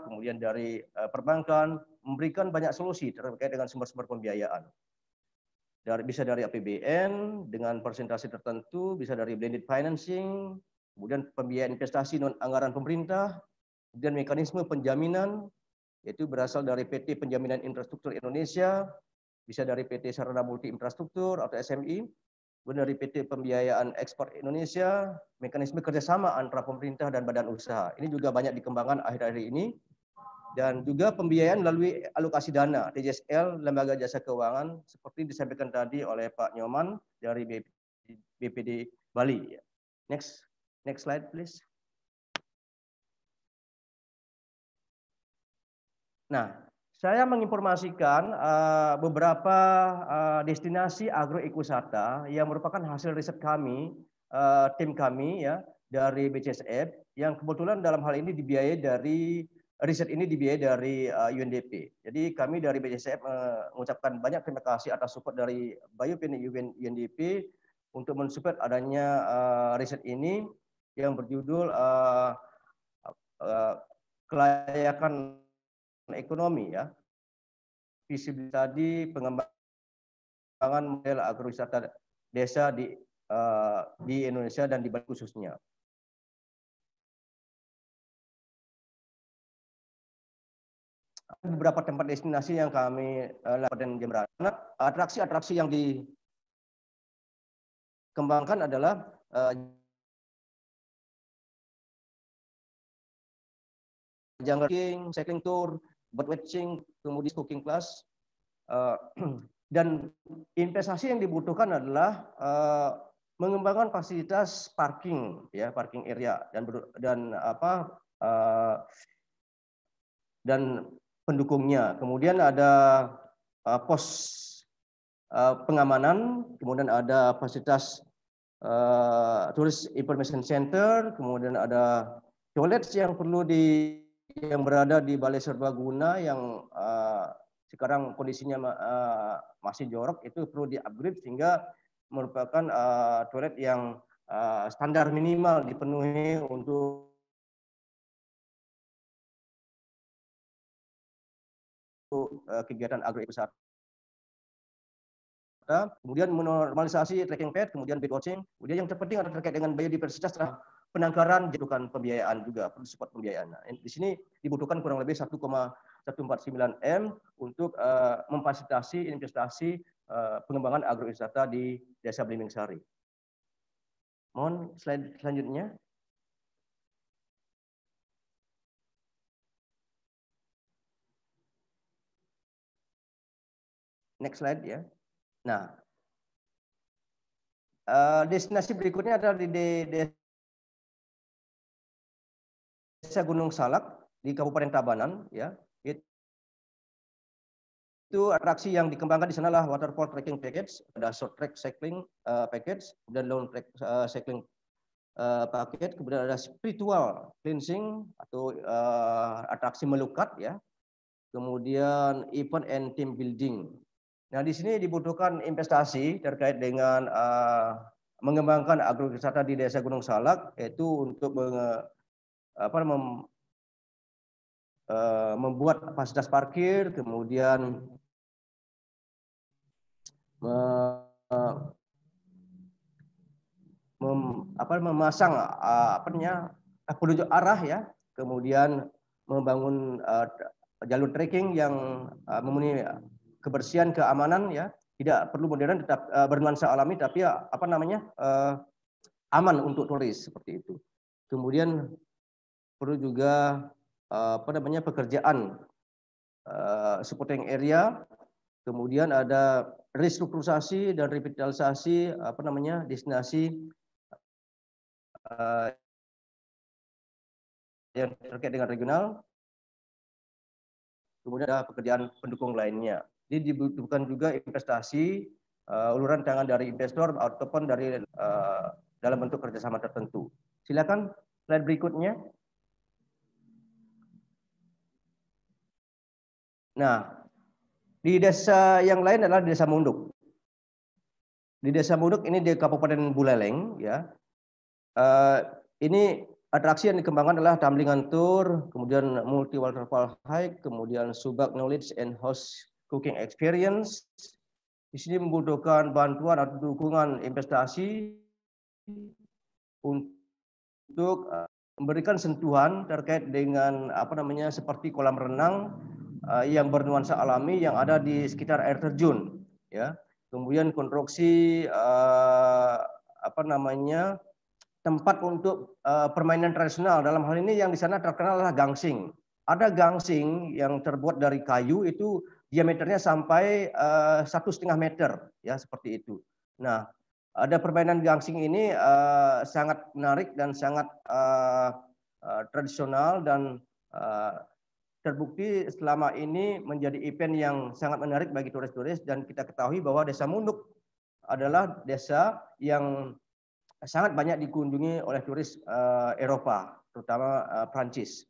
kemudian dari uh, perbankan memberikan banyak solusi terkait dengan sumber-sumber pembiayaan dari bisa dari APBN dengan persentase tertentu, bisa dari blended financing, kemudian pembiayaan investasi non anggaran pemerintah, kemudian mekanisme penjaminan yaitu berasal dari PT Penjaminan Infrastruktur Indonesia, bisa dari PT Sarana Multi Infrastruktur atau SMI, kemudian dari PT Pembiayaan Ekspor Indonesia, mekanisme kerjasama antara pemerintah dan badan usaha. Ini juga banyak dikembangkan akhir-akhir ini dan juga pembiayaan melalui alokasi dana DJSL Lembaga Jasa Keuangan seperti disampaikan tadi oleh Pak Nyoman dari BPD Bali. Next, next slide please. Nah, saya menginformasikan eh, beberapa uh, destinasi agroekowisata yang merupakan hasil riset kami, eh, tim kami ya dari BCSF yang kebetulan dalam hal ini dibiayai dari riset ini dibiayai dari eh, UNDP. Jadi kami dari BJCF eh, mengucapkan banyak terima kasih atas support dari Biopin UNDP untuk mensupport adanya eh, riset ini yang berjudul kelayakan ekonomi ya. Visibilitas tadi pengembangan model agrowisata desa di di Indonesia dan di Bali khususnya. beberapa tempat destinasi yang kami uh, lakukan di Jemberana. Atraksi-atraksi yang dikembangkan adalah uh, jungle king, cycling tour, bird watching, kemudian cooking class. Uh, dan investasi yang dibutuhkan adalah uh, mengembangkan fasilitas parking ya parking area dan dan apa uh, dan pendukungnya. Kemudian ada uh, pos uh, pengamanan, kemudian ada fasilitas uh, tourist information center, kemudian ada toilet yang perlu di yang berada di Balai Serbaguna yang uh, sekarang kondisinya uh, masih jorok itu perlu di-upgrade sehingga merupakan uh, toilet yang uh, standar minimal dipenuhi untuk uh, kegiatan agrowisata. Nah, kemudian menormalisasi tracking pad, kemudian bird watching. Kemudian yang terpenting adalah terkait dengan biodiversitas terhadap penangkaran jatuhkan pembiayaan juga, perlu support pembiayaan. Nah, di sini dibutuhkan kurang lebih 1,149 M untuk uh, memfasilitasi investasi uh, pengembangan agrowisata di Desa Blimbing Sari. Mohon slide selanjutnya. Next slide ya. Nah, uh, destinasi berikutnya adalah di desa Gunung Salak di Kabupaten Tabanan ya. Itu atraksi yang dikembangkan di sana sanalah waterfall trekking package, ada short track cycling uh, package, dan long track uh, cycling uh, package, kemudian ada spiritual cleansing atau uh, atraksi melukat ya. Kemudian event and team building Nah, di sini dibutuhkan investasi terkait dengan uh, mengembangkan agrowisata di desa Gunung Salak, yaitu untuk menge, apa, mem, uh, membuat fasilitas parkir, kemudian me, uh, mem, apa, memasang uh, apa namanya penunjuk arah ya, kemudian membangun uh, jalur trekking yang memenuhi kebersihan, keamanan ya, tidak perlu modern tetap uh, bernuansa alami tapi ya, apa namanya? Uh, aman untuk turis seperti itu. Kemudian perlu juga uh, apa namanya? pekerjaan uh, supporting area, kemudian ada restrukturisasi dan revitalisasi apa namanya? destinasi uh, yang terkait dengan regional, kemudian ada pekerjaan pendukung lainnya. Ini dibutuhkan juga investasi, uh, uluran tangan dari investor ataupun dari uh, dalam bentuk kerjasama tertentu. Silakan slide berikutnya. Nah, di desa yang lain adalah desa Munduk. Di desa Munduk ini di Kabupaten Buleleng, ya. Uh, ini atraksi yang dikembangkan adalah tumbling tour, kemudian multi waterfall hike, kemudian subak knowledge and host cooking experience. Di sini membutuhkan bantuan atau dukungan investasi untuk eh, memberikan sentuhan terkait dengan apa namanya seperti kolam renang eh, yang bernuansa alami yang ada di sekitar air terjun ya kemudian konstruksi eh, apa namanya tempat untuk permainan tradisional dalam hal ini yang di sana terkenal adalah gangsing ada gangsing yang terbuat dari kayu itu diameternya sampai eh, satu setengah meter ya seperti itu. Nah ada permainan gangsing ini eh, sangat menarik dan sangat eh, tradisional dan terbukti selama ini menjadi event yang sangat menarik bagi turis-turis dan kita ketahui bahwa desa Munduk adalah desa yang sangat banyak dikunjungi oleh turis Eropa terutama Prancis.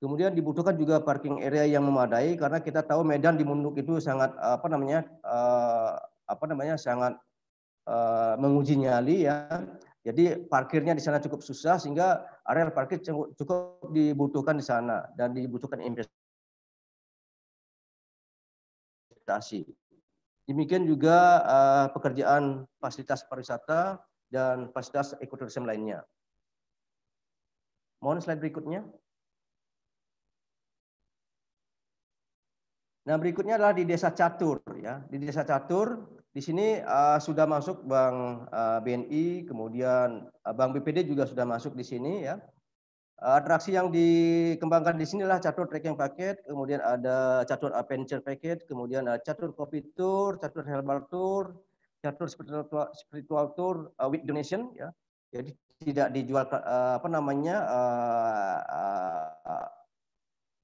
Kemudian dibutuhkan juga parking area yang memadai karena kita tahu Medan di Munduk itu sangat eh, apa namanya eh, apa namanya sangat eh, menguji nyali ya. Jadi parkirnya di sana cukup susah sehingga area parkir cukup dibutuhkan di sana dan dibutuhkan investasi. Demikian juga uh, pekerjaan fasilitas pariwisata dan fasilitas ekoturisme lainnya. Mohon slide berikutnya. Nah, berikutnya adalah di Desa Catur ya. Di Desa Catur di sini uh, sudah masuk Bank uh, eh, BNI, kemudian uh, eh, Bank BPD juga sudah masuk di sini ya. atraksi yang dikembangkan di sinilah catur trekking paket, kemudian ada catur adventure paket, kemudian ada catur kopi tour, catur herbal tour, catur spiritual, spiritual tour uh, with donation ya. Jadi tidak dijual uh, apa namanya uh, uh,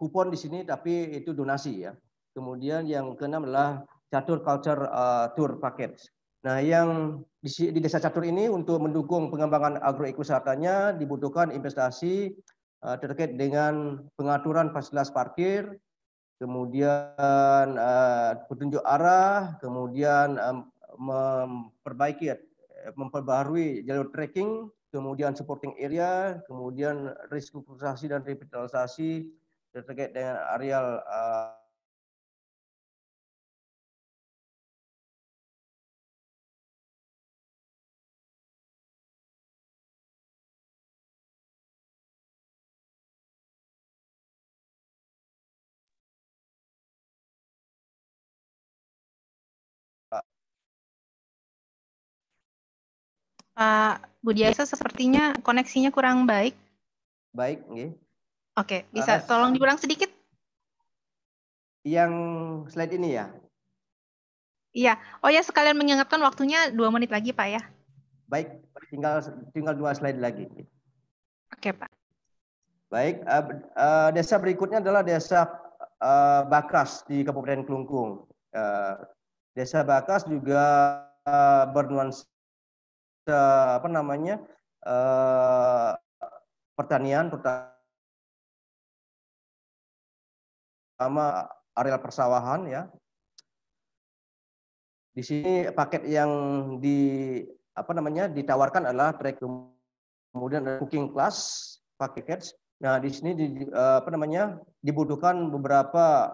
kupon di sini tapi itu donasi ya. Kemudian yang keenam adalah Catur Culture uh, Tour Package. Nah, yang di, di desa Catur ini untuk mendukung pengembangan agroekowisatanya dibutuhkan investasi uh, terkait dengan pengaturan fasilitas parkir, kemudian uh, petunjuk arah, kemudian um, memperbaiki, memperbaharui jalur trekking, kemudian supporting area, kemudian restrukturisasi dan revitalisasi terkait dengan areal uh, Pak budiasa iya. sepertinya koneksinya kurang baik. Baik, nggih. Oke, bisa Laras. tolong diulang sedikit? Yang slide ini ya? Iya. Oh ya, sekalian mengingatkan waktunya dua menit lagi, Pak ya. Baik, tinggal tinggal dua slide lagi. Oke, Pak. Baik, eh, eh, desa berikutnya adalah desa eh, Bakas di Kabupaten Kelungkung. desa Bakas juga bernuansa Eh, apa namanya eh, pertanian terutama areal persawahan ya. Di sini paket yang di apa namanya ditawarkan adalah trek kemudian ada cooking class paket. Nah, di sini di, eh, apa namanya dibutuhkan beberapa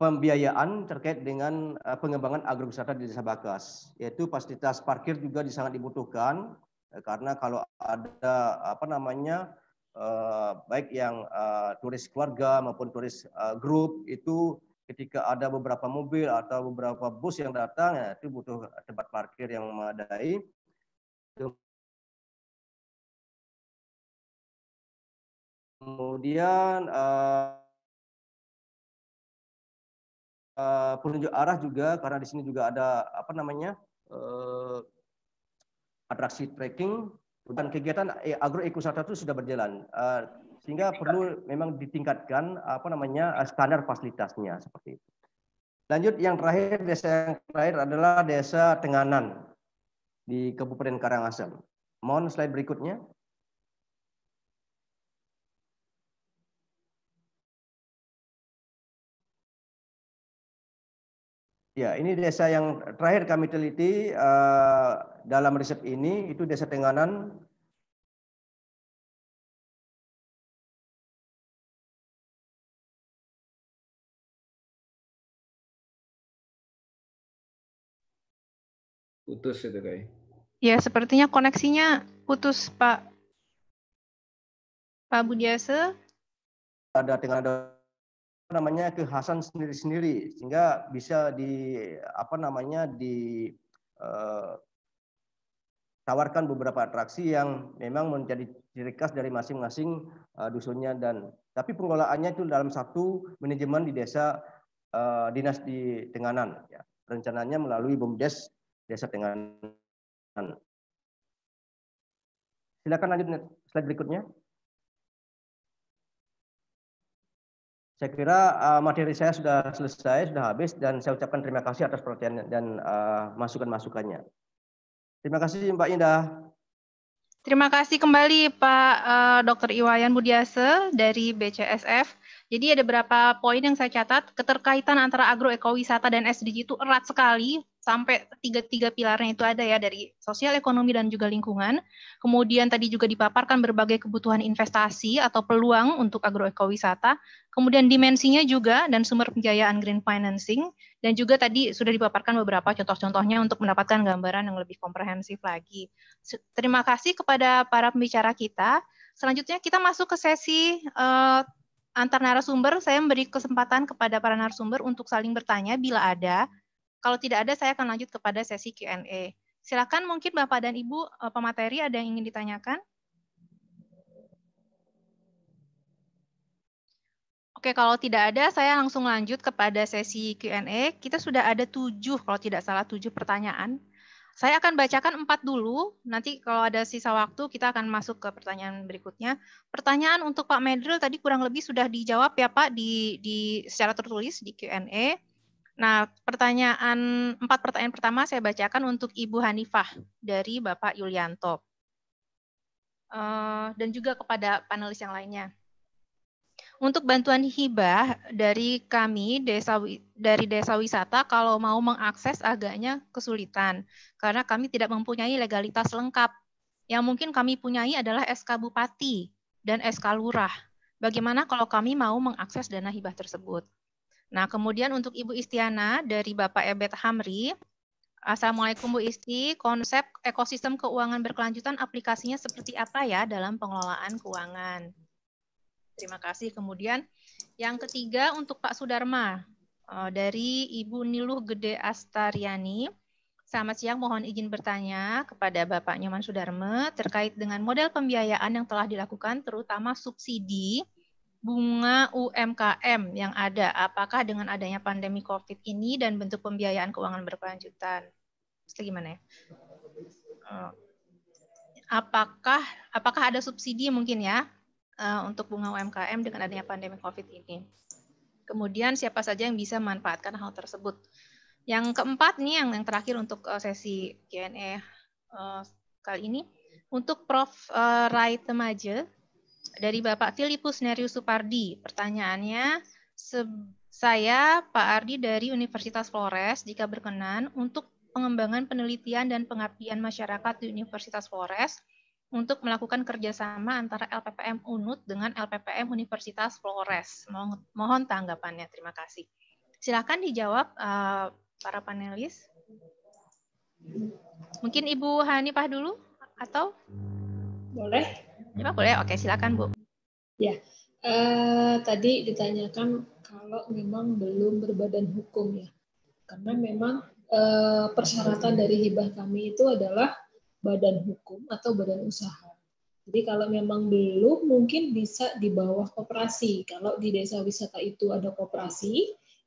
pembiayaan terkait dengan eh, pengembangan agrowisata di Desa Bakas, yaitu fasilitas parkir juga sangat dibutuhkan eh, karena kalau ada apa namanya eh, baik yang turis keluarga maupun turis grup itu ketika ada beberapa mobil atau beberapa bus yang datang ya itu butuh tempat parkir yang memadai. Kemudian uh, Eh, penunjuk arah juga karena di sini juga ada apa namanya uh, atraksi trekking dan kegiatan eh, agroekowisata itu sudah berjalan uh, sehingga perlu memang ditingkatkan apa namanya standar fasilitasnya seperti itu. Lanjut yang terakhir desa yang terakhir adalah desa Tenganan di Kabupaten Karangasem. Mohon slide berikutnya. Ya, ini desa yang terakhir kami teliti uh, dalam riset ini itu desa Tenganan putus itu kayak. Ya? ya, sepertinya koneksinya putus, Pak. Pak Budiase. Ada Tenganan namanya kekhasan sendiri-sendiri sehingga bisa di apa namanya di eh, tawarkan beberapa atraksi yang memang menjadi ciri khas dari masing-masing eh, dusunnya dan tapi pengelolaannya itu dalam satu manajemen di desa eh, dinas di Tenganan ya. rencananya melalui BUMDes desa Tenganan silakan lanjut slide berikutnya Saya kira uh, materi saya sudah selesai, sudah habis, dan saya ucapkan terima kasih atas perhatian dan uh, masukan-masukannya. Terima kasih Mbak Indah. Terima kasih kembali Pak uh, eh, Dr. Iwayan Budiase dari BCSF. Jadi ada beberapa poin yang saya catat, keterkaitan antara agroekowisata dan SDG itu erat sekali, sampai tiga-tiga pilarnya itu ada ya dari sosial, ekonomi, dan juga lingkungan. Kemudian tadi juga dipaparkan berbagai kebutuhan investasi atau peluang untuk agroekowisata. Kemudian dimensinya juga dan sumber pembiayaan green financing. Dan juga tadi sudah dipaparkan beberapa contoh-contohnya untuk mendapatkan gambaran yang lebih komprehensif lagi. Terima kasih kepada para pembicara kita. Selanjutnya kita masuk ke sesi uh, antar narasumber. Saya memberi kesempatan kepada para narasumber untuk saling bertanya bila ada kalau tidak ada, saya akan lanjut kepada sesi Q&A. Silakan mungkin Bapak dan Ibu eh, pemateri ada yang ingin ditanyakan. Oke, kalau tidak ada, saya langsung lanjut kepada sesi Q&A. Kita sudah ada tujuh, kalau tidak salah tujuh pertanyaan. Saya akan bacakan empat dulu, nanti kalau ada sisa waktu kita akan masuk ke pertanyaan berikutnya. Pertanyaan untuk Pak Medril tadi kurang lebih sudah dijawab ya Pak di, di secara tertulis di Q&A. Nah, pertanyaan empat pertanyaan pertama saya bacakan untuk Ibu Hanifah dari Bapak Yulianto. Uh, dan juga kepada panelis yang lainnya. Untuk bantuan hibah dari kami desa dari desa wisata kalau mau mengakses agaknya kesulitan karena kami tidak mempunyai legalitas lengkap. Yang mungkin kami punyai adalah SK Bupati dan SK Lurah. Bagaimana kalau kami mau mengakses dana hibah tersebut? Nah, kemudian untuk Ibu Istiana dari Bapak Ebet Hamri, Assalamualaikum Bu Isti, konsep ekosistem keuangan berkelanjutan aplikasinya seperti apa ya dalam pengelolaan keuangan? Terima kasih. Kemudian yang ketiga untuk Pak Sudarma eh, dari Ibu Niluh Gede Astariani. Selamat siang, mohon izin bertanya kepada Bapak Nyoman Sudarma terkait dengan model pembiayaan yang telah dilakukan, terutama subsidi bunga UMKM yang ada? Apakah dengan adanya pandemi COVID ini dan bentuk pembiayaan keuangan berkelanjutan? Terus gimana ya? Eh, apakah apakah ada subsidi mungkin ya eh, untuk bunga UMKM dengan adanya pandemi COVID ini? Kemudian siapa saja yang bisa memanfaatkan hal tersebut? Yang keempat nih yang yang terakhir untuk eh, sesi Q&A kali ini untuk Prof. Rai Temaje dari Bapak Filipus Neryu Supardi. Pertanyaannya, saya Pak Ardi dari Universitas Flores, jika berkenan, untuk pengembangan penelitian dan pengabdian masyarakat di Universitas Flores untuk melakukan kerjasama antara LPPM UNUT dengan LPPM Universitas Flores. Mohon, mohon tanggapannya, terima kasih. Silakan dijawab uh, para panelis. Mungkin Ibu Hanifah dulu atau? Boleh. Emang boleh? Oke, silakan Bu. Ya, eh, tadi ditanyakan kalau memang belum berbadan hukum ya, karena memang eh, persyaratan dari hibah kami itu adalah badan hukum atau badan usaha. Jadi kalau memang belum mungkin bisa di bawah koperasi. Kalau di desa wisata itu ada koperasi,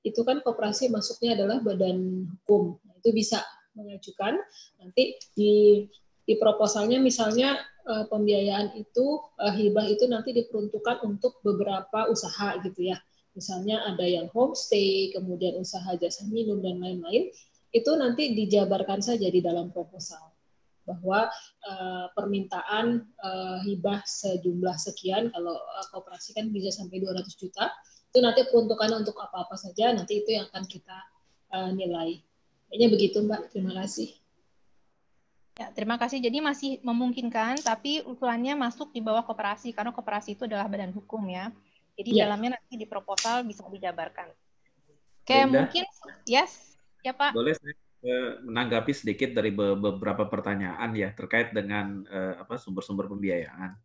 itu kan koperasi masuknya adalah badan hukum. Nah, itu bisa mengajukan nanti di di proposalnya misalnya uh, pembiayaan itu uh, hibah itu nanti diperuntukkan untuk beberapa usaha gitu ya. Misalnya ada yang homestay, kemudian usaha jasa minum dan lain-lain, itu nanti dijabarkan saja di dalam proposal bahwa uh, permintaan uh, hibah sejumlah sekian kalau uh, kooperasi kan bisa sampai 200 juta itu nanti peruntukannya untuk apa-apa saja nanti itu yang akan kita uh, nilai. Kayaknya begitu Mbak. Terima kasih. Ya, terima kasih. Jadi masih memungkinkan, tapi ukurannya masuk di bawah koperasi karena koperasi itu adalah badan hukum ya. Jadi yes. Iya. dalamnya nanti di proposal bisa dijabarkan. Oke, Linda, mungkin yes, ya Pak. Boleh saya eh, menanggapi sedikit dari beberapa pertanyaan ya terkait dengan uh, apa sumber-sumber pembiayaan.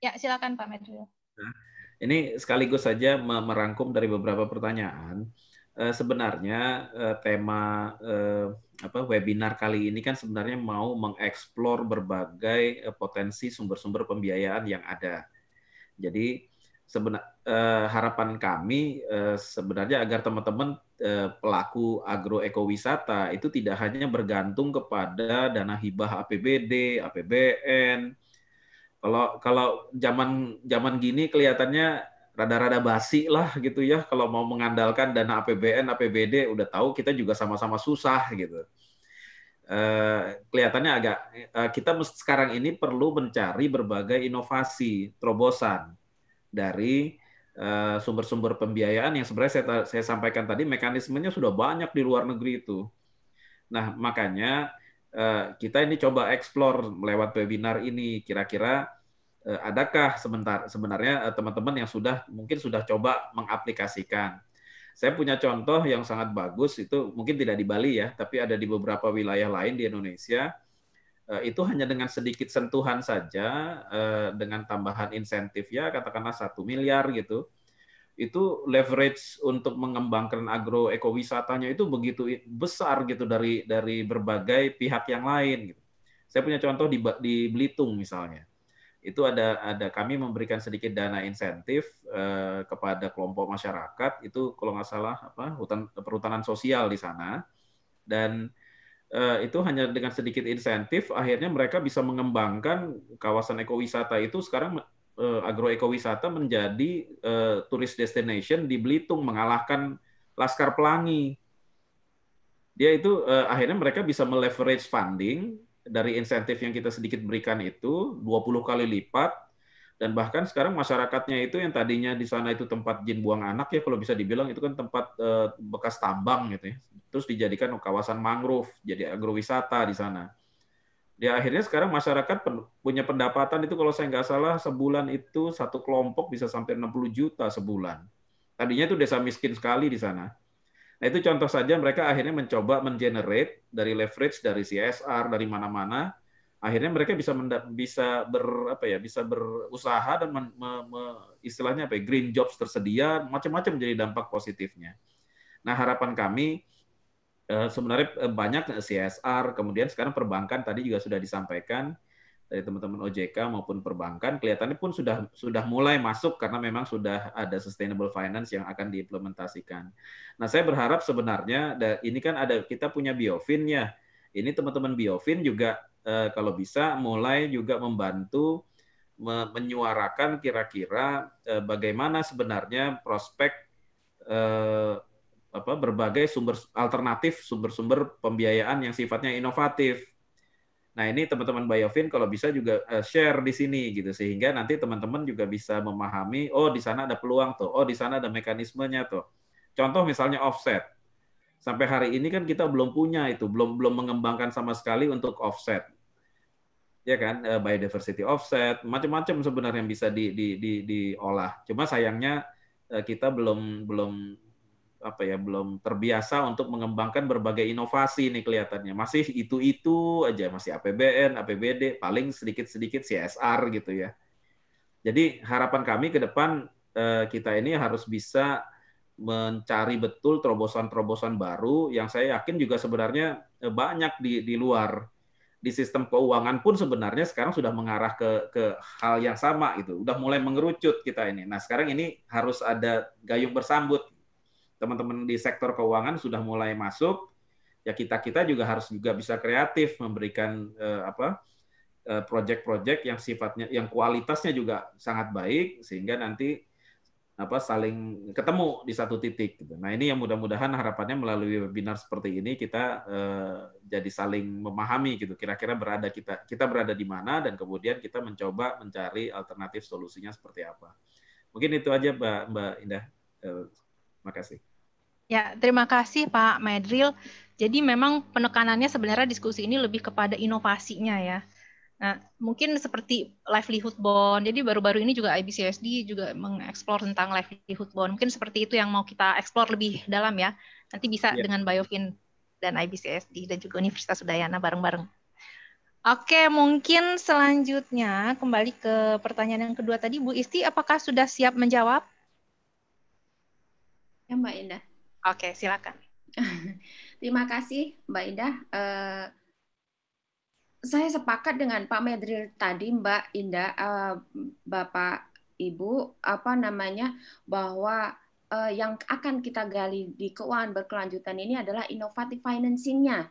Ya, silakan Pak Medrio. Nah, ini sekaligus saja merangkum dari beberapa pertanyaan. Eh, sebenarnya eh, tema eh, apa webinar kali ini kan sebenarnya mau mengeksplor berbagai potensi sumber-sumber pembiayaan yang ada. Jadi sebenar harapan kami sebenarnya agar teman-teman pelaku agroekowisata itu tidak hanya bergantung kepada dana hibah APBD, APBN. Kalau kalau zaman zaman gini kelihatannya rada-rada basi lah gitu ya kalau mau mengandalkan dana APBN, APBD udah tahu kita juga sama-sama susah gitu. Uh, kelihatannya agak uh, kita sekarang ini perlu mencari berbagai inovasi terobosan dari sumber eh, sumber-sumber pembiayaan yang sebenarnya saya, saya sampaikan tadi mekanismenya sudah banyak di luar negeri itu. Nah makanya uh, kita ini coba eksplor lewat webinar ini kira-kira Eh, adakah sebentar sebenarnya eh, teman-teman yang sudah mungkin sudah coba mengaplikasikan. Saya punya contoh yang sangat bagus itu mungkin tidak di Bali ya, tapi ada di beberapa wilayah lain di Indonesia. Eh, itu hanya dengan sedikit sentuhan saja, dengan tambahan insentif ya, katakanlah satu miliar gitu. Itu leverage untuk mengembangkan agro ekowisatanya itu begitu besar gitu dari dari berbagai pihak yang lain. Gitu. Saya punya contoh di, di Belitung misalnya itu ada ada kami memberikan sedikit dana insentif eh, kepada kelompok masyarakat itu kalau nggak salah apa hutan perhutanan sosial di sana dan eh, itu hanya dengan sedikit insentif akhirnya mereka bisa mengembangkan kawasan ekowisata itu sekarang eh, agroekowisata menjadi eh, tourist destination di Belitung mengalahkan Laskar Pelangi dia itu eh, akhirnya mereka bisa meleverage funding dari insentif yang kita sedikit berikan itu 20 kali lipat dan bahkan sekarang masyarakatnya itu yang tadinya di sana itu tempat jin buang anak ya kalau bisa dibilang itu kan tempat eh, bekas tambang gitu ya. Terus dijadikan kawasan mangrove, jadi agrowisata di sana. Ya akhirnya sekarang masyarakat punya pendapatan itu kalau saya nggak salah sebulan itu satu kelompok bisa sampai 60 juta sebulan. Tadinya itu desa miskin sekali di sana. Nah itu contoh saja mereka akhirnya mencoba mengenerate dari leverage dari CSR dari mana-mana. Akhirnya mereka bisa bisa ber apa ya bisa berusaha dan men, me, me, istilahnya apa ya, green jobs tersedia macam-macam menjadi dampak positifnya. Nah harapan kami eh, sebenarnya eh, banyak CSR kemudian sekarang perbankan tadi juga sudah disampaikan dari teman-teman OJK maupun perbankan kelihatannya pun sudah sudah mulai masuk karena memang sudah ada sustainable finance yang akan diimplementasikan. Nah, saya berharap sebenarnya ini kan ada kita punya Biofin ya. Ini teman-teman Biofin juga eh, kalau bisa mulai juga membantu menyuarakan kira-kira eh, bagaimana sebenarnya prospek eh, berbagai sumber alternatif sumber-sumber pembiayaan yang sifatnya inovatif Nah ini teman-teman Bayovin kalau bisa juga eh, share di sini gitu sehingga nanti teman-teman juga bisa memahami oh di sana ada peluang tuh, oh di sana ada mekanismenya tuh. Contoh misalnya offset. Sampai hari ini kan kita belum punya itu, belum belum mengembangkan sama sekali untuk offset. Ya kan, eh, biodiversity offset, macam-macam sebenarnya yang bisa di, di, di, diolah. Cuma sayangnya eh, kita belum belum apa ya belum terbiasa untuk mengembangkan berbagai inovasi nih kelihatannya masih itu itu aja masih APBN APBD paling sedikit sedikit CSR gitu ya jadi harapan kami ke depan eh, kita ini harus bisa mencari betul terobosan-terobosan baru yang saya yakin juga sebenarnya eh, banyak di di luar di sistem keuangan pun sebenarnya sekarang sudah mengarah ke ke hal yang sama itu udah mulai mengerucut kita ini nah sekarang ini harus ada gayung bersambut teman-teman di sektor keuangan sudah mulai masuk, ya kita kita juga harus juga bisa kreatif memberikan uh, apa proyek eh, project-project yang sifatnya yang kualitasnya juga sangat baik sehingga nanti apa saling ketemu di satu titik. Gitu. Nah ini yang mudah-mudahan harapannya melalui webinar seperti ini kita uh, jadi saling memahami gitu. Kira-kira berada kita kita berada di mana dan kemudian kita mencoba mencari alternatif solusinya seperti apa. Mungkin itu aja Mbak Mbak Indah. terima kasih. Ya, terima kasih Pak Medril. Jadi memang penekanannya sebenarnya diskusi ini lebih kepada inovasinya ya. Nah, mungkin seperti livelihood bond. Jadi baru-baru ini juga IBCSD juga mengeksplor tentang livelihood bond. Mungkin seperti itu yang mau kita eksplor lebih dalam ya. Nanti bisa yeah. dengan Biofin dan IBCSD dan juga Universitas Udayana bareng-bareng. Oke, mungkin selanjutnya kembali ke pertanyaan yang kedua tadi Bu Isti, apakah sudah siap menjawab? Ya Mbak Indah. Oke, silakan. Terima kasih Mbak Indah. Uh, saya sepakat dengan Pak Medril tadi, Mbak Indah, uh, Bapak, Ibu, apa namanya bahwa uh, yang akan kita gali di keuangan berkelanjutan ini adalah inovatif financingnya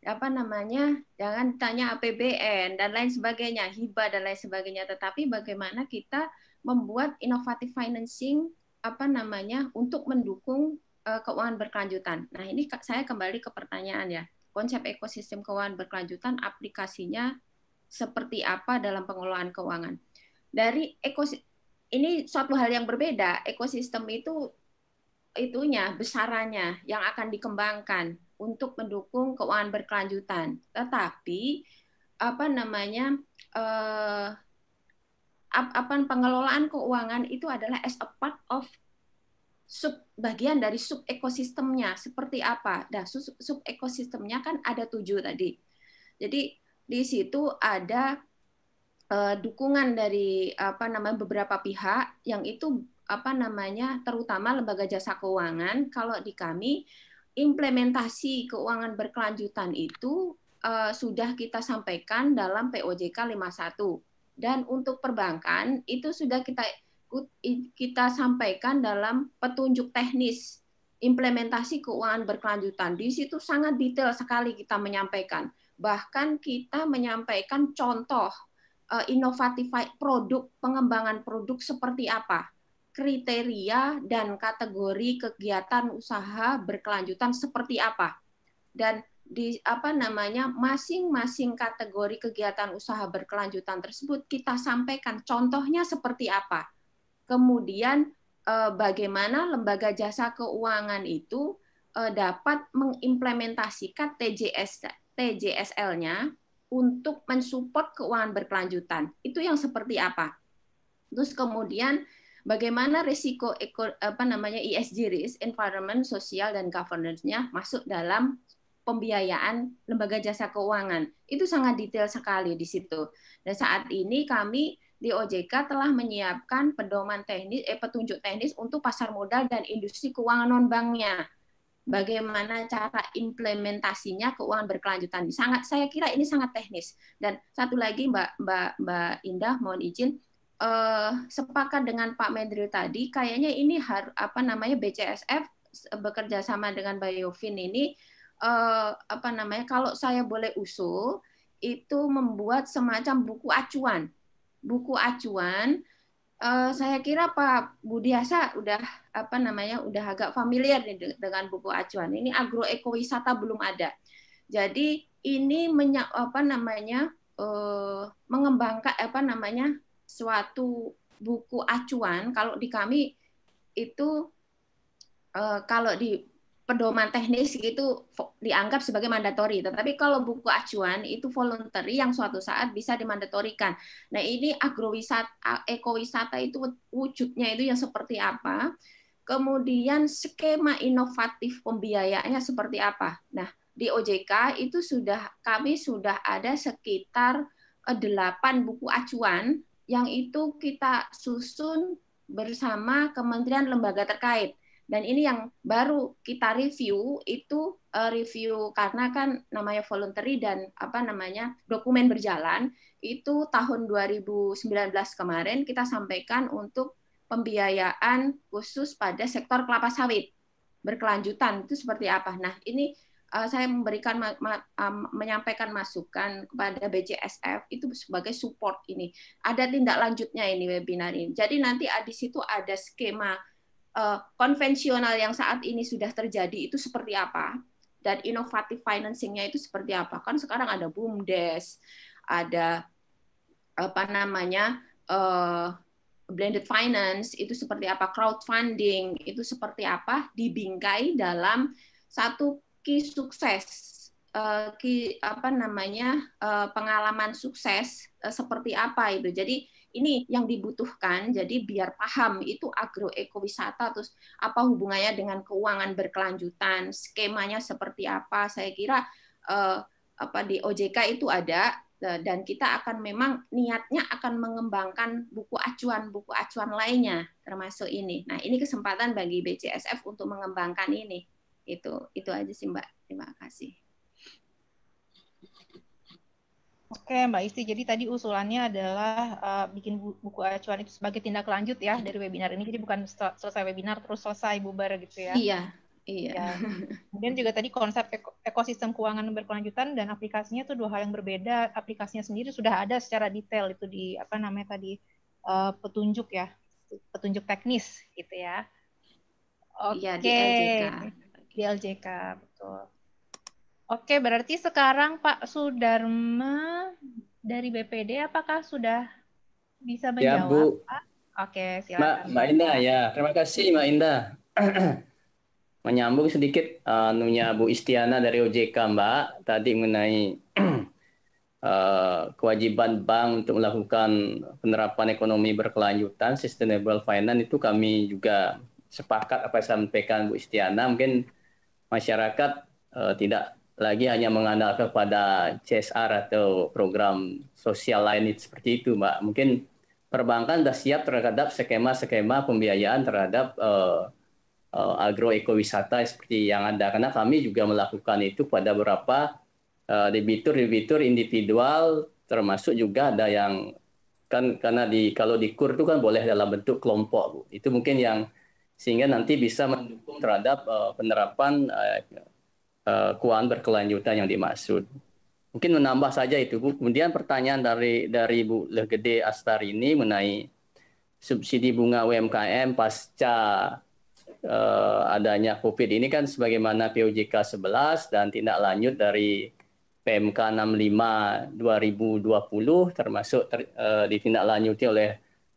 apa namanya jangan tanya APBN dan lain sebagainya hibah dan lain sebagainya tetapi bagaimana kita membuat inovatif financing apa namanya untuk mendukung Eh, keuangan berkelanjutan. Nah, ini saya kembali ke pertanyaan ya. Konsep ekosistem keuangan berkelanjutan aplikasinya seperti apa dalam pengelolaan keuangan? Dari ekosistem ini suatu hal yang berbeda. Ekosistem itu itunya besarannya yang akan dikembangkan untuk mendukung keuangan berkelanjutan. Tetapi apa namanya eh, apa pengelolaan keuangan itu adalah as a part of sub bagian dari sub ekosistemnya seperti apa. Nah, sub, ekosistemnya kan ada tujuh tadi. Jadi di situ ada uh, dukungan dari apa namanya beberapa pihak yang itu apa namanya terutama lembaga jasa keuangan. Kalau di kami implementasi keuangan berkelanjutan itu uh, sudah kita sampaikan dalam POJK 51 dan untuk perbankan itu sudah kita ikut kita sampaikan dalam petunjuk teknis implementasi keuangan berkelanjutan. Di situ sangat detail sekali kita menyampaikan. Bahkan kita menyampaikan contoh eh, inovatif produk, pengembangan produk seperti apa, kriteria dan kategori kegiatan usaha berkelanjutan seperti apa. Dan di apa namanya masing-masing kategori kegiatan usaha berkelanjutan tersebut kita sampaikan contohnya seperti apa kemudian eh, bagaimana lembaga jasa keuangan itu eh, dapat mengimplementasikan TJS TJSL-nya untuk mensupport keuangan berkelanjutan. Itu yang seperti apa? Terus kemudian bagaimana risiko apa namanya ESG risk, environment, sosial dan governance-nya masuk dalam pembiayaan lembaga jasa keuangan. Itu sangat detail sekali di situ. Dan saat ini kami di OJK telah menyiapkan pedoman teknis, eh, petunjuk teknis untuk pasar modal dan industri keuangan non banknya. Bagaimana cara implementasinya keuangan berkelanjutan? Sangat, saya kira ini sangat teknis. Dan satu lagi, Mbak Mbak Mbak Indah, mohon izin, eh, sepakat dengan Pak Mendril tadi, kayaknya ini harus apa namanya BCSF bekerja sama dengan Biofin ini eh, apa namanya? Kalau saya boleh usul, itu membuat semacam buku acuan buku acuan uh, saya kira Pak Budiasa udah apa namanya udah agak familiar nih dengan buku acuan. Ini agroekowisata belum ada. Jadi ini menya, apa namanya uh, mengembangkan apa namanya suatu buku acuan kalau di kami itu uh, kalau di pedoman teknis itu dianggap sebagai mandatori. Tetapi kalau buku acuan itu voluntary yang suatu saat bisa dimandatorikan. Nah ini agrowisata, ekowisata itu wujudnya itu yang seperti apa? Kemudian skema inovatif pembiayaannya seperti apa? Nah di OJK itu sudah kami sudah ada sekitar 8 eh, buku acuan yang itu kita susun bersama kementerian lembaga terkait dan ini yang baru kita review itu uh, review karena kan namanya voluntary dan apa namanya dokumen berjalan itu tahun 2019 kemarin kita sampaikan untuk pembiayaan khusus pada sektor kelapa sawit berkelanjutan itu seperti apa. Nah, ini uh, saya memberikan ma ma um, menyampaikan masukan kepada BJSF itu sebagai support ini. Ada tindak lanjutnya ini webinar ini. Jadi nanti di situ ada skema uh, konvensional yang saat ini sudah terjadi itu seperti apa dan inovatif financingnya itu seperti apa kan sekarang ada bumdes ada apa namanya uh, blended finance itu seperti apa crowdfunding itu seperti apa dibingkai dalam satu key sukses uh, key, apa namanya uh, pengalaman sukses uh, seperti apa itu jadi ini yang dibutuhkan. Jadi biar paham itu agroekowisata terus apa hubungannya dengan keuangan berkelanjutan, skemanya seperti apa. Saya kira eh, apa di OJK itu ada eh, dan kita akan memang niatnya akan mengembangkan buku acuan buku acuan lainnya termasuk ini. Nah, ini kesempatan bagi BCSF untuk mengembangkan ini. Itu itu aja sih Mbak. Terima kasih. Oke, Mbak Isti. Jadi tadi usulannya adalah uh, bikin bu buku acuan itu sebagai tindak lanjut ya dari webinar ini. Jadi bukan selesai webinar terus selesai bubar gitu ya. Iya. Iya. Ya. Kemudian juga tadi konsep ek ekosistem keuangan berkelanjutan dan aplikasinya itu dua hal yang berbeda. Aplikasinya sendiri sudah ada secara detail itu di apa namanya tadi uh, petunjuk ya, petunjuk teknis gitu ya. Iya, Oke. Okay. Iya, di LJK. Di LJK betul. Oke, berarti sekarang Pak Sudarma dari BPD apakah sudah bisa ya, menjawab? Ya, Bu. Pak? Oke, silakan. Mbak, Mbak Indah ya. Terima kasih Mbak Indah. Menyambung sedikit anunya uh, Bu Istiana dari OJK, Mbak, tadi mengenai Uh, kewajiban bank untuk melakukan penerapan ekonomi berkelanjutan sustainable finance itu kami juga sepakat apa yang sampaikan Bu Istiana mungkin masyarakat eh, tidak lagi hanya mengandalkan pada CSR atau program sosial lain seperti itu, Mbak. Mungkin perbankan sudah siap terhadap skema-skema pembiayaan terhadap uh, uh, agroekowisata seperti yang ada. Karena kami juga melakukan itu pada beberapa debitur eh, debitur-debitur individual, termasuk juga ada yang kan karena di kalau di kur itu kan boleh dalam bentuk kelompok, Bu. Itu mungkin yang sehingga nanti bisa mendukung terhadap uh, penerapan uh, Eh, keuangan berkelanjutan yang dimaksud. Mungkin menambah saja itu Bu. Kemudian pertanyaan dari dari Bu Legede Astar ini mengenai subsidi bunga UMKM pasca uh, adanya Covid ini kan sebagaimana POJK 11 dan tindak lanjut dari PMK 65 2020 termasuk ter, uh, ditindaklanjuti oleh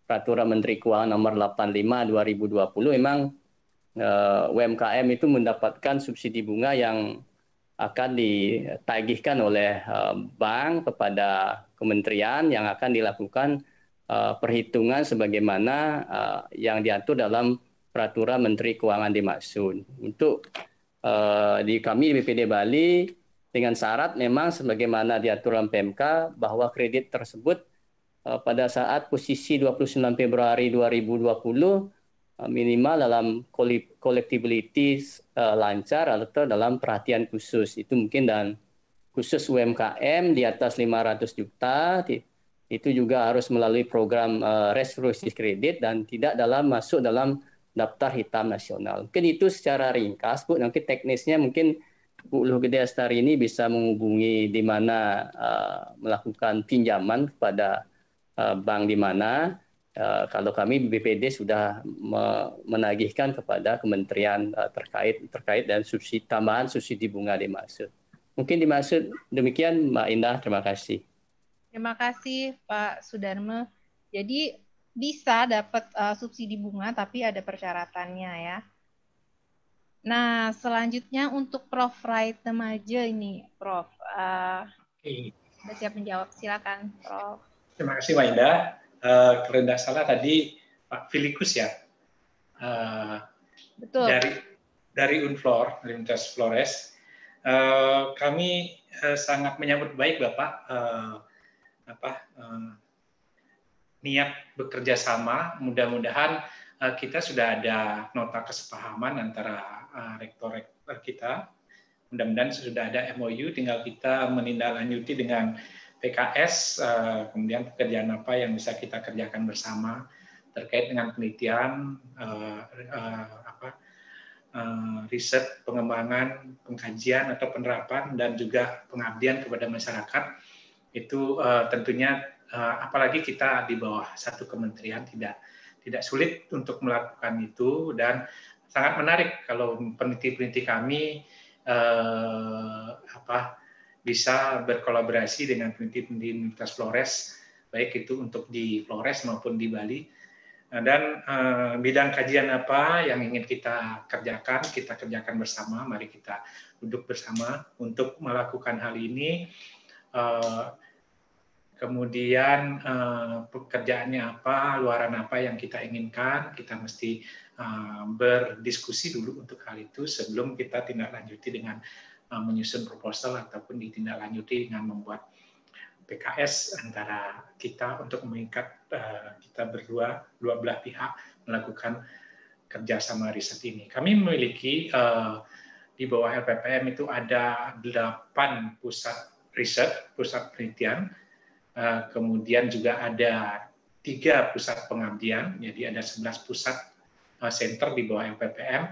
Peraturan Menteri Keuangan nomor 85 2020 memang uh, eh, UMKM itu mendapatkan subsidi bunga yang akan ditagihkan oleh eh, bank kepada kementerian yang akan dilakukan eh, perhitungan sebagaimana yang diatur dalam peraturan Menteri Keuangan dimaksud. Untuk di kami di BPD Bali dengan syarat memang sebagaimana diatur dalam PMK bahwa kredit tersebut pada saat posisi 29 Februari 2020 Eh, minimal dalam collectibility eh, lancar atau dalam perhatian khusus itu mungkin dan khusus UMKM di atas 500 juta itu juga harus melalui program uh, kredit dan tidak dalam masuk dalam daftar hitam nasional. Mungkin itu secara ringkas Bu nanti teknisnya mungkin Bu Luh Gede Astari ini bisa menghubungi di mana melakukan pinjaman kepada bank di mana Eh, kalau kami BPD sudah menagihkan kepada kementerian eh, terkait terkait dan subsidi tambahan subsidi bunga dimaksud. Mungkin dimaksud demikian Mbak Indah, terima kasih. Terima kasih Pak Sudarma. Jadi bisa dapat uh, subsidi bunga tapi ada persyaratannya ya. Nah, selanjutnya untuk Prof. Rai Temaja ini, Prof. Uh, Oke. Sudah siap menjawab, silakan Prof. Terima kasih Mbak Indah uh, kalau tidak salah tadi Pak Filikus ya uh, Betul. dari dari Unflor dari Universitas Flores uh, kami uh, sangat menyambut baik Bapak uh, apa uh, niat bekerja sama mudah-mudahan uh, kita sudah ada nota kesepahaman antara uh, rektor rektor kita mudah-mudahan sudah ada MOU tinggal kita menindaklanjuti dengan PKS, eh, kemudian pekerjaan apa yang bisa kita kerjakan bersama terkait dengan penelitian, eh, eh, apa, riset, pengembangan, pengkajian atau penerapan dan juga pengabdian kepada masyarakat itu tentunya apalagi kita di bawah satu kementerian tidak tidak sulit untuk melakukan itu dan sangat menarik kalau peneliti-peneliti kami apa bisa berkolaborasi dengan peneliti-peneliti Universitas Flores, baik itu untuk di Flores maupun di Bali. Nah, dan eh, bidang kajian apa yang ingin kita kerjakan, kita kerjakan bersama. Mari kita duduk bersama untuk melakukan hal ini. Eh, kemudian eh, pekerjaannya apa, luaran apa yang kita inginkan, kita mesti eh, berdiskusi dulu untuk hal itu sebelum kita tindak lanjuti dengan Eh, menyusun proposal ataupun ditindaklanjuti dengan membuat PKS antara kita untuk mengikat eh, kita berdua dua belah pihak melakukan kerjasama riset ini. Kami memiliki eh, di bawah LPPM itu ada delapan pusat riset, pusat penelitian, kemudian juga ada tiga pusat pengabdian, jadi ada sebelas pusat center di bawah LPPM,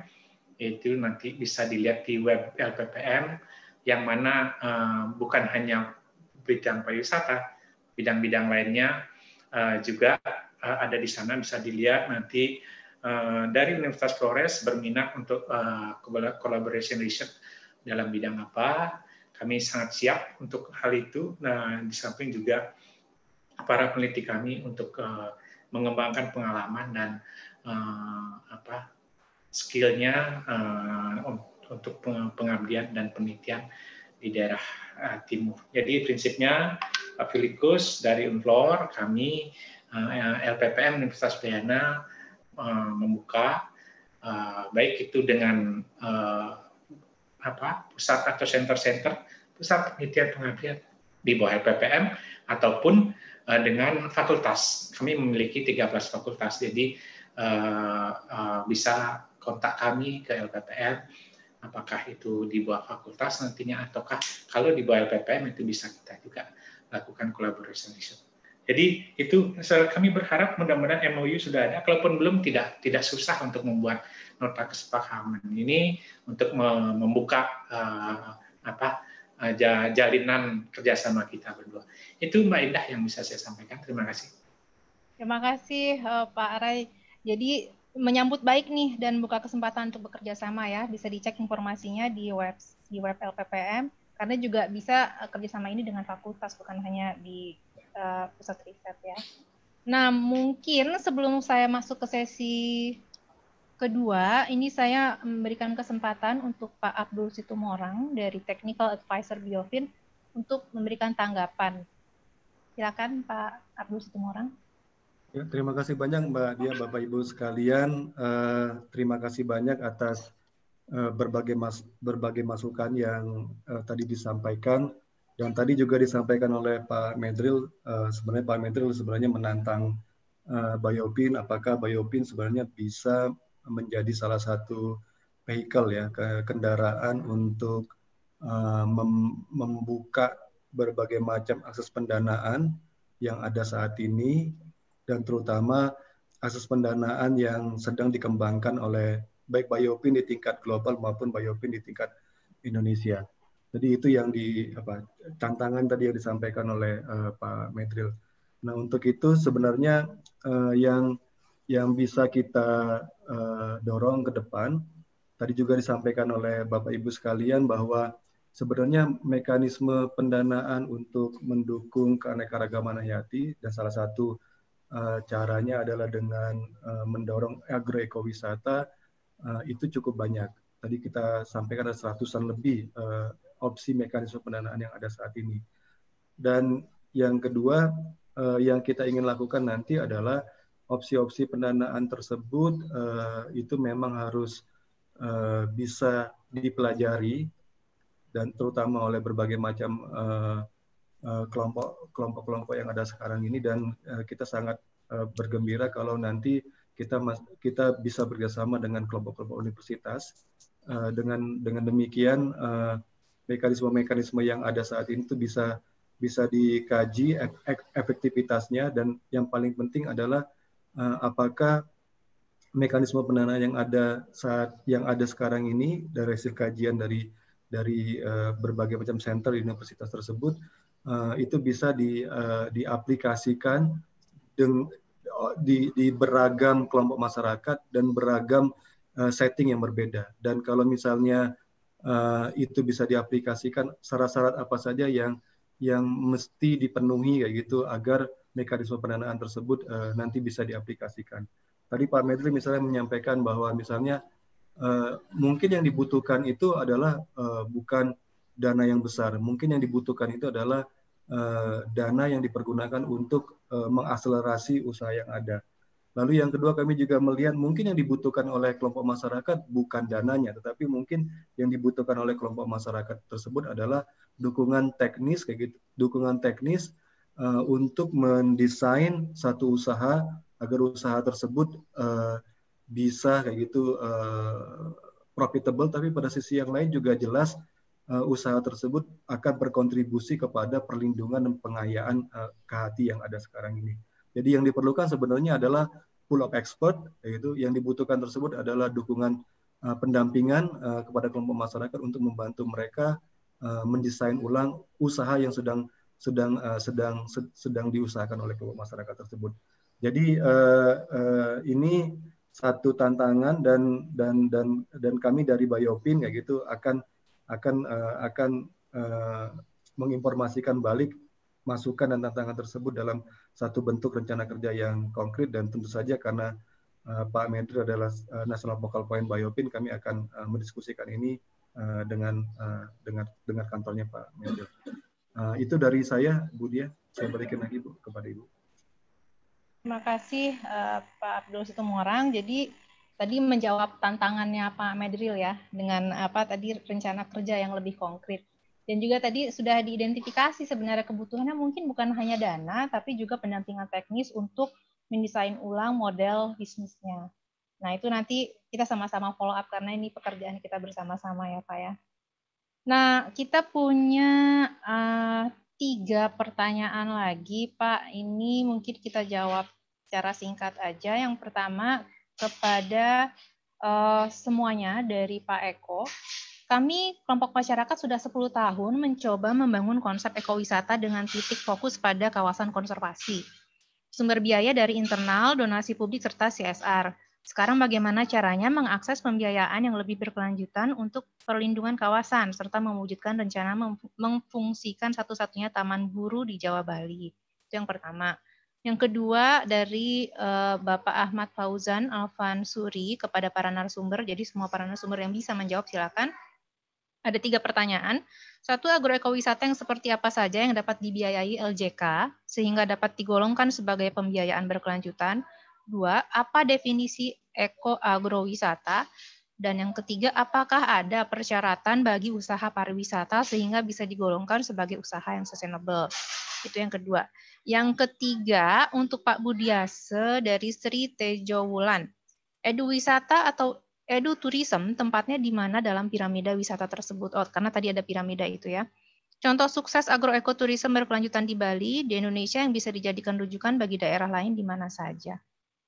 itu nanti bisa dilihat di web LPPM yang mana uh, bukan hanya bidang pariwisata, bidang-bidang lainnya uh, juga uh, ada di sana bisa dilihat nanti uh, dari Universitas Flores berminat untuk uh, collaboration research dalam bidang apa. Kami sangat siap untuk hal itu. Nah, di samping juga para peneliti kami untuk uh, mengembangkan pengalaman dan uh, apa skillnya uh, untuk pengabdian dan penelitian di daerah uh, timur. Jadi prinsipnya Pak Filikus dari Unflor kami uh, eh, LPPM Universitas Bayana uh, membuka uh, baik itu dengan uh, apa pusat atau center-center pusat penelitian pengabdian di bawah LPPM ataupun uh, dengan fakultas. Kami memiliki 13 fakultas jadi uh, uh, bisa kontak kami ke LPPM apakah itu di bawah fakultas nantinya ataukah kalau di bawah LPPM itu bisa kita juga lakukan collaboration research. Jadi itu kami berharap mudah-mudahan MOU sudah ada, kalaupun belum tidak tidak susah untuk membuat nota kesepahaman ini untuk membuka uh, apa uh, jalinan kerjasama kita berdua. Itu Mbak Indah yang bisa saya sampaikan. Terima kasih. Terima kasih eh, Pak Rai. Jadi menyambut baik nih dan buka kesempatan untuk bekerja sama ya. Bisa dicek informasinya di web di web LPPM karena juga bisa eh, kerjasama ini dengan fakultas bukan hanya di uh, pusat riset ya. Nah mungkin sebelum saya masuk ke sesi kedua, ini saya memberikan kesempatan untuk Pak Abdul Situmorang dari Technical Advisor Biofin untuk memberikan tanggapan. Silakan Pak Abdul Situmorang. Ya, terima kasih banyak Mbak Dia, Bapak Ibu sekalian. Uh, terima kasih banyak atas uh, berbagai mas berbagai masukan yang uh, tadi disampaikan dan tadi juga disampaikan oleh Pak Medril. Uh, sebenarnya Pak Medril sebenarnya menantang uh, biopin. Apakah biopin sebenarnya bisa menjadi salah satu vehicle ya ke kendaraan untuk uh, mem membuka berbagai macam akses pendanaan yang ada saat ini dan terutama asas pendanaan yang sedang dikembangkan oleh baik biopin di tingkat global maupun biopin di tingkat Indonesia. Jadi itu yang di apa tantangan tadi yang disampaikan oleh uh, Pak Metril. Nah untuk itu sebenarnya uh, yang yang bisa kita uh, dorong ke depan tadi juga disampaikan oleh Bapak Ibu sekalian bahwa sebenarnya mekanisme pendanaan untuk mendukung keanekaragaman hayati dan salah satu Eh, caranya adalah dengan eh, mendorong agroekowisata eh, itu cukup banyak. Tadi kita sampaikan ada seratusan lebih opsi mekanisme pendanaan yang ada saat ini. Dan yang kedua yang kita ingin lakukan nanti adalah opsi-opsi pendanaan tersebut itu memang harus bisa dipelajari dan terutama oleh berbagai macam Eh, kelompok kelompok-kelompok yang ada sekarang ini dan eh, kita sangat eh, bergembira kalau nanti kita kita bisa bekerjasama dengan kelompok-kelompok universitas dengan dengan demikian mekanisme-mekanisme yang ada saat ini itu bisa bisa dikaji efektivitasnya dan yang paling penting adalah apakah mekanisme pendanaan yang ada saat yang ada sekarang ini dari hasil kajian dari dari berbagai macam center di universitas tersebut Eh, itu bisa di, uh, diaplikasikan deng, oh, di, di beragam kelompok masyarakat dan beragam uh, setting yang berbeda. Dan kalau misalnya uh, itu bisa diaplikasikan, syarat-syarat apa saja yang yang mesti dipenuhi kayak gitu agar mekanisme pendanaan tersebut uh, nanti bisa diaplikasikan. Tadi Pak Medri misalnya menyampaikan bahwa misalnya uh, mungkin yang dibutuhkan itu adalah uh, bukan dana yang besar. Mungkin yang dibutuhkan itu adalah uh, dana yang dipergunakan untuk uh, mengakselerasi usaha yang ada. Lalu yang kedua kami juga melihat mungkin yang dibutuhkan oleh kelompok masyarakat bukan dananya, tetapi mungkin yang dibutuhkan oleh kelompok masyarakat tersebut adalah dukungan teknis kayak gitu, dukungan teknis uh, untuk mendesain satu usaha agar usaha tersebut uh, bisa kayak gitu uh, profitable, tapi pada sisi yang lain juga jelas Eh, usaha tersebut akan berkontribusi kepada perlindungan dan pengayaan eh, kehati yang ada sekarang ini. Jadi yang diperlukan sebenarnya adalah pool of expert, yaitu yang dibutuhkan tersebut adalah dukungan eh, pendampingan kepada kelompok masyarakat untuk membantu mereka mendesain ulang usaha yang sedang sedang sedang sedang diusahakan oleh kelompok masyarakat tersebut. Jadi ini satu tantangan dan dan dan dan kami dari Biopin kayak gitu akan akan uh, akan uh, menginformasikan balik masukan dan tantangan tersebut dalam satu bentuk rencana kerja yang konkret dan tentu saja karena uh, Pak Menteri adalah uh, National Focal Point Biopin kami akan uh, mendiskusikan ini uh, dengan uh, dengan dengan kantornya Pak Menteri Uh, itu dari saya Bu Dia. Saya berikan lagi Bu kepada Ibu. Terima kasih uh, Pak Abdul Situmorang. Jadi tadi menjawab tantangannya Pak Medril ya dengan apa tadi rencana kerja yang lebih konkret. Dan juga tadi sudah diidentifikasi sebenarnya kebutuhannya mungkin bukan hanya dana tapi juga pendampingan teknis untuk mendesain ulang model bisnisnya. Nah, itu nanti kita sama-sama follow up karena ini pekerjaan kita bersama-sama ya, Pak ya. Nah, kita punya uh, tiga pertanyaan lagi, Pak. Ini mungkin kita jawab secara singkat aja. Yang pertama, kepada uh, semuanya dari Pak Eko. Kami kelompok masyarakat sudah 10 tahun mencoba membangun konsep ekowisata dengan titik fokus pada kawasan konservasi. Sumber biaya dari internal, donasi publik, serta CSR. Sekarang bagaimana caranya mengakses pembiayaan yang lebih berkelanjutan untuk perlindungan kawasan, serta mewujudkan rencana memfungsikan satu-satunya taman buru di Jawa Bali. Itu yang pertama. Yang kedua dari uh, Bapak Ahmad Fauzan Alvan Suri kepada para narasumber. Jadi semua para narasumber yang bisa menjawab silakan. Ada tiga pertanyaan. Satu, agroekowisata yang seperti apa saja yang dapat dibiayai LJK sehingga dapat digolongkan sebagai pembiayaan berkelanjutan. Dua, apa definisi agrowisata Dan yang ketiga, apakah ada persyaratan bagi usaha pariwisata sehingga bisa digolongkan sebagai usaha yang sustainable? Itu yang kedua. Yang ketiga untuk Pak Budiase dari Sri Tejo Wulan. Edu wisata atau edu tourism tempatnya di mana dalam piramida wisata tersebut? Oh, karena tadi ada piramida itu ya. Contoh sukses agroekoturisme berkelanjutan di Bali, di Indonesia yang bisa dijadikan rujukan bagi daerah lain di mana saja.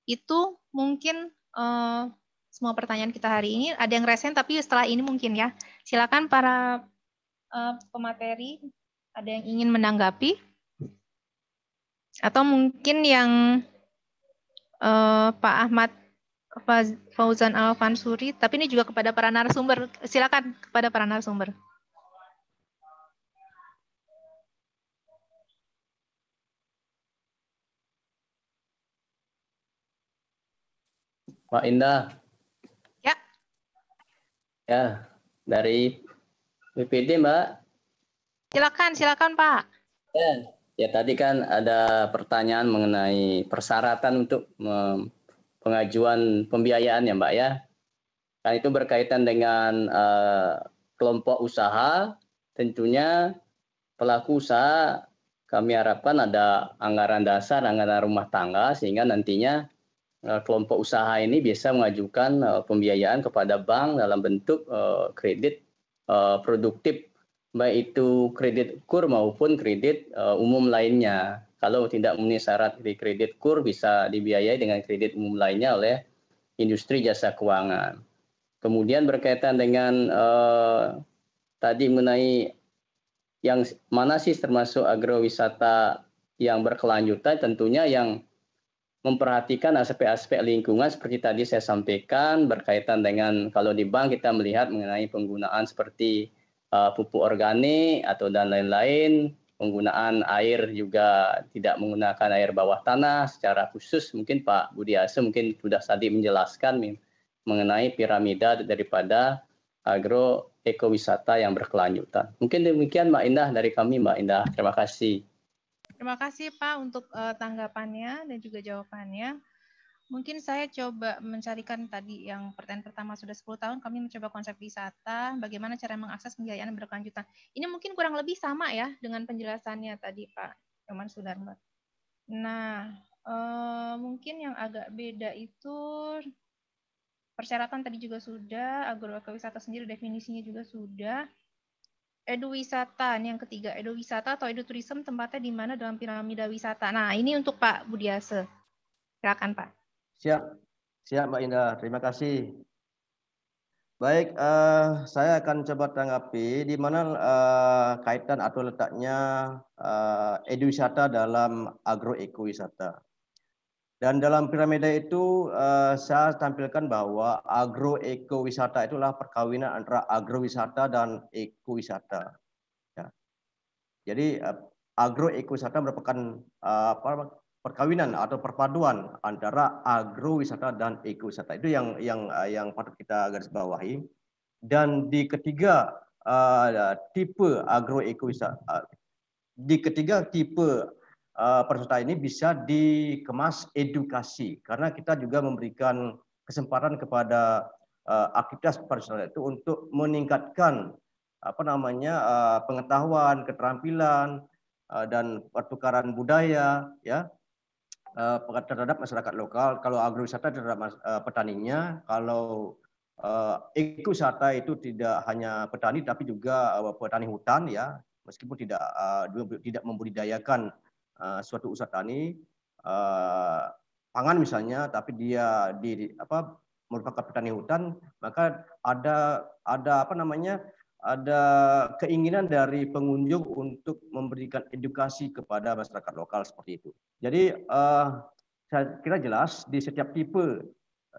Itu mungkin uh, semua pertanyaan kita hari ini. Ada yang resen tapi setelah ini mungkin ya. Silakan para uh, pemateri ada yang ingin menanggapi. Atau mungkin yang uh, Pak Ahmad Fauzan Al-Fansuri, tapi ini juga kepada para narasumber. Silakan kepada para narasumber. Pak Indah. Ya. Ya, dari BPD, Mbak. Silakan, silakan, Pak. Ya. Ya tadi kan ada pertanyaan mengenai persyaratan untuk pengajuan pembiayaan ya Mbak ya. Kan itu berkaitan dengan uh, kelompok usaha, tentunya pelaku usaha kami harapkan ada anggaran dasar, anggaran rumah tangga sehingga nantinya uh, kelompok usaha ini bisa mengajukan uh, pembiayaan kepada bank dalam bentuk uh, kredit produktif baik itu kredit kur maupun kredit uh, umum lainnya. Kalau tidak memenuhi syarat di kredit kur bisa dibiayai dengan kredit umum lainnya oleh industri jasa keuangan. Kemudian berkaitan dengan uh, tadi mengenai yang mana sih termasuk agrowisata yang berkelanjutan tentunya yang memperhatikan aspek-aspek lingkungan seperti tadi saya sampaikan berkaitan dengan kalau di bank kita melihat mengenai penggunaan seperti uh, pupuk organik atau dan lain-lain penggunaan air juga tidak menggunakan air bawah tanah secara khusus mungkin Pak Budi Ase mungkin sudah tadi menjelaskan mengenai piramida daripada agro ekowisata yang berkelanjutan. Mungkin demikian Mbak Indah dari kami Mbak Indah. Terima kasih. Terima kasih Pak untuk eh, tanggapannya dan juga jawabannya. Mungkin saya coba mencarikan tadi yang pertanyaan pertama sudah 10 tahun kami mencoba konsep wisata, bagaimana cara mengakses pembiayaan berkelanjutan. Ini mungkin kurang lebih sama ya dengan penjelasannya tadi Pak Yoman Sudarmat. Nah, eh, mungkin yang agak beda itu persyaratan tadi juga sudah, agrowisata sendiri definisinya juga sudah. Eduwisata, ini yang ketiga, eduwisata atau edu eduturism tempatnya di mana dalam piramida wisata. Nah, ini untuk Pak Budiase. Silakan Pak. Siap. Siap Mbak Indah. Terima kasih. Baik, uh, saya akan coba tanggapi di mana uh, kaitan atau letaknya uh, eduwisata dalam agroekowisata. Dan dalam piramida itu uh, saya tampilkan bahwa agroekowisata itulah perkawinan antara agrowisata dan ekowisata. Ya. Jadi uh, agroekowisata merupakan uh, apa perkawinan atau perpaduan antara agrowisata dan ekowisata. Itu yang yang eh, yang patut kita garis bawahi. Dan di ketiga eh, tipe agro uh, eh, di ketiga tipe uh, perwisata ini bisa dikemas edukasi karena kita juga memberikan kesempatan kepada aktivitas perwisata itu untuk meningkatkan apa namanya pengetahuan, keterampilan dan pertukaran budaya ya uh, terhadap masyarakat lokal, kalau agrowisata terhadap uh, petaninya, kalau uh, ekowisata itu tidak hanya petani tapi juga uh, petani hutan ya, meskipun tidak uh, tidak membudidayakan uh, suatu usaha tani uh, pangan misalnya, tapi dia di, di apa merupakan petani hutan, maka ada ada apa namanya ada keinginan dari pengunjung untuk memberikan edukasi kepada masyarakat lokal seperti itu. Jadi uh, saya kira jelas di setiap tipe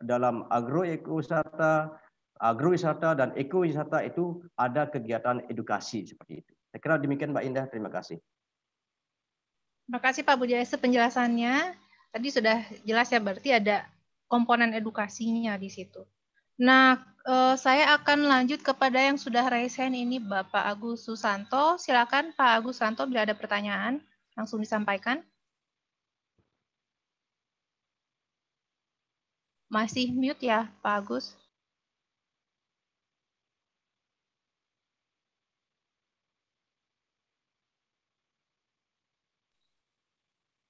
dalam agroekowisata, agrowisata dan ekowisata itu ada kegiatan edukasi seperti itu. Saya kira demikian Mbak Indah, terima kasih. Terima kasih Pak Budiasa penjelasannya. Tadi sudah jelas ya berarti ada komponen edukasinya di situ. Nah, Uh, saya akan lanjut kepada yang sudah raise ini Bapak Agus Susanto. Silakan Pak Agus Susanto bila ada pertanyaan langsung disampaikan. Masih mute ya Pak Agus?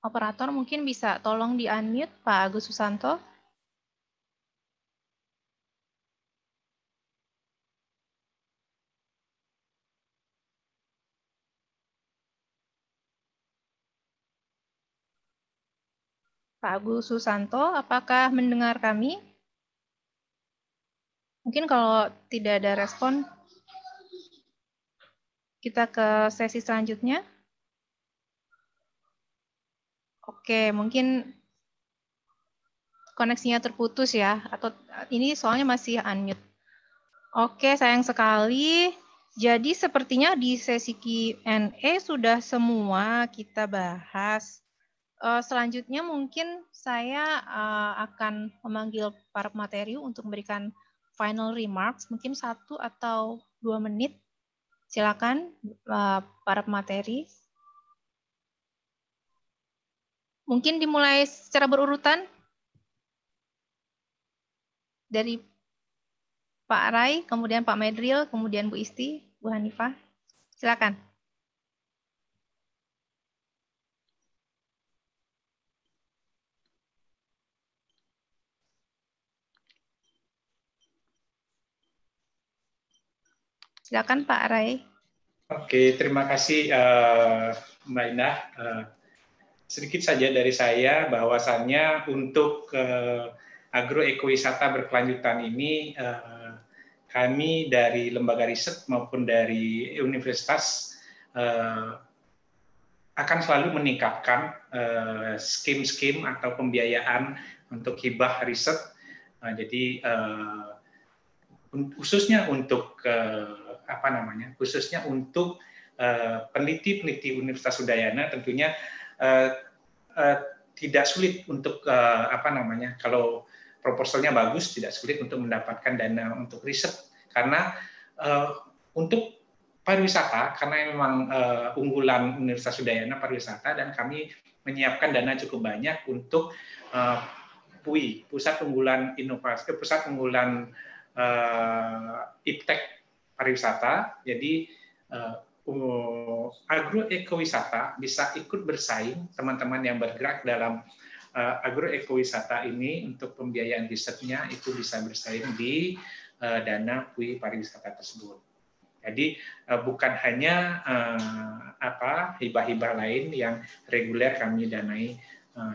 Operator mungkin bisa tolong di-unmute Pak Agus Susanto. Pak Agus Susanto, apakah mendengar kami? Mungkin kalau tidak ada respon, kita ke sesi selanjutnya. Oke, mungkin koneksinya terputus ya, atau ini soalnya masih unmute. Oke, sayang sekali. Jadi sepertinya di sesi Q&A sudah semua kita bahas Uh, selanjutnya mungkin saya uh, akan memanggil para pemateri untuk memberikan final remarks, mungkin satu atau dua menit. Silakan uh, para pemateri. Mungkin dimulai secara berurutan dari Pak Rai, kemudian Pak Medril, kemudian Bu Isti, Bu Hanifah. Silakan. Silakan Pak Rai. Oke, terima kasih uh, Mbak Indah. Uh, sedikit saja dari saya bahwasannya untuk uh, agroekowisata berkelanjutan ini uh, kami dari lembaga riset maupun dari universitas uh, akan selalu meningkatkan uh, skim-skim atau pembiayaan untuk hibah riset. Uh, jadi uh, khususnya untuk uh, apa namanya khususnya untuk eh, peneliti-peneliti Universitas Udayana tentunya eh, eh, tidak sulit untuk apa namanya kalau proposalnya bagus tidak sulit untuk mendapatkan dana untuk riset karena untuk pariwisata karena memang unggulan Universitas Udayana pariwisata dan kami menyiapkan dana cukup banyak untuk PUI pusat unggulan inovasi pusat unggulan uh, iptek pariwisata. Jadi uh, agroekowisata bisa ikut bersaing teman-teman yang bergerak dalam uh, agroekowisata ini untuk pembiayaan risetnya itu bisa bersaing di uh, dana PUI pariwisata tersebut. Jadi uh, bukan hanya uh, apa hibah-hibah lain yang reguler kami danai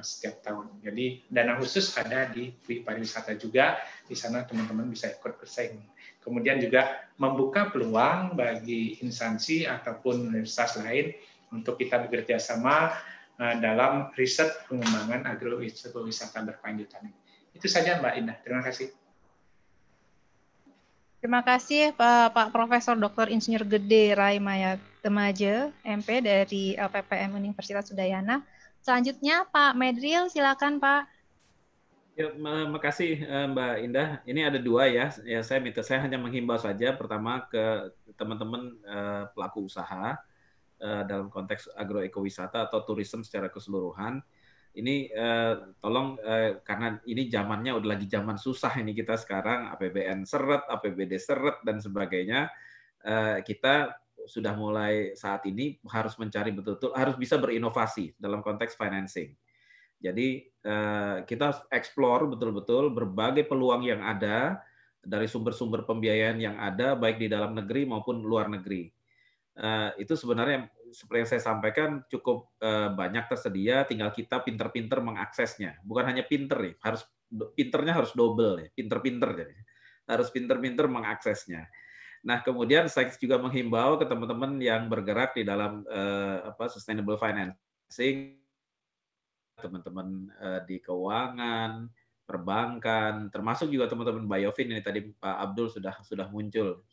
setiap tahun. Jadi dana khusus ada di PUI pariwisata juga. Di sana teman-teman bisa ikut bersaing kemudian juga membuka peluang bagi instansi ataupun universitas lain untuk kita bekerja sama eh, dalam riset pengembangan agrowisata berkelanjutan Itu saja Mbak Indah. Terima kasih. Terima kasih Pak Profesor Dr. Insinyur Gede Rai Maya Temaje, MP dari eh, PPM Universitas Udayana. Selanjutnya Pak Medril, silakan Pak. Ya, makasih eh, Mbak Indah. Ini ada dua ya. Ya saya minta saya hanya menghimbau saja pertama ke teman-teman uh, pelaku usaha uh, dalam konteks agroekowisata atau tourism secara keseluruhan. Ini uh, tolong uh, karena ini zamannya udah lagi zaman susah ini kita sekarang APBN seret, APBD seret dan sebagainya. Uh, kita sudah mulai saat ini harus mencari betul-betul harus bisa berinovasi dalam konteks financing jadi eh, kita explore betul-betul berbagai peluang yang ada dari sumber-sumber pembiayaan yang ada baik di dalam negeri maupun luar negeri. Eh, itu sebenarnya seperti yang saya sampaikan cukup eh, banyak tersedia, tinggal kita pinter-pinter mengaksesnya. Bukan hanya pinter nih, harus pinternya harus double nih, pinter-pinter jadi. Harus pinter-pinter mengaksesnya. Nah, kemudian saya juga menghimbau ke teman-teman yang bergerak di dalam apa sustainable financing teman-teman uh, di keuangan, perbankan, termasuk juga teman-teman Biofin ini tadi Pak Abdul sudah sudah muncul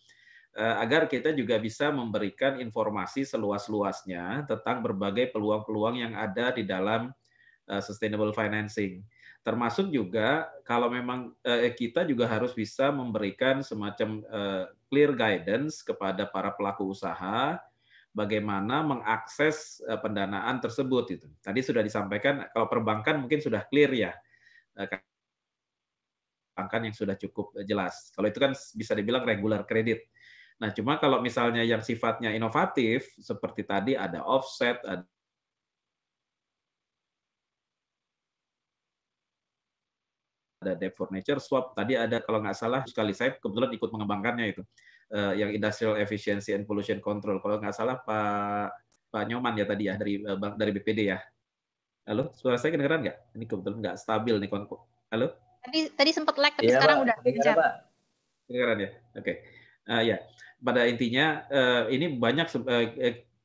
eh, agar kita juga bisa memberikan informasi seluas-luasnya tentang berbagai peluang-peluang yang ada di dalam uh, sustainable financing. Termasuk juga kalau memang uh, kita juga harus bisa memberikan semacam uh, clear guidance kepada para pelaku usaha bagaimana mengakses eh, pendanaan tersebut itu. Tadi sudah disampaikan kalau perbankan mungkin sudah clear ya. Eh, kan. Perbankan yang sudah cukup eh, jelas. Kalau itu kan bisa dibilang regular kredit. Nah, cuma kalau misalnya yang sifatnya inovatif seperti tadi ada offset, ada ada debt for nature swap, tadi ada kalau nggak salah sekali saya kebetulan ikut mengembangkannya itu uh, yang Industrial Efficiency and Pollution Control. Kalau nggak salah Pak Pak Nyoman ya tadi ya dari eh, dari BPD ya. Halo, suara saya kedengeran nggak? Ini kebetulan nggak stabil nih konku? Halo. Tadi tadi sempat lag tapi ya, sekarang Pak. udah kejar. Kedengeran ya. Oke. Okay. Uh, ya, pada intinya uh, ini banyak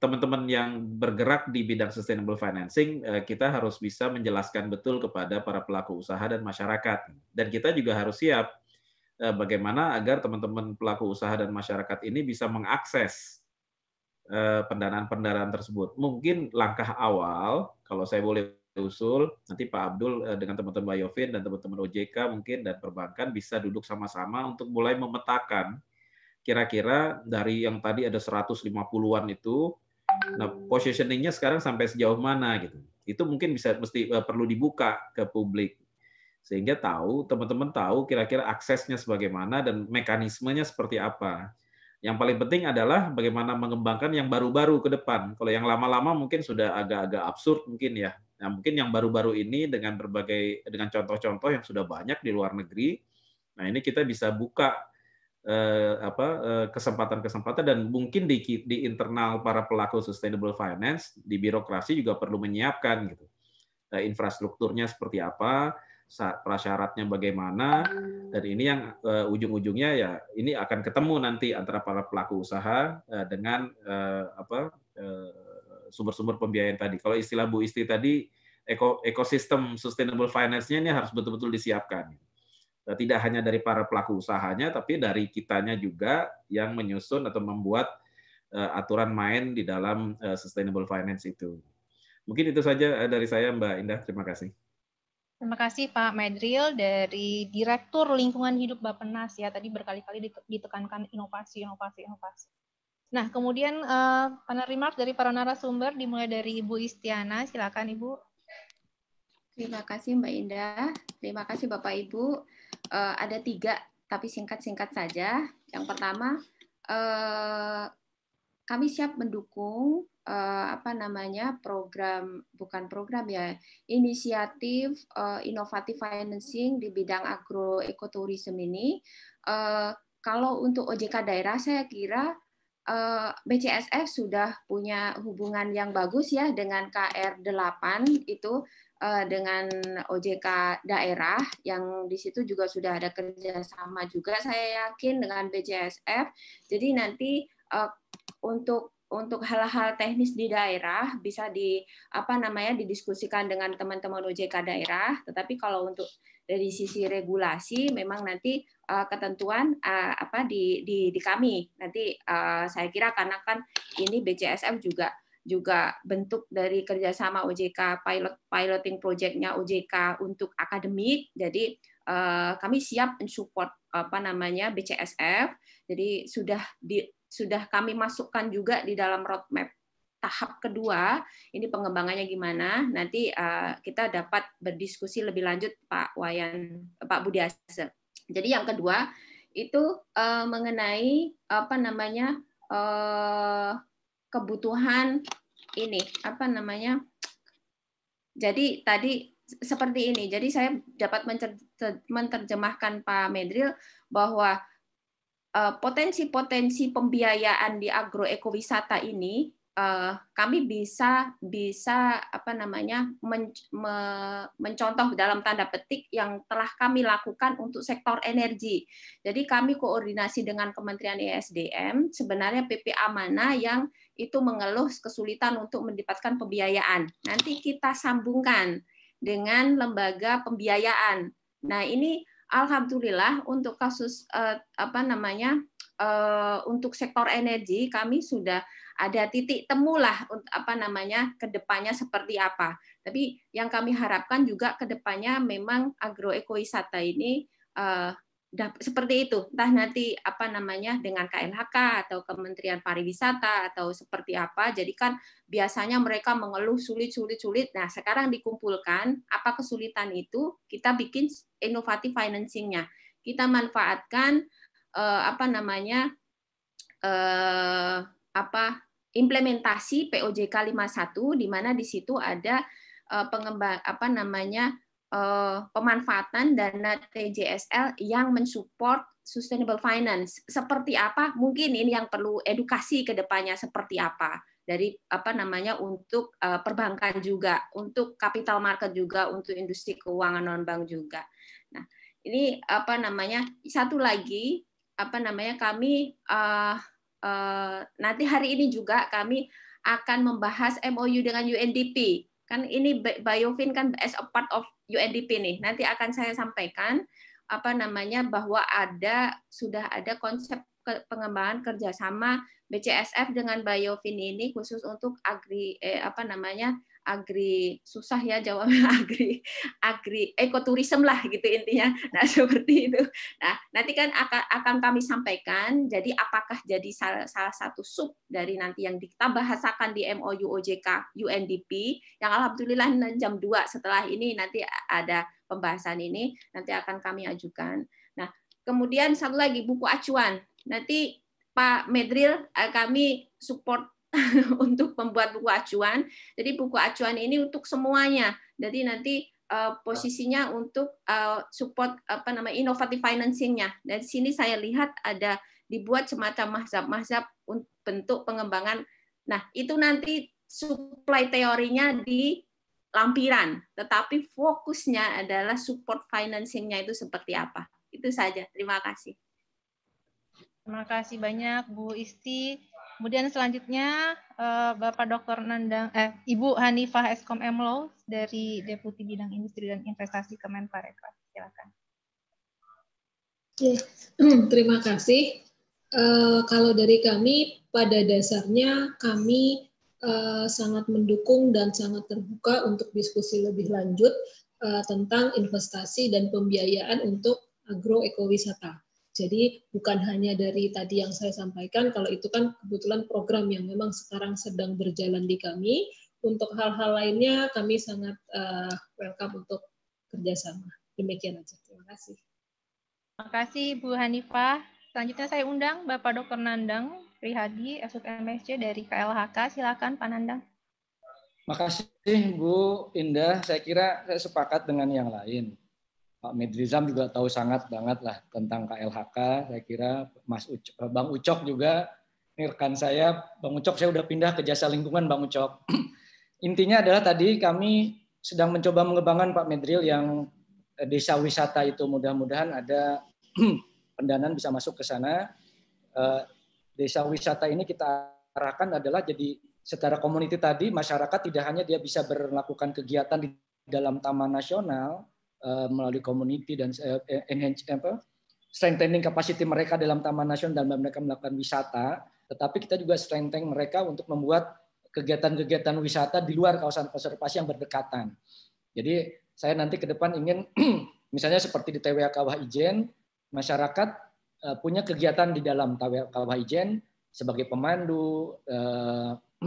teman-teman yang bergerak di bidang sustainable financing, kita harus bisa menjelaskan betul kepada para pelaku usaha dan masyarakat. Dan kita juga harus siap Eh, bagaimana agar teman-teman pelaku usaha dan masyarakat ini bisa mengakses eh, pendanaan-pendanaan tersebut. Mungkin langkah awal, kalau saya boleh usul, nanti Pak Abdul eh, dengan teman-teman Bayovin dan teman-teman OJK mungkin dan perbankan bisa duduk sama-sama untuk mulai memetakan kira-kira dari yang tadi ada 150-an itu, nah positioningnya sekarang sampai sejauh mana gitu. Itu mungkin bisa mesti perlu dibuka ke publik sehingga tahu teman-teman tahu kira-kira aksesnya sebagaimana dan mekanismenya seperti apa. Yang paling penting adalah bagaimana mengembangkan yang baru-baru ke depan. Kalau yang lama-lama mungkin sudah agak-agak absurd mungkin ya. Nah, mungkin yang baru-baru ini dengan berbagai dengan contoh-contoh yang sudah banyak di luar negeri. Nah, ini kita bisa buka eh, apa kesempatan eh, kesempatan-kesempatan dan mungkin di di internal para pelaku sustainable finance di birokrasi juga perlu menyiapkan gitu. Eh, infrastrukturnya seperti apa, prasyaratnya bagaimana dan ini yang uh, ujung-ujungnya ya ini akan ketemu nanti antara para pelaku usaha uh, dengan uh, apa uh, sumber-sumber pembiayaan tadi. Kalau istilah Bu Isti tadi eko, ekosistem sustainable finance-nya ini harus betul-betul disiapkan. Tidak hanya dari para pelaku usahanya tapi dari kitanya juga yang menyusun atau membuat uh, aturan main di dalam uh, sustainable finance itu. Mungkin itu saja dari saya Mbak Indah. Terima kasih. Terima kasih Pak Medril dari Direktur Lingkungan Hidup Bappenas ya tadi berkali-kali ditekankan inovasi, inovasi, inovasi. Nah kemudian uh, panel remark dari para narasumber dimulai dari Ibu Istiana, silakan Ibu. Terima kasih Mbak Indah, terima kasih Bapak Ibu. Uh, ada tiga tapi singkat-singkat saja. Yang pertama uh, kami siap mendukung uh, apa namanya program bukan program ya inisiatif uh, inovatif financing di bidang agroekotourism ini uh, kalau untuk OJK daerah saya kira uh, BCSF sudah punya hubungan yang bagus ya dengan KR 8 itu dengan OJK daerah yang di situ juga sudah ada kerjasama juga saya yakin dengan BCSF jadi nanti untuk untuk hal-hal teknis di daerah bisa di apa namanya didiskusikan dengan teman-teman OJK daerah, tetapi kalau untuk dari sisi regulasi memang nanti uh, ketentuan uh, apa di, di di kami. Nanti uh, saya kira karena kan ini BCSM juga juga bentuk dari kerjasama OJK pilot piloting projectnya OJK untuk akademik. Jadi uh, kami siap mensupport apa namanya BCSF. Jadi sudah di sudah kami masukkan juga di dalam roadmap tahap kedua ini pengembangannya gimana nanti uh, kita dapat berdiskusi lebih lanjut Pak Wayan Pak Budiase. Jadi yang kedua itu uh, mengenai apa namanya uh, kebutuhan ini apa namanya jadi tadi seperti ini. Jadi saya dapat menterjemahkan Pak Medril bahwa Eh, potensi-potensi pembiayaan di agroekowisata ini eh, kami bisa bisa apa namanya mencontoh dalam tanda petik yang telah kami lakukan untuk sektor energi. Jadi kami koordinasi dengan Kementerian ESDM sebenarnya PPA mana yang itu mengeluh kesulitan untuk mendapatkan pembiayaan. Nanti kita sambungkan dengan lembaga pembiayaan. Nah, ini alhamdulillah untuk kasus eh, apa namanya eh, untuk sektor energi kami sudah ada titik temulah apa namanya kedepannya seperti apa. Tapi yang kami harapkan juga kedepannya memang agroekowisata ini eh, seperti itu entah nanti apa namanya dengan KLHK atau Kementerian Pariwisata atau seperti apa jadi kan biasanya mereka mengeluh sulit sulit sulit nah sekarang dikumpulkan apa kesulitan itu kita bikin inovatif financingnya kita manfaatkan eh, apa namanya eh, apa implementasi POJK 51 di mana di situ ada eh, pengembang apa namanya Eh, pemanfaatan dana TJSL yang mensupport sustainable finance. Seperti apa? Mungkin ini yang perlu edukasi ke depannya seperti apa dari apa namanya untuk eh, perbankan juga, untuk capital market juga, untuk industri keuangan non bank juga. Nah, ini apa namanya? Satu lagi apa namanya? Kami uh, uh, nanti hari ini juga kami akan membahas MOU dengan UNDP Kan ini biofin kan as a part of UNDP nih. Nanti akan saya sampaikan apa namanya bahwa ada sudah ada konsep pengembangan kerjasama BCSF dengan biofin ini khusus untuk agri eh, apa namanya agri susah ya jawabnya agri agri ekoturism lah gitu intinya nah seperti itu nah nanti kan akan, akan kami sampaikan jadi apakah jadi salah, salah satu sub dari nanti yang kita bahasakan di MOU OJK UNDP yang alhamdulillah jam 2 setelah ini nanti ada pembahasan ini nanti akan kami ajukan nah kemudian satu lagi buku acuan nanti Pak Medril eh, kami support untuk membuat buku acuan. Jadi buku acuan ini untuk semuanya. Jadi nanti uh, posisinya untuk uh, support apa namanya inovatif financingnya. Dan di sini saya lihat ada dibuat semacam mazhab-mazhab bentuk pengembangan. Nah itu nanti supply teorinya di lampiran, tetapi fokusnya adalah support financingnya itu seperti apa. Itu saja. Terima kasih. Terima kasih banyak Bu Isti. Kemudian selanjutnya uh, Bapak Dr. Nandang eh Ibu Hanifah Eskom Emlo dari Deputi Bidang Industri dan Investasi Kemenparekraf. Silakan. Ya, terima kasih. Uh, kalau dari kami pada dasarnya kami uh, sangat mendukung dan sangat terbuka untuk diskusi lebih lanjut uh, tentang investasi dan pembiayaan untuk agroekowisata jadi bukan hanya dari tadi yang saya sampaikan, kalau itu kan kebetulan program yang memang sekarang sedang berjalan di kami. Untuk hal-hal lainnya kami sangat uh, welcome untuk kerjasama. Demikian aja. Terima kasih. Terima kasih Bu Hanifah. Selanjutnya saya undang Bapak Dr. Nandang Prihadi, Esut MSC dari KLHK. Silakan Pak Nandang. Terima kasih Bu Indah. Saya kira saya sepakat dengan yang lain. Pak Medrizam juga tahu sangat banget lah tentang KLHK. Saya kira Mas Ucok, eh, Bang Ucok juga, ini rekan saya, Bang Ucok saya udah pindah ke jasa lingkungan Bang Ucok. Intinya adalah tadi kami sedang mencoba mengembangkan Pak Medril yang eh, desa wisata itu mudah-mudahan ada pendanaan bisa masuk ke sana. Eh, desa wisata ini kita arahkan adalah jadi secara komuniti tadi masyarakat tidak hanya dia bisa melakukan kegiatan di dalam taman nasional, Eh, melalui community dan eh, eh, enhance apa strengthening capacity mereka dalam taman nasional dan mereka melakukan wisata tetapi kita juga strengthening mereka untuk membuat kegiatan-kegiatan wisata di luar kawasan konservasi yang berdekatan jadi saya nanti ke depan ingin misalnya seperti di TWA Kawah Ijen masyarakat punya kegiatan di dalam TWA Kawah Ijen sebagai pemandu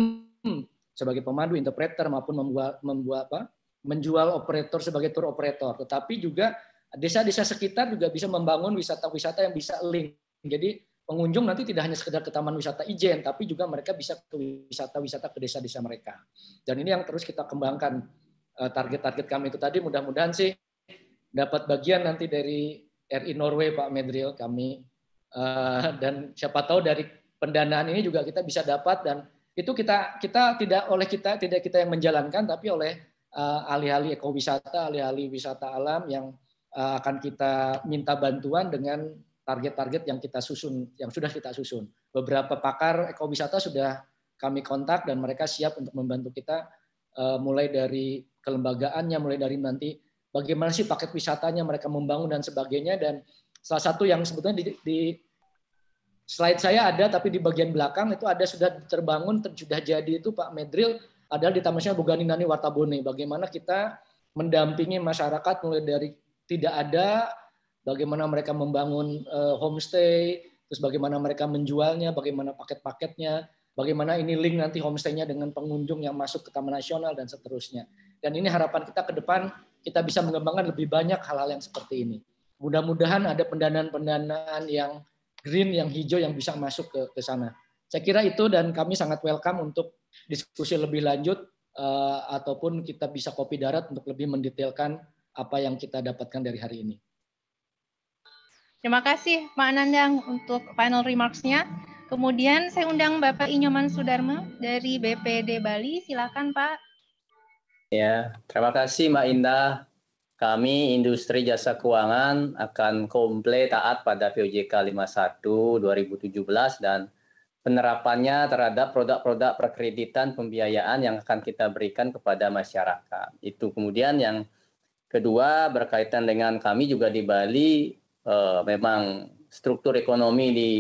sebagai pemandu interpreter maupun membuat membuat apa menjual operator sebagai tour operator, tetapi juga desa-desa sekitar juga bisa membangun wisata-wisata yang bisa link. Jadi pengunjung nanti tidak hanya sekedar ke taman wisata Ijen, tapi juga mereka bisa ke wisata-wisata ke desa-desa mereka. Dan ini yang terus kita kembangkan eh, target-target kami itu tadi. Mudah-mudahan sih dapat bagian nanti dari RI Norway Pak Medril kami eh, dan siapa tahu dari pendanaan ini juga kita bisa dapat dan itu kita kita tidak oleh kita tidak kita yang menjalankan tapi oleh Eh, alih-alih ekowisata, alih-alih wisata alam yang eh, akan kita minta bantuan dengan target-target yang kita susun, yang sudah kita susun. Beberapa pakar ekowisata sudah kami kontak dan mereka siap untuk membantu kita eh, mulai dari kelembagaannya, mulai dari nanti bagaimana sih paket wisatanya mereka membangun dan sebagainya dan salah satu yang sebetulnya di, di slide saya ada tapi di bagian belakang itu ada sudah terbangun sudah jadi itu Pak Medril adalah di Nasional Bugani Nani Wartabone. Bagaimana kita mendampingi masyarakat mulai dari tidak ada, bagaimana mereka membangun uh, homestay, terus bagaimana mereka menjualnya, bagaimana paket-paketnya, bagaimana ini link nanti homestaynya dengan pengunjung yang masuk ke Taman Nasional dan seterusnya. Dan ini harapan kita ke depan kita bisa mengembangkan lebih banyak hal-hal yang seperti ini. Mudah-mudahan ada pendanaan-pendanaan yang green, yang hijau yang bisa masuk ke, ke sana. Saya kira itu dan kami sangat welcome untuk diskusi lebih lanjut eh, ataupun kita bisa kopi darat untuk lebih mendetailkan apa yang kita dapatkan dari hari ini. Terima kasih Pak Nandang untuk final remarks-nya. Kemudian saya undang Bapak Inyoman Sudarma dari BPD Bali. Silakan Pak. Ya, terima kasih Mbak Indah. Kami industri jasa keuangan akan komplit taat pada POJK 51 2017 dan penerapannya terhadap produk-produk perkreditan pembiayaan yang akan kita berikan kepada masyarakat. Itu kemudian yang kedua berkaitan dengan kami juga di Bali eh, memang struktur ekonomi di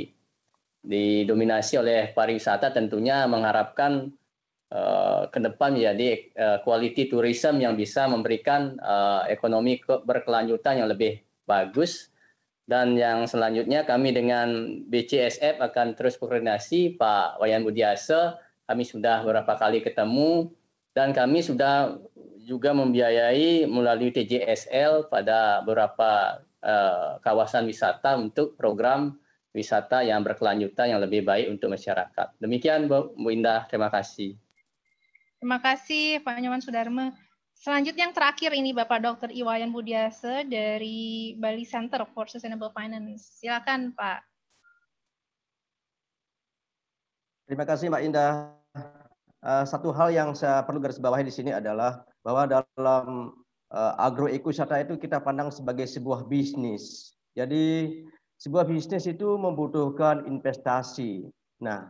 didominasi oleh pariwisata tentunya mengharapkan Uh, ke depan menjadi uh, quality tourism yang bisa memberikan uh, ekonomi berkelanjutan yang lebih bagus dan yang selanjutnya kami dengan BCSF akan terus koordinasi Pak Wayan Budiasa. Kami sudah beberapa kali ketemu dan kami sudah juga membiayai melalui TJSL pada beberapa uh, kawasan wisata untuk program wisata yang berkelanjutan yang lebih baik untuk masyarakat. Demikian Bu Indah, terima kasih. Terima kasih Pak Nyoman Sudarma. Selanjutnya yang terakhir ini Bapak Dr. Iwayan Budiase dari Bali Center for Sustainable Finance. Silakan Pak. Terima kasih Mbak Indah. Eh, satu hal yang saya perlu garis bawahi di sini adalah bahwa dalam eh, agroekowisata itu kita pandang sebagai sebuah bisnis. Jadi sebuah bisnis itu membutuhkan investasi. Nah,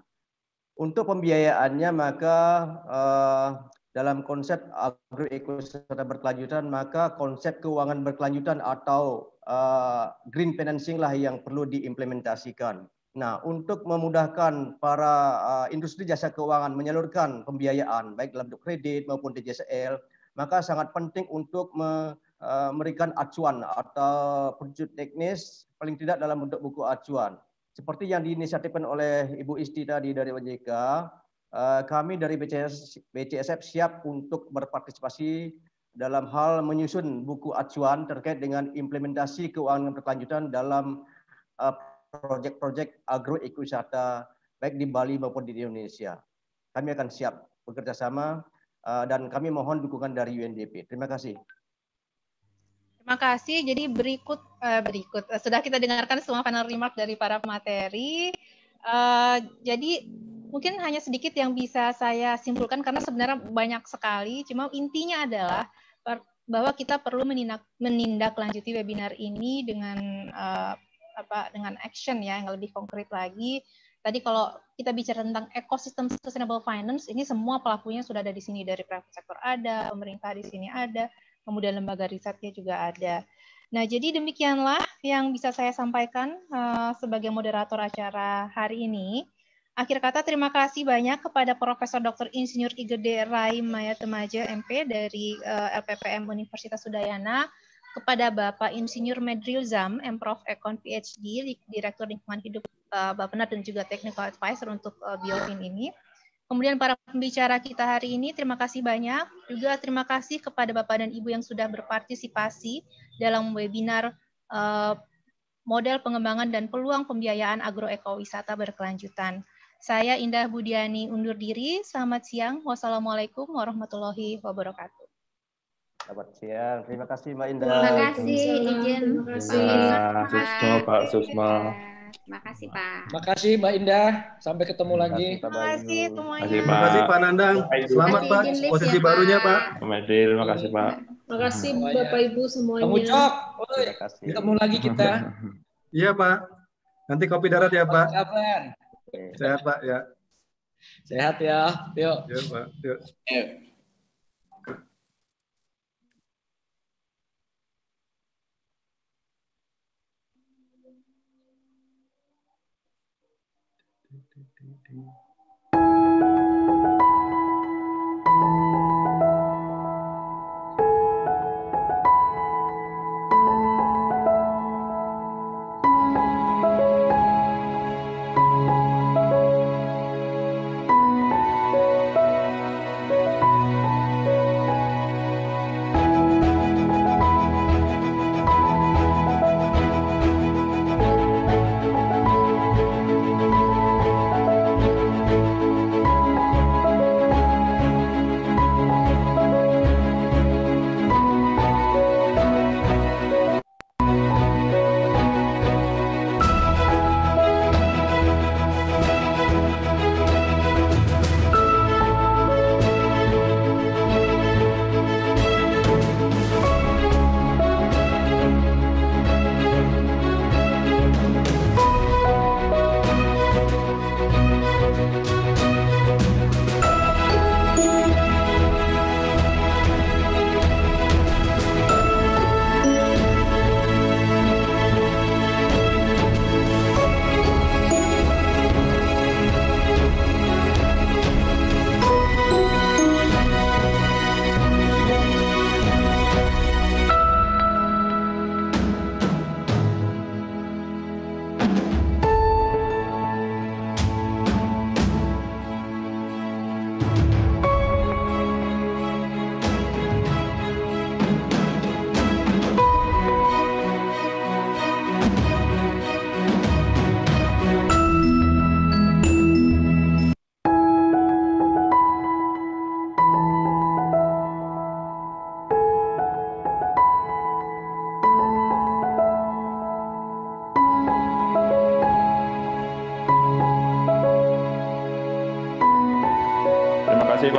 untuk pembiayaannya maka eh, dalam konsep agroekosistem berkelanjutan, maka konsep keuangan berkelanjutan atau uh, green financing lah yang perlu diimplementasikan. Nah, untuk memudahkan para uh, industri jasa keuangan menyalurkan pembiayaan baik dalam bentuk kredit maupun DJSL, maka sangat penting untuk me, uh, memberikan acuan atau petunjuk teknis paling tidak dalam bentuk buku acuan. Seperti yang diinisiatifkan oleh Ibu Isti tadi dari OJK, Eh, kami dari BCS, BCSF siap untuk berpartisipasi dalam hal menyusun buku acuan terkait dengan implementasi keuangan berkelanjutan dalam eh, proyek-proyek agroekowisata baik di Bali maupun di Indonesia. Kami akan siap bekerja sama eh, dan kami mohon dukungan dari UNDP. Terima kasih. Terima kasih. Jadi berikut berikut sudah kita dengarkan semua panel remark dari para pemateri. jadi Mungkin hanya sedikit yang bisa saya simpulkan karena sebenarnya banyak sekali. Cuma intinya adalah bahwa kita perlu menindak, menindaklanjuti webinar ini dengan uh, apa dengan action ya yang lebih konkret lagi. Tadi kalau kita bicara tentang ekosistem sustainable finance, ini semua pelakunya sudah ada di sini dari private sector ada, pemerintah di sini ada, kemudian lembaga risetnya juga ada. Nah, jadi demikianlah yang bisa saya sampaikan uh, sebagai moderator acara hari ini. Akhir kata terima kasih banyak kepada Profesor Dr. Insinyur Igede Rai Maya Temaja MP dari eh, LPPM Universitas Udayana, kepada Bapak Insinyur Medril Zam, Prof. Ekon. PhD, Direktur Lingkungan Hidup uh, eh, Bappenas dan juga Technical Advisor untuk uh, Biofin ini. Kemudian para pembicara kita hari ini, terima kasih banyak. Juga terima kasih kepada Bapak dan Ibu yang sudah berpartisipasi dalam webinar model pengembangan dan peluang pembiayaan agroekowisata berkelanjutan. Saya Indah Budiani undur diri. Selamat siang. Wassalamualaikum warahmatullahi wabarakatuh. Selamat siang. Terima kasih Mbak Indah. Terima kasih izin. Terima kasih Pak Susma. Pak Susma. Terima kasih Pak. Terima kasih Mbak Indah. Sampai ketemu lagi. Terima kasih semuanya. Terima kasih Pak Nandang. Selamat Pak. Posisi barunya Pak. Terima kasih Pak. Terima kasih Bapak Ibu semuanya. Kamu cok. Terima kasih. Ketemu lagi kita. Iya Pak. Nanti kopi darat ya Pak. Kabar. Sehat Pak ya. Sehat ya. Yuk. Yuk Pak. Yuk. Yuk.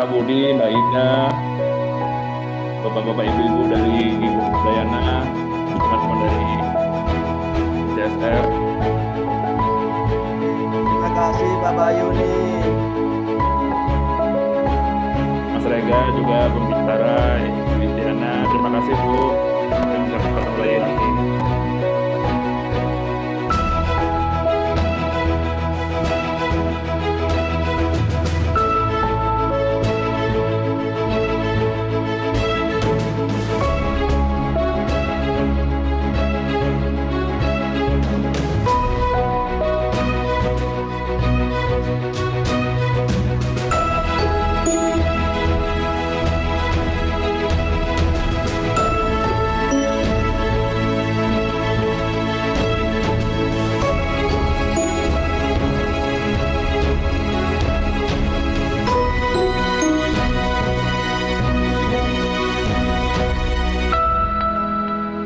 budi baiknya